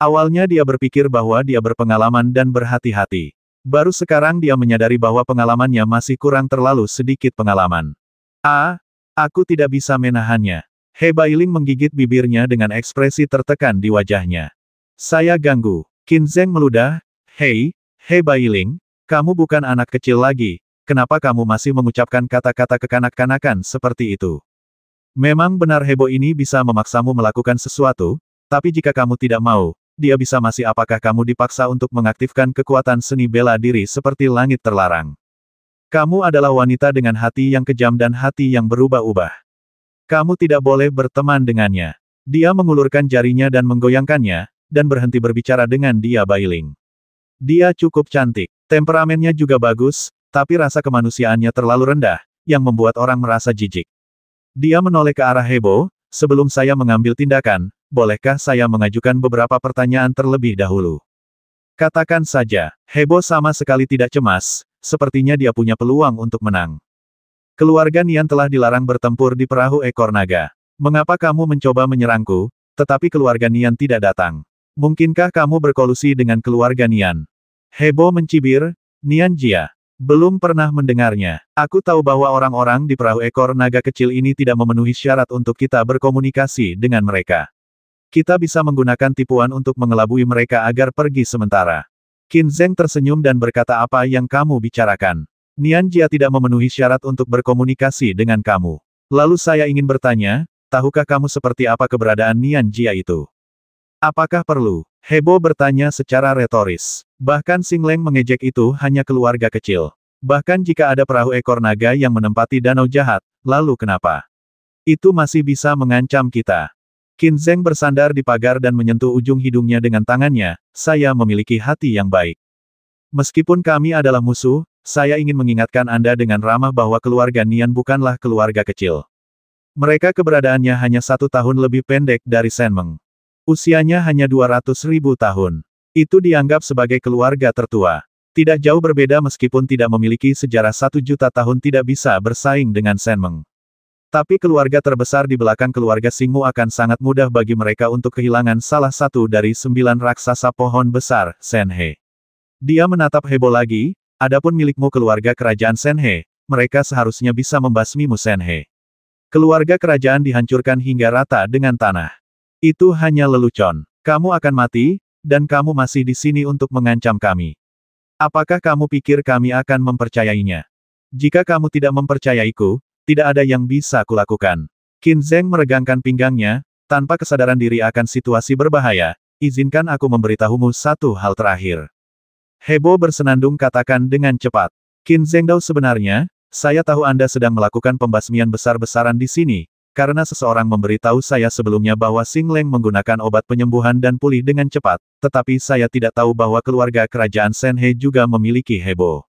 Awalnya dia berpikir bahwa dia berpengalaman dan berhati-hati. Baru sekarang dia menyadari bahwa pengalamannya masih kurang terlalu sedikit pengalaman. Ah, aku tidak bisa menahannya. He Bailing menggigit bibirnya dengan ekspresi tertekan di wajahnya. Saya ganggu. Qin Zeng meludah, Hei, He Bailing, kamu bukan anak kecil lagi, kenapa kamu masih mengucapkan kata-kata kekanak-kanakan seperti itu? Memang benar heboh ini bisa memaksamu melakukan sesuatu, tapi jika kamu tidak mau, dia bisa masih apakah kamu dipaksa untuk mengaktifkan kekuatan seni bela diri seperti langit terlarang. Kamu adalah wanita dengan hati yang kejam dan hati yang berubah-ubah. Kamu tidak boleh berteman dengannya. Dia mengulurkan jarinya dan menggoyangkannya, dan berhenti berbicara dengan dia Bailing. Dia cukup cantik, temperamennya juga bagus, tapi rasa kemanusiaannya terlalu rendah, yang membuat orang merasa jijik. Dia menoleh ke arah Hebo, sebelum saya mengambil tindakan, bolehkah saya mengajukan beberapa pertanyaan terlebih dahulu? Katakan saja, Hebo sama sekali tidak cemas, sepertinya dia punya peluang untuk menang. Keluarga Nian telah dilarang bertempur di perahu ekor naga. Mengapa kamu mencoba menyerangku, tetapi keluarga Nian tidak datang? Mungkinkah kamu berkolusi dengan keluarga Nian? Hebo mencibir, Nian Jia. Belum pernah mendengarnya. Aku tahu bahwa orang-orang di perahu ekor naga kecil ini tidak memenuhi syarat untuk kita berkomunikasi dengan mereka. Kita bisa menggunakan tipuan untuk mengelabui mereka agar pergi sementara. Qin Zeng tersenyum dan berkata apa yang kamu bicarakan. Nian Jia tidak memenuhi syarat untuk berkomunikasi dengan kamu. Lalu saya ingin bertanya, tahukah kamu seperti apa keberadaan Nian Jia itu? Apakah perlu? Hebo bertanya secara retoris. Bahkan Sing Leng mengejek itu hanya keluarga kecil. Bahkan jika ada perahu ekor naga yang menempati danau jahat, lalu kenapa? Itu masih bisa mengancam kita. Qin Zeng bersandar di pagar dan menyentuh ujung hidungnya dengan tangannya, saya memiliki hati yang baik. Meskipun kami adalah musuh, saya ingin mengingatkan Anda dengan ramah bahwa keluarga Nian bukanlah keluarga kecil. Mereka keberadaannya hanya satu tahun lebih pendek dari Shen Meng. Usianya hanya 200 ribu tahun. Itu dianggap sebagai keluarga tertua. Tidak jauh berbeda meskipun tidak memiliki sejarah satu juta tahun tidak bisa bersaing dengan Shen Meng. Tapi keluarga terbesar di belakang keluarga Singmu akan sangat mudah bagi mereka untuk kehilangan salah satu dari sembilan raksasa pohon besar, Senhe. Dia menatap Hebo lagi, adapun milikmu keluarga kerajaan Senhe, mereka seharusnya bisa membasmimu Senhe. Keluarga kerajaan dihancurkan hingga rata dengan tanah. Itu hanya lelucon. Kamu akan mati, dan kamu masih di sini untuk mengancam kami. Apakah kamu pikir kami akan mempercayainya? Jika kamu tidak mempercayaiku, tidak ada yang bisa kulakukan. Qin Zeng meregangkan pinggangnya, tanpa kesadaran diri akan situasi berbahaya, izinkan aku memberitahumu satu hal terakhir. Hebo bersenandung katakan dengan cepat. Qin Dao sebenarnya, saya tahu Anda sedang melakukan pembasmian besar-besaran di sini, karena seseorang memberitahu saya sebelumnya bahwa Sing Leng menggunakan obat penyembuhan dan pulih dengan cepat, tetapi saya tidak tahu bahwa keluarga kerajaan Senhe juga memiliki Hebo.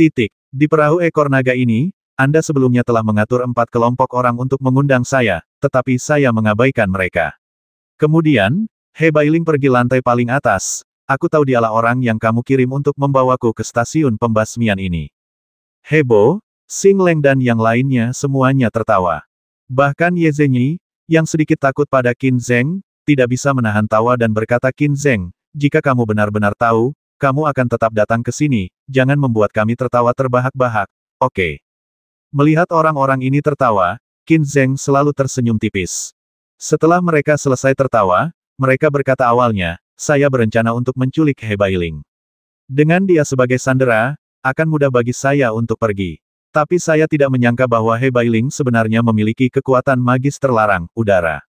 Titik. Di perahu ekor naga ini, anda sebelumnya telah mengatur empat kelompok orang untuk mengundang saya, tetapi saya mengabaikan mereka. Kemudian, He Bailing pergi lantai paling atas. Aku tahu dialah orang yang kamu kirim untuk membawaku ke stasiun pembasmian ini. Hebo, Sing Leng dan yang lainnya semuanya tertawa. Bahkan Ye Zhenyi, yang sedikit takut pada Qin Zheng, tidak bisa menahan tawa dan berkata Qin Zheng, jika kamu benar-benar tahu, kamu akan tetap datang ke sini, jangan membuat kami tertawa terbahak-bahak, oke. Okay. Melihat orang-orang ini tertawa, Qin Zheng selalu tersenyum tipis. Setelah mereka selesai tertawa, mereka berkata awalnya, saya berencana untuk menculik He Bailing. Dengan dia sebagai sandera, akan mudah bagi saya untuk pergi. Tapi saya tidak menyangka bahwa He Bailing sebenarnya memiliki kekuatan magis terlarang, udara.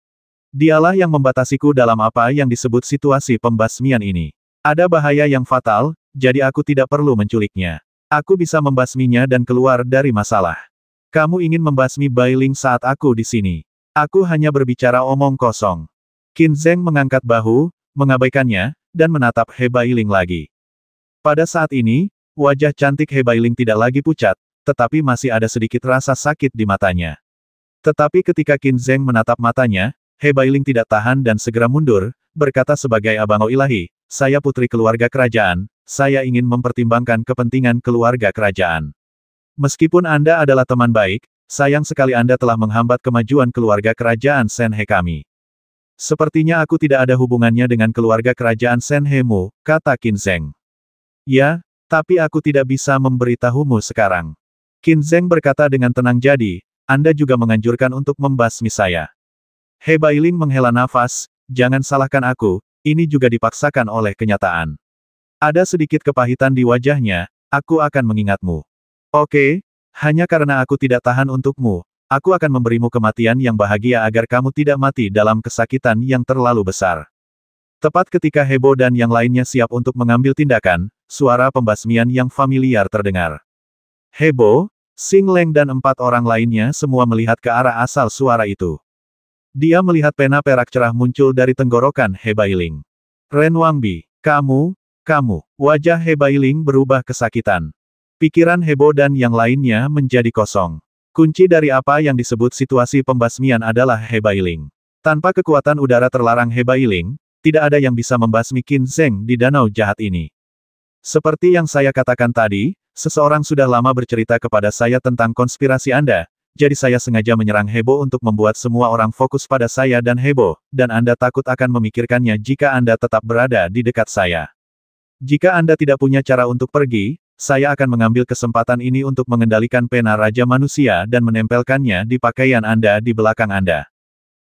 Dialah yang membatasiku dalam apa yang disebut situasi pembasmian ini. Ada bahaya yang fatal, jadi aku tidak perlu menculiknya. Aku bisa membasminya dan keluar dari masalah. Kamu ingin membasmi Bailing saat aku di sini. Aku hanya berbicara omong kosong. Qin Zeng mengangkat bahu, mengabaikannya, dan menatap He Bailing lagi. Pada saat ini, wajah cantik He Bailing tidak lagi pucat, tetapi masih ada sedikit rasa sakit di matanya. Tetapi ketika Qin Zeng menatap matanya, He Bailing tidak tahan dan segera mundur, berkata sebagai abang ilahi, saya putri keluarga kerajaan, saya ingin mempertimbangkan kepentingan keluarga kerajaan. Meskipun Anda adalah teman baik, sayang sekali Anda telah menghambat kemajuan keluarga kerajaan Senhe kami. Sepertinya aku tidak ada hubungannya dengan keluarga kerajaan Senhemu, kata Kinzeng. Ya, tapi aku tidak bisa memberitahumu sekarang. Kinzeng berkata dengan tenang jadi, Anda juga menganjurkan untuk membasmi saya. He Bailing menghela nafas, jangan salahkan aku, ini juga dipaksakan oleh kenyataan. Ada sedikit kepahitan di wajahnya, aku akan mengingatmu. Oke, hanya karena aku tidak tahan untukmu, aku akan memberimu kematian yang bahagia agar kamu tidak mati dalam kesakitan yang terlalu besar. Tepat ketika Hebo dan yang lainnya siap untuk mengambil tindakan, suara pembasmian yang familiar terdengar. Hebo, Sing Leng dan empat orang lainnya semua melihat ke arah asal suara itu. Dia melihat pena perak cerah muncul dari tenggorokan He Bailing. Ren Wangbi, kamu, kamu, wajah He Bailing berubah kesakitan. Pikiran Hebo dan yang lainnya menjadi kosong. Kunci dari apa yang disebut situasi pembasmian adalah He Bailing. Tanpa kekuatan udara terlarang He Bailing, tidak ada yang bisa membasmi Qin Zeng di danau jahat ini. Seperti yang saya katakan tadi, seseorang sudah lama bercerita kepada saya tentang konspirasi Anda, jadi saya sengaja menyerang Hebo untuk membuat semua orang fokus pada saya dan Hebo, dan Anda takut akan memikirkannya jika Anda tetap berada di dekat saya. Jika Anda tidak punya cara untuk pergi, saya akan mengambil kesempatan ini untuk mengendalikan pena Raja Manusia dan menempelkannya di pakaian Anda di belakang Anda.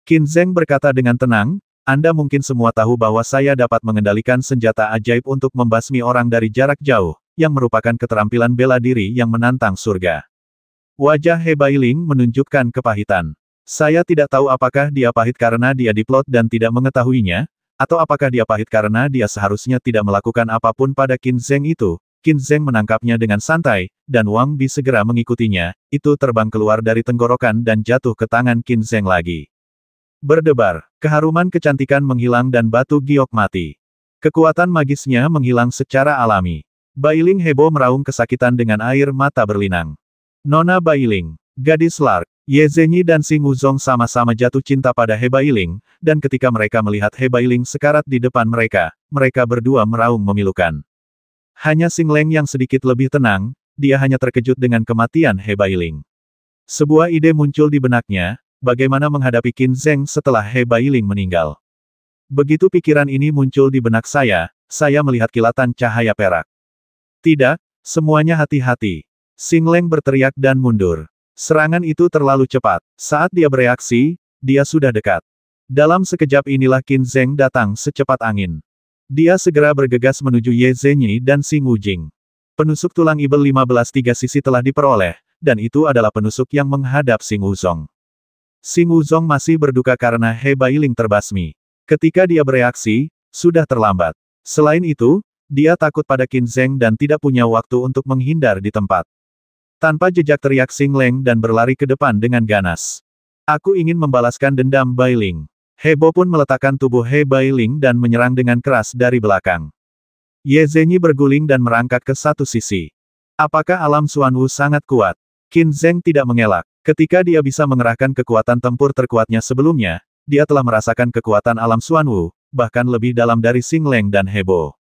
Qin Zheng berkata dengan tenang, Anda mungkin semua tahu bahwa saya dapat mengendalikan senjata ajaib untuk membasmi orang dari jarak jauh, yang merupakan keterampilan bela diri yang menantang surga. Wajah He Bailing menunjukkan kepahitan. Saya tidak tahu apakah dia pahit karena dia diplot dan tidak mengetahuinya, atau apakah dia pahit karena dia seharusnya tidak melakukan apapun pada Qin Zheng itu. Qin Zheng menangkapnya dengan santai, dan Wang Bi segera mengikutinya, itu terbang keluar dari tenggorokan dan jatuh ke tangan Qin Zheng lagi. Berdebar, keharuman kecantikan menghilang dan batu giok mati. Kekuatan magisnya menghilang secara alami. Bailing heboh meraung kesakitan dengan air mata berlinang. Nona Bailing, gadis Lark, Ye Zhenyi dan Xing Wuzong sama-sama jatuh cinta pada He Bailing, dan ketika mereka melihat He Bailing sekarat di depan mereka, mereka berdua meraung memilukan. Hanya Xing Leng yang sedikit lebih tenang, dia hanya terkejut dengan kematian He Bailing. Sebuah ide muncul di benaknya, bagaimana menghadapi Qin Zheng setelah He Bailing meninggal. Begitu pikiran ini muncul di benak saya, saya melihat kilatan cahaya perak. Tidak, semuanya hati-hati. Leng berteriak dan mundur. Serangan itu terlalu cepat. Saat dia bereaksi, dia sudah dekat. Dalam sekejap inilah Qin Zheng datang secepat angin. Dia segera bergegas menuju Ye Zhenyi dan Xing Wujing. Penusuk tulang ibel 15 tiga sisi telah diperoleh, dan itu adalah penusuk yang menghadap Xing Wuzong. Xing Wuzong masih berduka karena He Bailing terbasmi. Ketika dia bereaksi, sudah terlambat. Selain itu, dia takut pada Qin Zheng dan tidak punya waktu untuk menghindar di tempat. Tanpa jejak teriak Sing Leng dan berlari ke depan dengan ganas. Aku ingin membalaskan dendam Bai Ling. Hebo pun meletakkan tubuh He Bai Ling dan menyerang dengan keras dari belakang. Ye Zenyi berguling dan merangkak ke satu sisi. Apakah alam Suan Wu sangat kuat? Qin Zheng tidak mengelak. Ketika dia bisa mengerahkan kekuatan tempur terkuatnya sebelumnya, dia telah merasakan kekuatan alam Suan Wu, bahkan lebih dalam dari Sing Leng dan Hebo.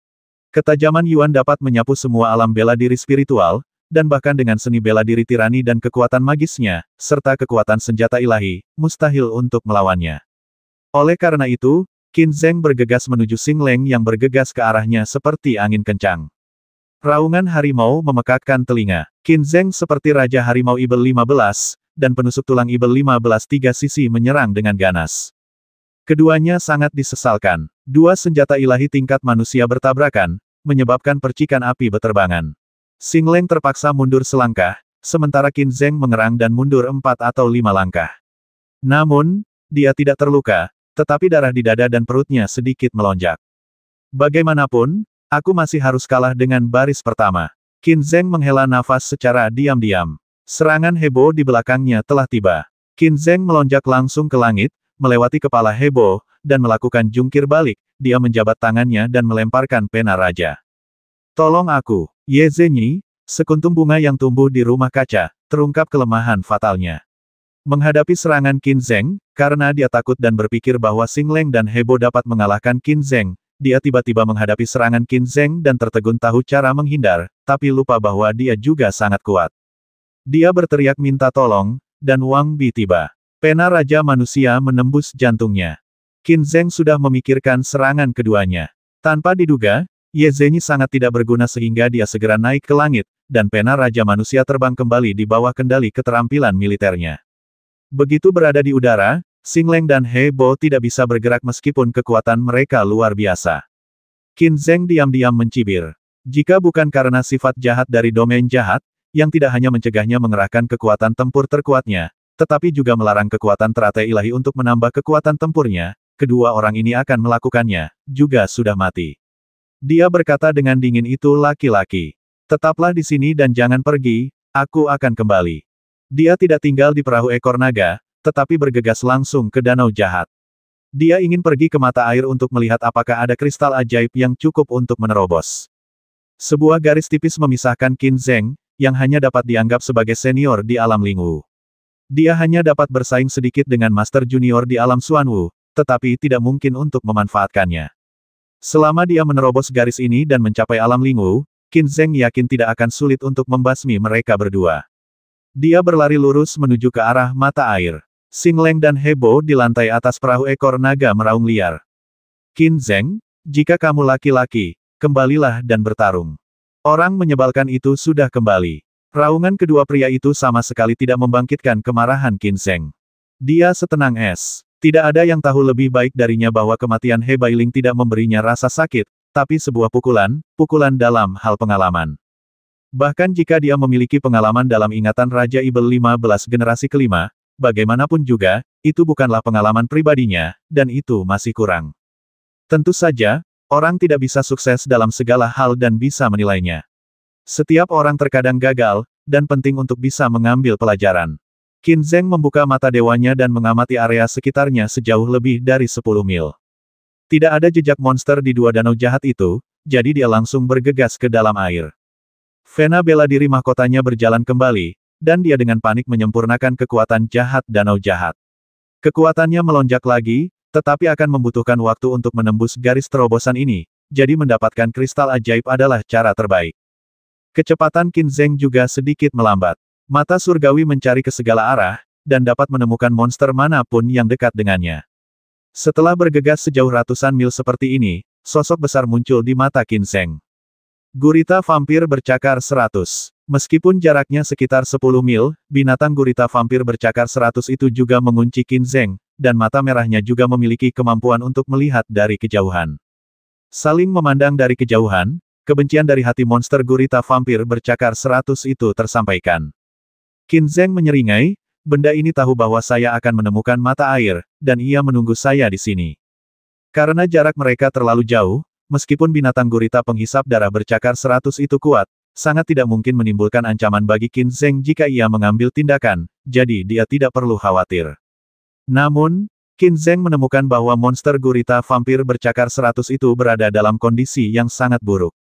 Ketajaman Yuan dapat menyapu semua alam bela diri spiritual, dan bahkan dengan seni bela diri tirani dan kekuatan magisnya, serta kekuatan senjata ilahi, mustahil untuk melawannya. Oleh karena itu, Qin Zheng bergegas menuju Sing Leng yang bergegas ke arahnya seperti angin kencang. Raungan harimau memekakkan telinga. Qin Zheng seperti Raja Harimau Ibel 15, dan penusuk tulang Ibel 15 tiga sisi menyerang dengan ganas. Keduanya sangat disesalkan. Dua senjata ilahi tingkat manusia bertabrakan, menyebabkan percikan api beterbangan. Xing Leng terpaksa mundur selangkah, sementara Qin Zheng mengerang dan mundur empat atau lima langkah. Namun, dia tidak terluka, tetapi darah di dada dan perutnya sedikit melonjak. Bagaimanapun, aku masih harus kalah dengan baris pertama. Qin Zheng menghela nafas secara diam-diam. Serangan heboh di belakangnya telah tiba. Qin Zheng melonjak langsung ke langit, melewati kepala heboh, dan melakukan jungkir balik, dia menjabat tangannya dan melemparkan pena raja. Tolong aku. Ye Zenyi, sekuntum bunga yang tumbuh di rumah kaca, terungkap kelemahan fatalnya. Menghadapi serangan Qin Zeng, karena dia takut dan berpikir bahwa Sing Leng dan Hebo dapat mengalahkan Qin Zeng, dia tiba-tiba menghadapi serangan Qin Zeng dan tertegun tahu cara menghindar, tapi lupa bahwa dia juga sangat kuat. Dia berteriak minta tolong, dan Wang Bi tiba. Pena Raja Manusia menembus jantungnya. Qin Zeng sudah memikirkan serangan keduanya. Tanpa diduga, Ye Zenyi sangat tidak berguna sehingga dia segera naik ke langit, dan pena Raja Manusia terbang kembali di bawah kendali keterampilan militernya. Begitu berada di udara, Leng dan He Bo tidak bisa bergerak meskipun kekuatan mereka luar biasa. Qin Zeng diam-diam mencibir. Jika bukan karena sifat jahat dari domain jahat, yang tidak hanya mencegahnya mengerahkan kekuatan tempur terkuatnya, tetapi juga melarang kekuatan teratai ilahi untuk menambah kekuatan tempurnya, kedua orang ini akan melakukannya, juga sudah mati. Dia berkata dengan dingin itu laki-laki. Tetaplah di sini dan jangan pergi, aku akan kembali. Dia tidak tinggal di perahu ekor naga, tetapi bergegas langsung ke danau jahat. Dia ingin pergi ke mata air untuk melihat apakah ada kristal ajaib yang cukup untuk menerobos. Sebuah garis tipis memisahkan Qin Zheng, yang hanya dapat dianggap sebagai senior di alam Lingwu. Dia hanya dapat bersaing sedikit dengan Master Junior di alam Suanwu, tetapi tidak mungkin untuk memanfaatkannya. Selama dia menerobos garis ini dan mencapai alam lingu, Qin Zheng yakin tidak akan sulit untuk membasmi mereka berdua. Dia berlari lurus menuju ke arah mata air. Leng dan Hebo di lantai atas perahu ekor naga meraung liar. Qin Zheng, jika kamu laki-laki, kembalilah dan bertarung. Orang menyebalkan itu sudah kembali. Raungan kedua pria itu sama sekali tidak membangkitkan kemarahan Qin Zheng. Dia setenang es. Tidak ada yang tahu lebih baik darinya bahwa kematian He Bailing tidak memberinya rasa sakit, tapi sebuah pukulan, pukulan dalam hal pengalaman. Bahkan jika dia memiliki pengalaman dalam ingatan Raja Ibel 15 generasi kelima, bagaimanapun juga, itu bukanlah pengalaman pribadinya, dan itu masih kurang. Tentu saja, orang tidak bisa sukses dalam segala hal dan bisa menilainya. Setiap orang terkadang gagal, dan penting untuk bisa mengambil pelajaran. Qin Zheng membuka mata dewanya dan mengamati area sekitarnya sejauh lebih dari 10 mil. Tidak ada jejak monster di dua danau jahat itu, jadi dia langsung bergegas ke dalam air. Vena bela diri mahkotanya berjalan kembali, dan dia dengan panik menyempurnakan kekuatan jahat danau jahat. Kekuatannya melonjak lagi, tetapi akan membutuhkan waktu untuk menembus garis terobosan ini, jadi mendapatkan kristal ajaib adalah cara terbaik. Kecepatan Qin Zheng juga sedikit melambat. Mata surgawi mencari ke segala arah, dan dapat menemukan monster manapun yang dekat dengannya. Setelah bergegas sejauh ratusan mil seperti ini, sosok besar muncul di mata Kinseng. Gurita vampir bercakar seratus, Meskipun jaraknya sekitar 10 mil, binatang gurita vampir bercakar seratus itu juga mengunci Kinseng, dan mata merahnya juga memiliki kemampuan untuk melihat dari kejauhan. Saling memandang dari kejauhan, kebencian dari hati monster gurita vampir bercakar seratus itu tersampaikan. Qin Zheng menyeringai, benda ini tahu bahwa saya akan menemukan mata air, dan ia menunggu saya di sini. Karena jarak mereka terlalu jauh, meskipun binatang gurita penghisap darah bercakar seratus itu kuat, sangat tidak mungkin menimbulkan ancaman bagi Qin Zheng jika ia mengambil tindakan, jadi dia tidak perlu khawatir. Namun, Qin Zheng menemukan bahwa monster gurita vampir bercakar seratus itu berada dalam kondisi yang sangat buruk.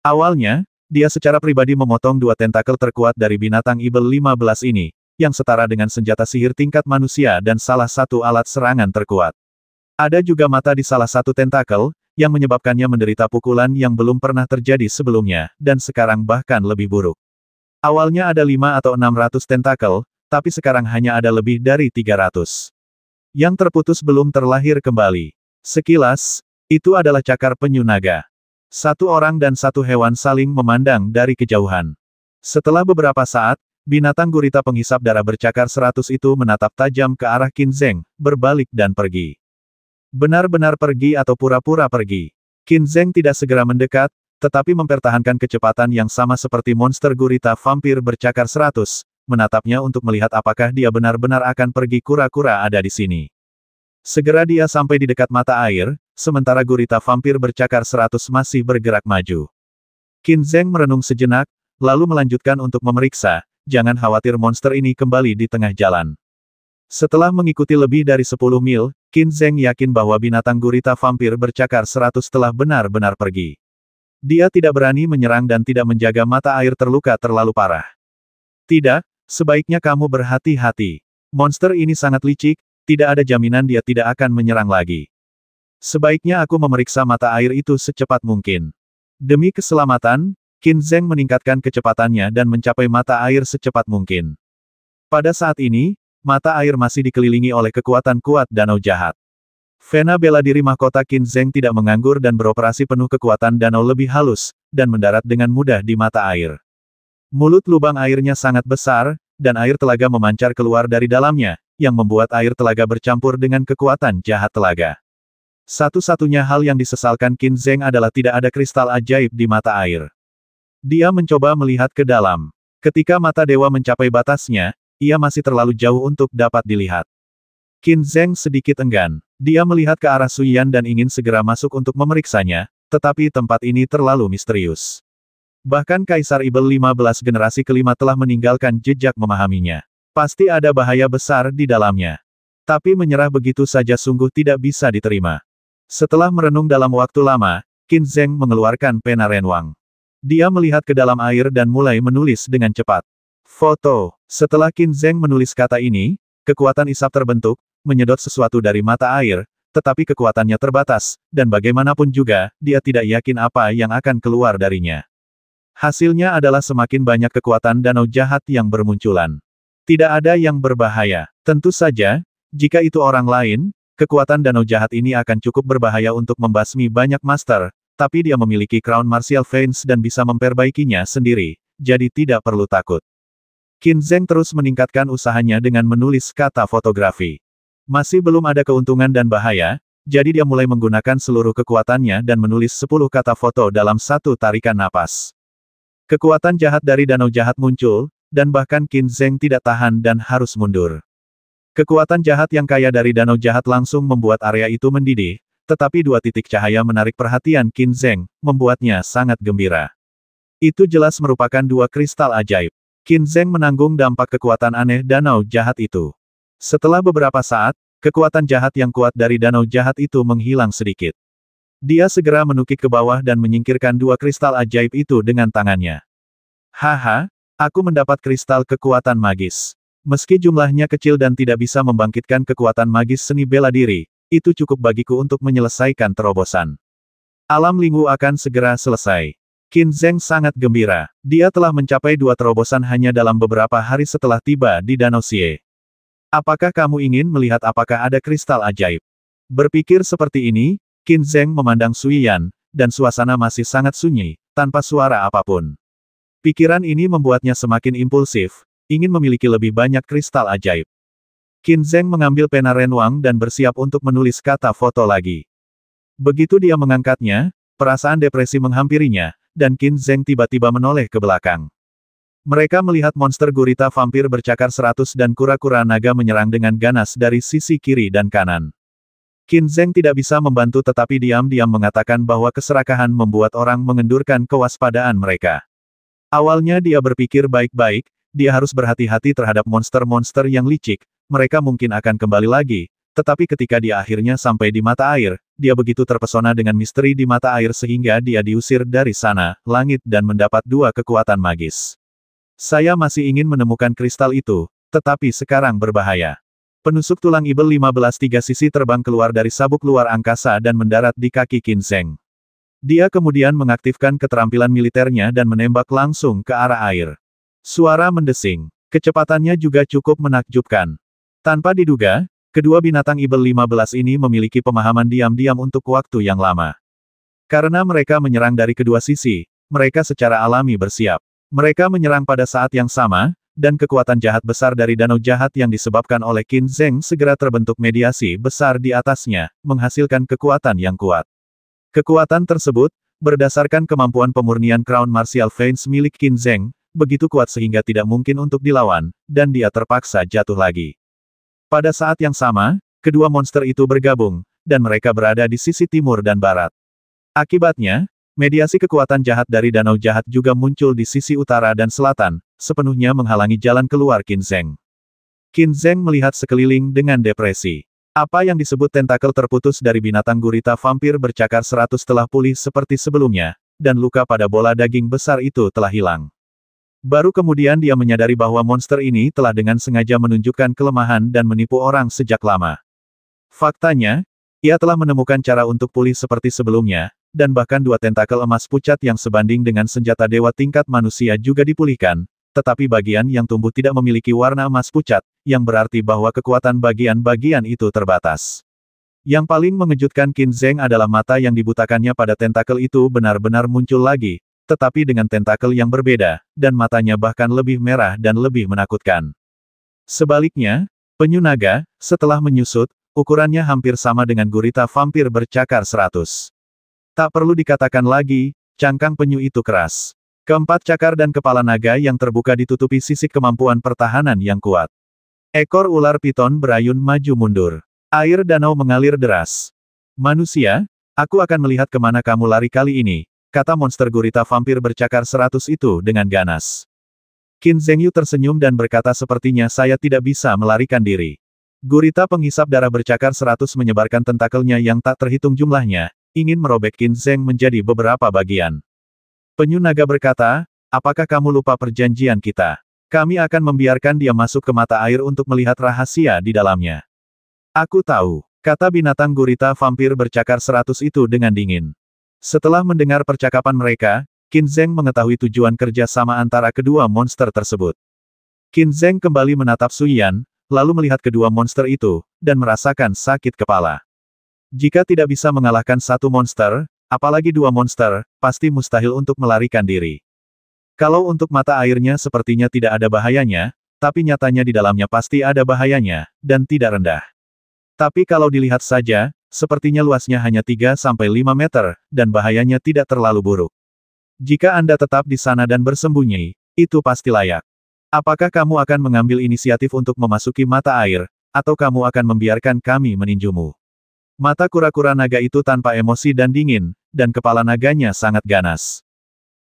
Awalnya, dia secara pribadi memotong dua tentakel terkuat dari binatang Ibel 15 ini, yang setara dengan senjata sihir tingkat manusia dan salah satu alat serangan terkuat. Ada juga mata di salah satu tentakel, yang menyebabkannya menderita pukulan yang belum pernah terjadi sebelumnya, dan sekarang bahkan lebih buruk. Awalnya ada lima atau enam ratus tentakel, tapi sekarang hanya ada lebih dari tiga ratus Yang terputus belum terlahir kembali. Sekilas, itu adalah cakar penyu naga. Satu orang dan satu hewan saling memandang dari kejauhan. Setelah beberapa saat, binatang gurita penghisap darah bercakar seratus itu menatap tajam ke arah Zheng, berbalik dan pergi. Benar-benar pergi atau pura-pura pergi. Zheng tidak segera mendekat, tetapi mempertahankan kecepatan yang sama seperti monster gurita vampir bercakar seratus, menatapnya untuk melihat apakah dia benar-benar akan pergi kura-kura ada di sini. Segera dia sampai di dekat mata air, sementara gurita vampir bercakar seratus masih bergerak maju. Qin Zheng merenung sejenak, lalu melanjutkan untuk memeriksa, jangan khawatir monster ini kembali di tengah jalan. Setelah mengikuti lebih dari 10 mil, Qin Zheng yakin bahwa binatang gurita vampir bercakar seratus telah benar-benar pergi. Dia tidak berani menyerang dan tidak menjaga mata air terluka terlalu parah. Tidak, sebaiknya kamu berhati-hati. Monster ini sangat licik, tidak ada jaminan dia tidak akan menyerang lagi. Sebaiknya aku memeriksa mata air itu secepat mungkin. Demi keselamatan, Qin Zheng meningkatkan kecepatannya dan mencapai mata air secepat mungkin. Pada saat ini, mata air masih dikelilingi oleh kekuatan kuat danau jahat. Vena bela diri mahkota Qin Zheng tidak menganggur dan beroperasi penuh kekuatan danau lebih halus, dan mendarat dengan mudah di mata air. Mulut lubang airnya sangat besar, dan air telaga memancar keluar dari dalamnya, yang membuat air telaga bercampur dengan kekuatan jahat telaga. Satu-satunya hal yang disesalkan Qin Zheng adalah tidak ada kristal ajaib di mata air. Dia mencoba melihat ke dalam. Ketika mata dewa mencapai batasnya, ia masih terlalu jauh untuk dapat dilihat. Qin Zheng sedikit enggan. Dia melihat ke arah Suyan dan ingin segera masuk untuk memeriksanya, tetapi tempat ini terlalu misterius. Bahkan Kaisar Ibel 15 generasi kelima telah meninggalkan jejak memahaminya. Pasti ada bahaya besar di dalamnya. Tapi menyerah begitu saja sungguh tidak bisa diterima. Setelah merenung dalam waktu lama, Qin Zheng mengeluarkan pena renwang. Dia melihat ke dalam air dan mulai menulis dengan cepat. Foto. Setelah Qin Zheng menulis kata ini, kekuatan isap terbentuk, menyedot sesuatu dari mata air, tetapi kekuatannya terbatas, dan bagaimanapun juga, dia tidak yakin apa yang akan keluar darinya. Hasilnya adalah semakin banyak kekuatan danau jahat yang bermunculan. Tidak ada yang berbahaya. Tentu saja, jika itu orang lain, Kekuatan danau jahat ini akan cukup berbahaya untuk membasmi banyak master, tapi dia memiliki crown martial veins dan bisa memperbaikinya sendiri, jadi tidak perlu takut. Qin Zheng terus meningkatkan usahanya dengan menulis kata fotografi. Masih belum ada keuntungan dan bahaya, jadi dia mulai menggunakan seluruh kekuatannya dan menulis 10 kata foto dalam satu tarikan napas. Kekuatan jahat dari danau jahat muncul, dan bahkan Qin Zheng tidak tahan dan harus mundur. Kekuatan jahat yang kaya dari danau jahat langsung membuat area itu mendidih, tetapi dua titik cahaya menarik perhatian Qin Zheng, membuatnya sangat gembira. Itu jelas merupakan dua kristal ajaib. Qin Zheng menanggung dampak kekuatan aneh danau jahat itu. Setelah beberapa saat, kekuatan jahat yang kuat dari danau jahat itu menghilang sedikit. Dia segera menukik ke bawah dan menyingkirkan dua kristal ajaib itu dengan tangannya. Haha, aku mendapat kristal kekuatan magis. Meski jumlahnya kecil dan tidak bisa membangkitkan kekuatan magis seni bela diri, itu cukup bagiku untuk menyelesaikan terobosan. Alam Lingwu akan segera selesai. Qin Zeng sangat gembira. Dia telah mencapai dua terobosan hanya dalam beberapa hari setelah tiba di Danau Xie. Apakah kamu ingin melihat apakah ada kristal ajaib? Berpikir seperti ini, Qin Zeng memandang Sui Yan, dan suasana masih sangat sunyi, tanpa suara apapun. Pikiran ini membuatnya semakin impulsif, ingin memiliki lebih banyak kristal ajaib. Qin Zheng mengambil pena Renwang dan bersiap untuk menulis kata foto lagi. Begitu dia mengangkatnya, perasaan depresi menghampirinya, dan Qin Zheng tiba-tiba menoleh ke belakang. Mereka melihat monster gurita vampir bercakar seratus dan kura-kura naga menyerang dengan ganas dari sisi kiri dan kanan. Qin Zheng tidak bisa membantu tetapi diam-diam mengatakan bahwa keserakahan membuat orang mengendurkan kewaspadaan mereka. Awalnya dia berpikir baik-baik, dia harus berhati-hati terhadap monster-monster yang licik, mereka mungkin akan kembali lagi, tetapi ketika dia akhirnya sampai di mata air, dia begitu terpesona dengan misteri di mata air sehingga dia diusir dari sana, langit dan mendapat dua kekuatan magis. Saya masih ingin menemukan kristal itu, tetapi sekarang berbahaya. Penusuk tulang ibel 15 tiga sisi terbang keluar dari sabuk luar angkasa dan mendarat di kaki Kinseng. Dia kemudian mengaktifkan keterampilan militernya dan menembak langsung ke arah air. Suara mendesing. Kecepatannya juga cukup menakjubkan. Tanpa diduga, kedua binatang ibel 15 ini memiliki pemahaman diam-diam untuk waktu yang lama. Karena mereka menyerang dari kedua sisi, mereka secara alami bersiap. Mereka menyerang pada saat yang sama, dan kekuatan jahat besar dari danau jahat yang disebabkan oleh Qin Zheng segera terbentuk mediasi besar di atasnya, menghasilkan kekuatan yang kuat. Kekuatan tersebut, berdasarkan kemampuan pemurnian Crown Martial Veins milik Qin Zheng, begitu kuat sehingga tidak mungkin untuk dilawan, dan dia terpaksa jatuh lagi. Pada saat yang sama, kedua monster itu bergabung, dan mereka berada di sisi timur dan barat. Akibatnya, mediasi kekuatan jahat dari danau jahat juga muncul di sisi utara dan selatan, sepenuhnya menghalangi jalan keluar Kinzeng. Kinzeng melihat sekeliling dengan depresi. Apa yang disebut tentakel terputus dari binatang gurita vampir bercakar seratus telah pulih seperti sebelumnya, dan luka pada bola daging besar itu telah hilang. Baru kemudian dia menyadari bahwa monster ini telah dengan sengaja menunjukkan kelemahan dan menipu orang sejak lama. Faktanya, ia telah menemukan cara untuk pulih seperti sebelumnya, dan bahkan dua tentakel emas pucat yang sebanding dengan senjata dewa tingkat manusia juga dipulihkan, tetapi bagian yang tumbuh tidak memiliki warna emas pucat, yang berarti bahwa kekuatan bagian-bagian itu terbatas. Yang paling mengejutkan Qin Zheng adalah mata yang dibutakannya pada tentakel itu benar-benar muncul lagi, tetapi dengan tentakel yang berbeda, dan matanya bahkan lebih merah dan lebih menakutkan. Sebaliknya, penyu naga, setelah menyusut, ukurannya hampir sama dengan gurita vampir bercakar seratus. Tak perlu dikatakan lagi, cangkang penyu itu keras. Keempat cakar dan kepala naga yang terbuka ditutupi sisik kemampuan pertahanan yang kuat. Ekor ular piton berayun maju mundur. Air danau mengalir deras. Manusia, aku akan melihat kemana kamu lari kali ini, kata monster gurita vampir bercakar seratus itu dengan ganas. Qin Zhengyu tersenyum dan berkata sepertinya saya tidak bisa melarikan diri. Gurita penghisap darah bercakar seratus menyebarkan tentakelnya yang tak terhitung jumlahnya, ingin merobek Qin Zheng menjadi beberapa bagian. Penyu naga berkata, apakah kamu lupa perjanjian kita? Kami akan membiarkan dia masuk ke mata air untuk melihat rahasia di dalamnya. Aku tahu, kata binatang gurita vampir bercakar seratus itu dengan dingin. Setelah mendengar percakapan mereka, Qin Zheng mengetahui tujuan kerja sama antara kedua monster tersebut. Qin Zheng kembali menatap Suyan, lalu melihat kedua monster itu, dan merasakan sakit kepala. Jika tidak bisa mengalahkan satu monster, apalagi dua monster, pasti mustahil untuk melarikan diri. Kalau untuk mata airnya sepertinya tidak ada bahayanya, tapi nyatanya di dalamnya pasti ada bahayanya, dan tidak rendah. Tapi kalau dilihat saja, Sepertinya luasnya hanya 3-5 meter, dan bahayanya tidak terlalu buruk. Jika Anda tetap di sana dan bersembunyi, itu pasti layak. Apakah kamu akan mengambil inisiatif untuk memasuki mata air, atau kamu akan membiarkan kami meninjumu? Mata kura-kura naga itu tanpa emosi dan dingin, dan kepala naganya sangat ganas.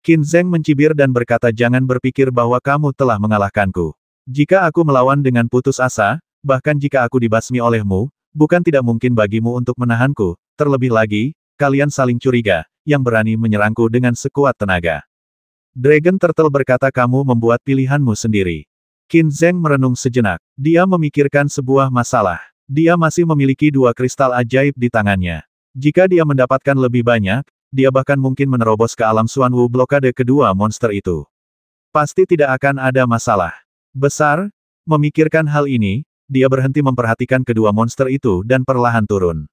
Qin Zheng mencibir dan berkata jangan berpikir bahwa kamu telah mengalahkanku. Jika aku melawan dengan putus asa, bahkan jika aku dibasmi olehmu, Bukan tidak mungkin bagimu untuk menahanku, terlebih lagi, kalian saling curiga, yang berani menyerangku dengan sekuat tenaga. Dragon Turtle berkata kamu membuat pilihanmu sendiri. Qin Zheng merenung sejenak. Dia memikirkan sebuah masalah. Dia masih memiliki dua kristal ajaib di tangannya. Jika dia mendapatkan lebih banyak, dia bahkan mungkin menerobos ke alam Suan Wu blokade kedua monster itu. Pasti tidak akan ada masalah. Besar, memikirkan hal ini, dia berhenti memperhatikan kedua monster itu dan perlahan turun.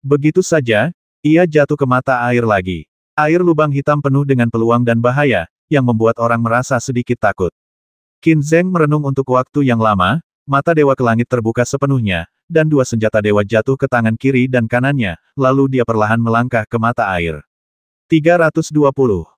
Begitu saja, ia jatuh ke mata air lagi. Air lubang hitam penuh dengan peluang dan bahaya, yang membuat orang merasa sedikit takut. Qin Zheng merenung untuk waktu yang lama, mata Dewa ke langit terbuka sepenuhnya, dan dua senjata dewa jatuh ke tangan kiri dan kanannya, lalu dia perlahan melangkah ke mata air. 320.